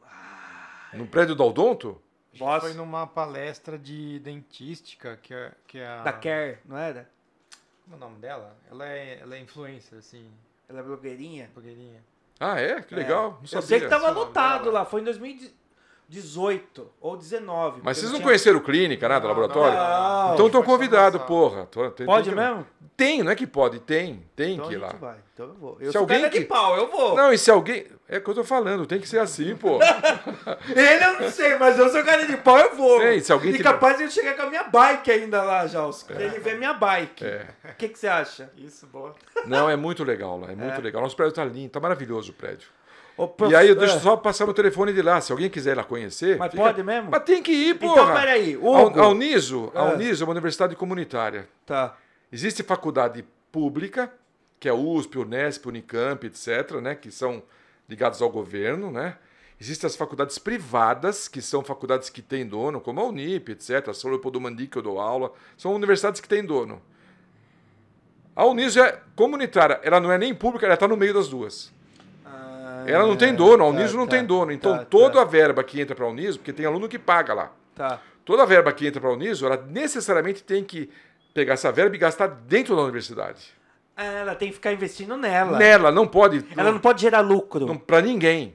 Ah, no é. prédio do Aldonto? Foi numa palestra de dentística que é, que é a... Da Care, não era? Como é o nome dela? Ela é, ela é influencer, assim. Ela é blogueirinha? Blogueirinha. Ah, é? Que é. legal. É. Não sabia. Eu sei que tava lotado lá. Foi em 2018. 18 ou 19. Mas vocês não tinha... conheceram clínica, nada, laboratório? Não, não, então estou convidado, porra. Tô, tô, pode que... mesmo? Tem, não é que pode, tem. Tem então que ir lá. Vai. Então eu vou. Eu se alguém que... de pau, eu vou. Não, e se alguém. É o que eu tô falando, tem que ser assim, pô. Ele eu não sei, mas eu sou cara de pau, eu vou. Tem, se alguém e capaz de eu chegar com a minha bike ainda lá, Jaus. É. Ele vê minha bike. É. O que, que você acha? Isso, boa. Não, é muito legal lá, é muito é. legal. Nosso prédio tá lindo, tá maravilhoso o prédio. E aí eu deixo é. só passar o telefone de lá. Se alguém quiser ir lá conhecer. Mas fica... pode mesmo? Mas tem que ir, pô Então, peraí. A, a Uniso, é. a Uniso é uma universidade comunitária. Tá. Existe faculdade pública, que é a USP, Unesp, Unicamp, etc., né? Que são ligados ao governo, né? Existem as faculdades privadas, que são faculdades que têm dono, como a Unip, etc., a São Leopoldo Mandi, que eu dou aula, são universidades que têm dono. A Uniso é comunitária, ela não é nem pública, ela está no meio das duas. Ela não tem dono, a Uniso tá, não tá, tem dono. Então tá, toda tá. a verba que entra para a Uniso, porque tem aluno que paga lá. Tá. Toda a verba que entra para a Uniso, ela necessariamente tem que pegar essa verba e gastar dentro da universidade. Ah, ela tem que ficar investindo nela. Nela, não pode. Ela não, não pode gerar lucro. Para ninguém.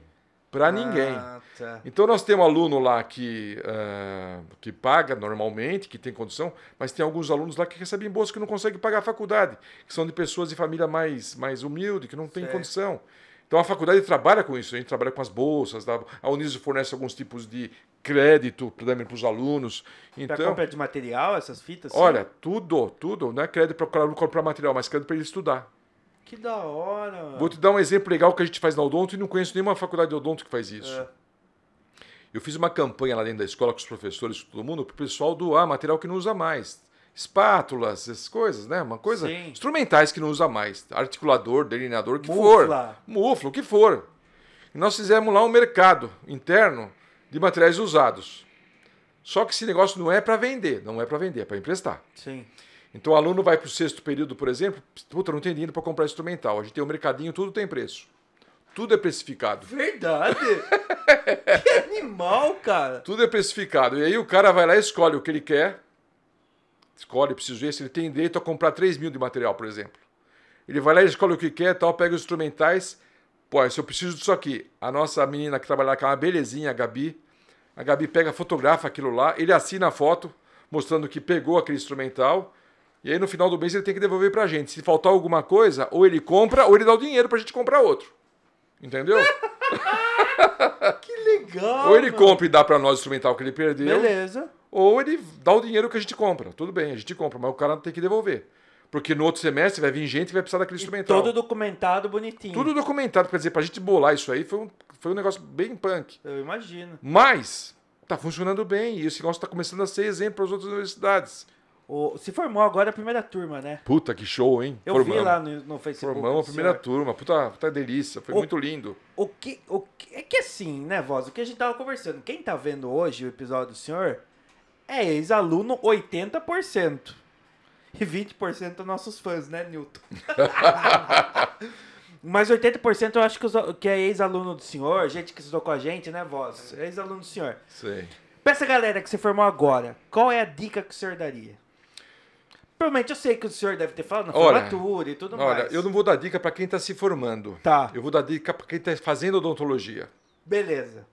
Para ah, ninguém. Tá. Então nós temos um aluno lá que, uh, que paga normalmente, que tem condição, mas tem alguns alunos lá que recebem bolsa que não conseguem pagar a faculdade, que são de pessoas de família mais, mais humilde, que não tem certo. condição. Então a faculdade trabalha com isso, a gente trabalha com as bolsas, a Uniso fornece alguns tipos de crédito para os alunos. Então, para compra de material, essas fitas? Olha, tudo, tudo. Não é crédito para o aluno comprar material, mas crédito para ele estudar. Que da hora! Vou te dar um exemplo legal que a gente faz na Odonto e não conheço nenhuma faculdade de Odonto que faz é. isso. É. Eu fiz uma campanha lá dentro da escola com os professores, com todo mundo, para o pessoal doar material que não usa mais espátulas, essas coisas, né? Uma coisa. Sim. Instrumentais que não usa mais. Articulador, delineador, o que Mufla. for. Mufla, o que for. E nós fizemos lá um mercado interno de materiais usados. Só que esse negócio não é para vender, não é para vender, é para emprestar. Sim. Então o aluno vai para o sexto período, por exemplo, puta, não tem dinheiro para comprar instrumental. A gente tem um mercadinho, tudo tem preço. Tudo é precificado. Verdade! que animal, cara! Tudo é precificado. E aí o cara vai lá e escolhe o que ele quer, escolhe, preciso ver se ele tem direito a comprar 3 mil de material, por exemplo. Ele vai lá e escolhe o que quer, tal, pega os instrumentais. Pô, se eu preciso disso aqui. A nossa menina que trabalha lá, que é uma belezinha, a Gabi. A Gabi pega, fotografa aquilo lá, ele assina a foto, mostrando que pegou aquele instrumental. E aí no final do mês ele tem que devolver pra gente. Se faltar alguma coisa, ou ele compra, ou ele dá o dinheiro pra gente comprar outro. Entendeu? que legal! Ou ele mano. compra e dá pra nós o instrumental que ele perdeu. Beleza ou ele dá o dinheiro que a gente compra. Tudo bem, a gente compra, mas o cara tem que devolver. Porque no outro semestre vai vir gente que vai precisar daquele e instrumental. Todo documentado bonitinho. Tudo documentado. Quer dizer, pra gente bolar isso aí foi um, foi um negócio bem punk. Eu imagino. Mas tá funcionando bem e esse negócio tá começando a ser exemplo para as outras universidades. se formou agora a primeira turma, né? Puta, que show, hein? Eu Formamos. vi lá no, no Facebook. Formamos a primeira senhor. turma. Puta, puta delícia. Foi o, muito lindo. O que, o que. É que assim, né, Voz? O que a gente tava conversando. Quem tá vendo hoje o episódio do senhor é ex-aluno 80%. E 20% nossos fãs, né, Newton? Mas 80% eu acho que, é ex-aluno do senhor, gente que estudou com a gente, né, vós? É ex-aluno do senhor. Sim. Pra essa galera que se formou agora, qual é a dica que o senhor daria? Provavelmente eu sei que o senhor deve ter falado na olha, formatura e tudo olha, mais. Olha, eu não vou dar dica para quem está se formando. Tá. Eu vou dar dica para quem está fazendo odontologia. Beleza.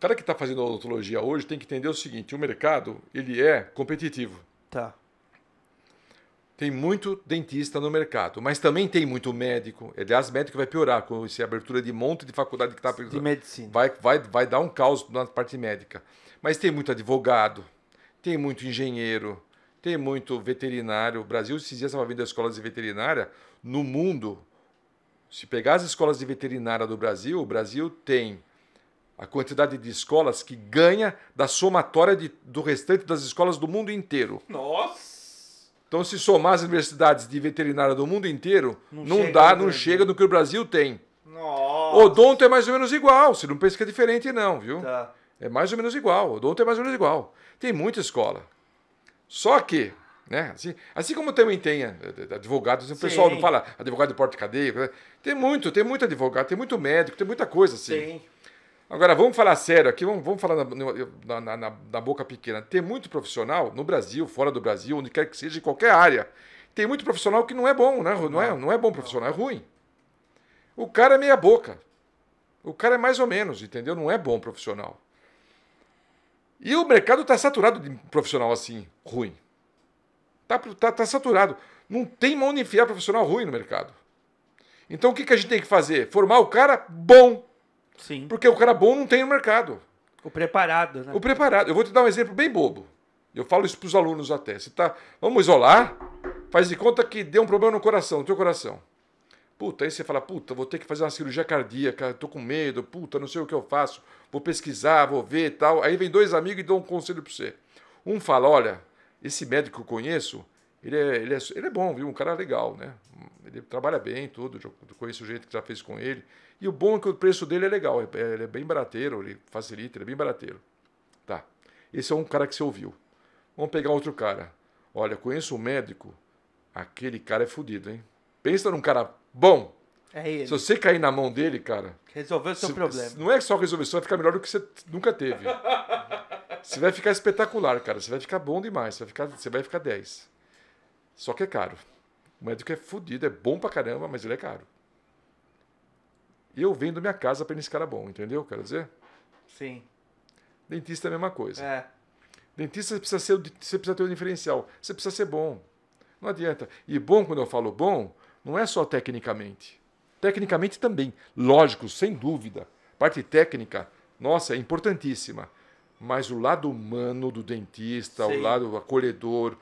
O cara que está fazendo odontologia hoje tem que entender o seguinte: o mercado ele é competitivo. Tá. Tem muito dentista no mercado, mas também tem muito médico. Aliás, médico vai piorar com essa abertura de monte de faculdade que está De medicina. Vai, vai, vai dar um caos na parte médica. Mas tem muito advogado, tem muito engenheiro, tem muito veterinário. O Brasil, esses dias, estava vendo escolas de veterinária. No mundo, se pegar as escolas de veterinária do Brasil, o Brasil tem a quantidade de escolas que ganha da somatória de, do restante das escolas do mundo inteiro. Nossa! Então, se somar as universidades de veterinária do mundo inteiro, não, não chega, dá, não chega do que o Brasil tem. Nossa. Odonto é mais ou menos igual, você não pensa que é diferente, não, viu? Tá. É mais ou menos igual, odonto é mais ou menos igual. Tem muita escola. Só que, né, assim, assim como também tem advogados, o pessoal não fala advogado de porta de cadeia, tem muito, tem muito advogado, tem muito médico, tem muita coisa assim. Sim. Agora, vamos falar sério aqui, vamos, vamos falar na, na, na, na, boca pequena. Tem muito profissional no Brasil, fora do Brasil, onde quer que seja, em qualquer área. Tem muito profissional que não é bom, né? Não é, não é bom profissional, é ruim. O cara é meia boca. O cara é mais ou menos, entendeu? Não é bom profissional. E o mercado está saturado de profissional assim, ruim. Está tá, tá saturado. Não tem mão de enfiar profissional ruim no mercado. Então o que, que a gente tem que fazer? Formar o cara bom Sim. Porque o cara bom não tem no mercado. O preparado, né? O preparado. Eu vou te dar um exemplo bem bobo. Eu falo isso para os alunos até. Você tá, vamos isolar, faz de conta que deu um problema no coração, no teu coração. Puta, aí você fala, puta, vou ter que fazer uma cirurgia cardíaca, tô com medo, puta, não sei o que eu faço, vou pesquisar, vou ver e tal. Aí vem dois amigos e dão um conselho para você. Um fala, olha, esse médico que eu conheço, ele é, ele, é, ele é bom, viu? Um cara legal, né? Ele trabalha bem, tudo, eu conheço o jeito que já fez com ele. E o bom é que o preço dele é legal, é, é, ele é bem barateiro, ele facilita, ele é bem barateiro. Tá. Esse é um cara que você ouviu. Vamos pegar outro cara. Olha, conheço um médico, aquele cara é fodido, hein? Pensa num cara bom. É ele. Se você cair na mão dele, cara. Resolveu o seu se, problema. Não é só resolver, você vai ficar melhor do que você nunca teve. você vai ficar espetacular, cara. Você vai ficar bom demais. Você vai ficar, você vai ficar 10. Só que é caro. O médico é fodido, é bom pra caramba, mas ele é caro eu vendo minha casa para esse cara bom, entendeu? Quero dizer? Sim. Dentista é a mesma coisa. É. Dentista você precisa, ser, você precisa ter um diferencial, você precisa ser bom. Não adianta. E bom, quando eu falo bom, não é só tecnicamente. Tecnicamente também, lógico, sem dúvida. Parte técnica, nossa, é importantíssima. Mas o lado humano do dentista, Sim. o lado acolhedor,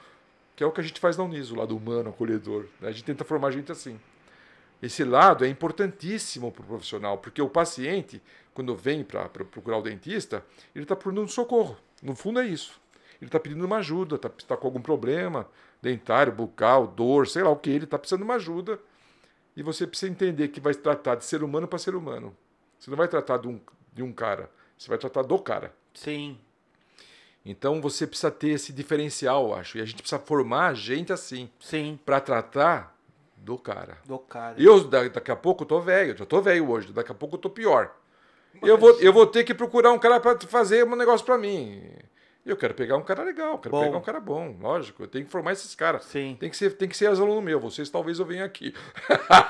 que é o que a gente faz na Unis, o lado humano, acolhedor. Né? A gente tenta formar gente assim. Esse lado é importantíssimo para o profissional, porque o paciente, quando vem para procurar o dentista, ele está por um socorro. No fundo, é isso. Ele está pedindo uma ajuda, está tá com algum problema dentário, bucal, dor, sei lá o que, ele está precisando de uma ajuda. E você precisa entender que vai tratar de ser humano para ser humano. Você não vai tratar de um, de um cara, você vai tratar do cara. Sim. Então você precisa ter esse diferencial, acho. E a gente precisa formar a gente assim. Sim. Para tratar do cara. Do cara. Eu, daqui a pouco, tô velho. Já tô velho hoje. Daqui a pouco eu tô pior. Eu, vou, eu vou ter que procurar um cara para fazer um negócio para mim. Eu quero pegar um cara legal, quero bom. pegar um cara bom, lógico. Eu tenho que formar esses caras. Sim. Tem que ser, tem que ser ex-aluno meu. Vocês talvez eu venha aqui.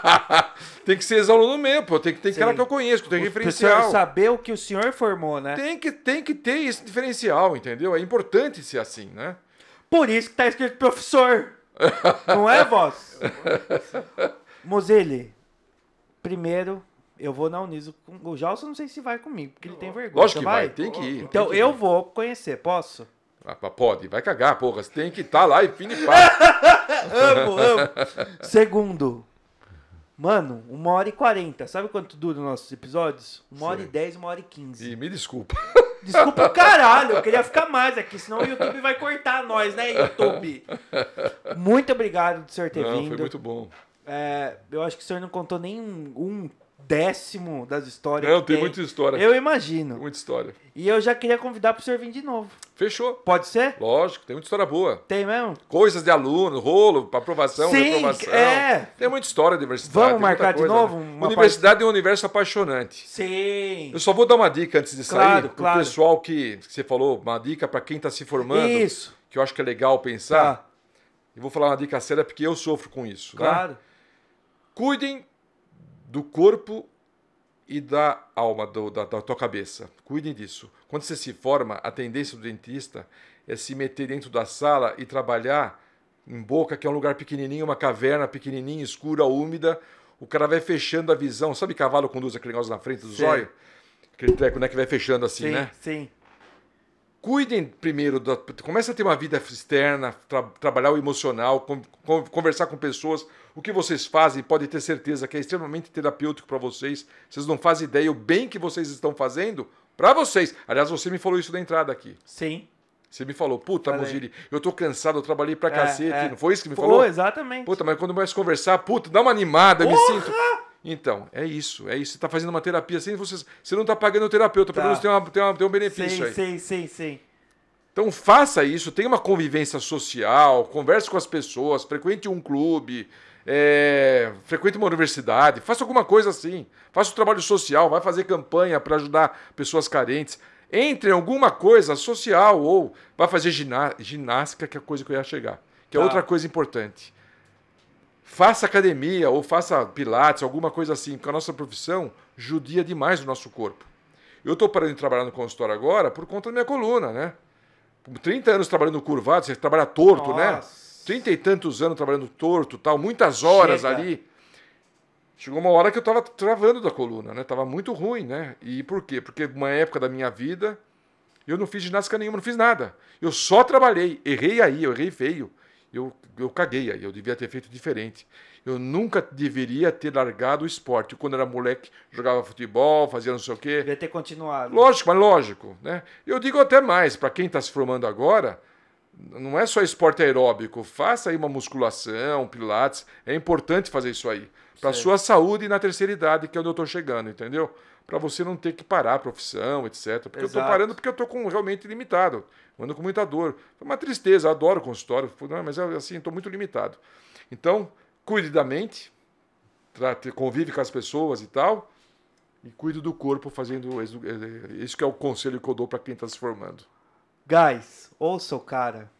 tem que ser ex-aluno meu, pô. Tem que ter cara que eu conheço, que tem referencial. saber o que o senhor formou, né? Tem que, tem que ter esse diferencial, entendeu? É importante ser assim, né? Por isso que tá escrito professor. Não é, voz? Mozeli, primeiro, eu vou na Uniso. Com... O Jalson não sei se vai comigo, porque ele tem vergonha. Lógico que vai? vai? tem que ir. Então que ir. eu vou conhecer, posso? Ah, pode, vai cagar, porra. Você tem que estar tá lá e fim e Amo, amo. Segundo, Mano, uma hora e quarenta. Sabe quanto dura os nossos episódios? Uma Sim. hora e dez, uma hora e quinze. E me desculpa. Desculpa o caralho, eu queria ficar mais aqui, senão o YouTube vai cortar nós, né, YouTube? Muito obrigado do senhor ter não, vindo. Foi muito bom. É, eu acho que o senhor não contou nem um, um décimo das histórias. Não, tem, tem muita história. Eu imagino. Tem muita história. E eu já queria convidar pro senhor vir de novo. Fechou. Pode ser? Lógico, tem muita história boa. Tem mesmo? Coisas de aluno, rolo, pra aprovação, Sim, reprovação. É. Tem muita história de universidade. Vamos marcar de novo? Né? Universidade parte... é um universo apaixonante. Sim. Eu só vou dar uma dica antes de claro, sair. Pro pessoal que, que você falou, uma dica para quem tá se formando. Isso. Que eu acho que é legal pensar. Tá. E vou falar uma dica séria porque eu sofro com isso. Tá? Claro. Né? Cuidem do corpo e da alma, do, da, da tua cabeça. Cuidem disso. Quando você se forma, a tendência do dentista é se meter dentro da sala e trabalhar em boca, que é um lugar pequenininho, uma caverna pequenininha, escura, úmida. O cara vai fechando a visão. Sabe cavalo conduz aquele negócio na frente do zóio? Aquele treco, né? Que vai fechando assim, sim, né? Sim, Cuidem primeiro, da... comece a ter uma vida externa, tra... trabalhar o emocional, conversar com pessoas, o que vocês fazem pode ter certeza que é extremamente terapêutico para vocês. Vocês não fazem ideia o bem que vocês estão fazendo para vocês. Aliás, você me falou isso na entrada aqui. Sim. Você me falou, puta, Muziri, eu tô cansado, eu trabalhei pra é, cacete. É. Não foi isso que me Pô, falou? exatamente. Puta, mas quando mais conversar, puta, dá uma animada, Porra! me sinto. Então, é isso, é isso. Você tá fazendo uma terapia assim, você. Você não tá pagando o terapeuta, tá. pelo menos tem, uma, tem, uma, tem um benefício sim, aí. Sim, sim, sim. Então faça isso, tenha uma convivência social, converse com as pessoas, frequente um clube, é, frequente uma universidade, faça alguma coisa assim, faça um trabalho social, vai fazer campanha para ajudar pessoas carentes. Entre em alguma coisa social ou vai fazer ginástica, que é a coisa que eu ia chegar, que é tá. outra coisa importante. Faça academia ou faça pilates, alguma coisa assim, porque a nossa profissão judia demais o nosso corpo. Eu estou parando de trabalhar no consultório agora por conta da minha coluna, né? 30 anos trabalhando curvado, você trabalha torto, né? Nossa. né? trinta e tantos anos trabalhando torto, tal, muitas horas Chega. ali. Chegou uma hora que eu estava travando da coluna, né? Tava muito ruim, né? E por quê? Porque uma época da minha vida eu não fiz ginástica nenhuma, não fiz nada. Eu só trabalhei. Errei aí, eu errei feio. Eu, eu caguei aí, eu devia ter feito diferente. Eu nunca deveria ter largado o esporte. Quando era moleque, jogava futebol, fazia não sei o quê. Devia ter continuado. Lógico, mas lógico, né? Eu digo até mais, para quem está se formando agora, não é só esporte aeróbico, faça aí uma musculação, pilates, é importante fazer isso aí. Para sua saúde e na terceira idade, que é onde eu estou chegando, entendeu? Para você não ter que parar a profissão, etc. Porque Exato. eu estou parando porque eu estou com, realmente limitado. Eu ando com muita dor. Foi uma tristeza, adoro consultório, mas assim, estou muito limitado. Então, cuide da mente, trate, convive com as pessoas e tal, e cuide do corpo fazendo. Eh, isso que é o conselho que eu dou para quem está se formando. Guys, ouça o cara.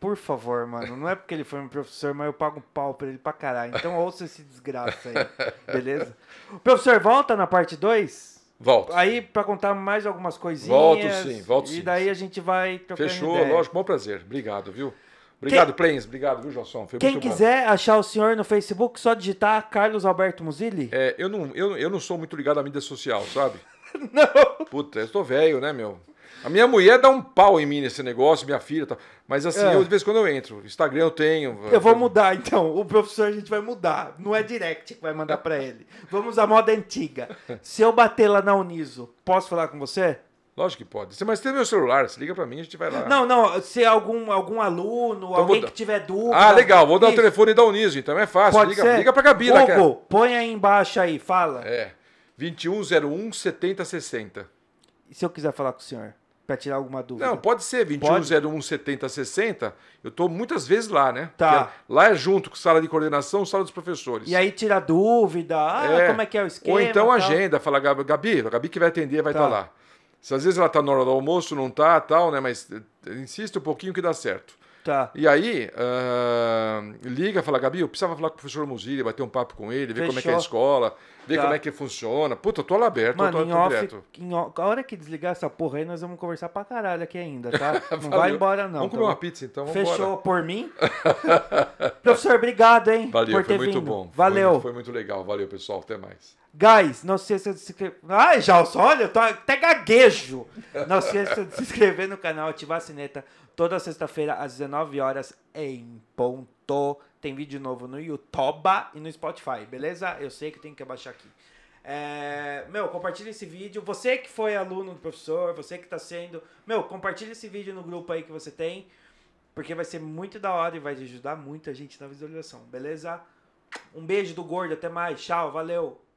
Por favor, mano. Não é porque ele foi um professor, mas eu pago um pau pra ele pra caralho. Então ouça esse desgraça aí. Beleza? O professor volta na parte 2? Volto. Aí pra contar mais algumas coisinhas. Volto sim, volto sim. E daí sim. a gente vai trocando Fechou, ideia. lógico. Bom prazer. Obrigado, viu? Obrigado, quem, Plains. Obrigado, viu, João? Foi quem quiser bom. achar o senhor no Facebook, só digitar Carlos Alberto Muzilli. É, eu não, eu, eu não sou muito ligado à mídia social, sabe? não. Puta, eu estou velho, né, meu? A minha mulher dá um pau em mim nesse negócio, minha filha. Mas assim, é. eu de vez em quando eu entro. Instagram eu tenho. Eu vou mudar então. O professor a gente vai mudar. Não é direct que vai mandar para ele. Vamos à moda antiga. Se eu bater lá na Uniso, posso falar com você? Lógico que pode. Mas tem meu celular, se liga para mim, a gente vai lá. Não, não, se é algum, algum aluno, então alguém que tiver dúvida. Ah, legal, vou dar o telefone da Uniso, então é fácil. Pode liga, ser? liga pra Gabi, né, Hugo, cara. põe aí embaixo aí, fala. É. 2101 7060. E se eu quiser falar com o senhor? para tirar alguma dúvida? Não, pode ser 21017060. Eu estou muitas vezes lá, né? Tá. lá é junto com sala de coordenação, sala dos professores. E aí tira dúvida, ah, é. como é que é o esquema? Ou então agenda, fala Gabi, a Gabi que vai atender vai estar tá. tá lá. Se às vezes ela está na hora do almoço, não está tal, né? Mas eh, insiste um pouquinho que dá certo. Tá. E aí, uh, liga, fala, Gabi, eu precisava falar com o professor Muzili, bater um papo com ele, ver Fechou. como é que é a escola ver tá. como é que funciona. Puta, eu tô lá aberto, Mano, eu tô, em off, direto. Em, a hora que desligar essa porra aí, nós vamos conversar pra caralho aqui ainda, tá? Não vai embora, não. Vamos tá comer uma pizza, então. Fechou por mim? Professor, obrigado, hein? Valeu, por ter foi vindo. muito bom. Valeu. Foi, foi, muito legal. Valeu, pessoal. Até mais. Guys, não se esqueça de se inscrever. Ai, Jalson, olha, eu tô até gaguejo. Não se esqueça de se inscrever no canal, ativar a sineta toda sexta-feira às 19 horas em ponto. Tem vídeo novo no YouTube e no Spotify, beleza? Eu sei que tem que abaixar aqui. É, meu, compartilha esse vídeo. Você que foi aluno do professor, você que está sendo. Meu, compartilha esse vídeo no grupo aí que você tem, porque vai ser muito da hora e vai ajudar muita gente na visualização, beleza? Um beijo do gordo, até mais. Tchau, valeu!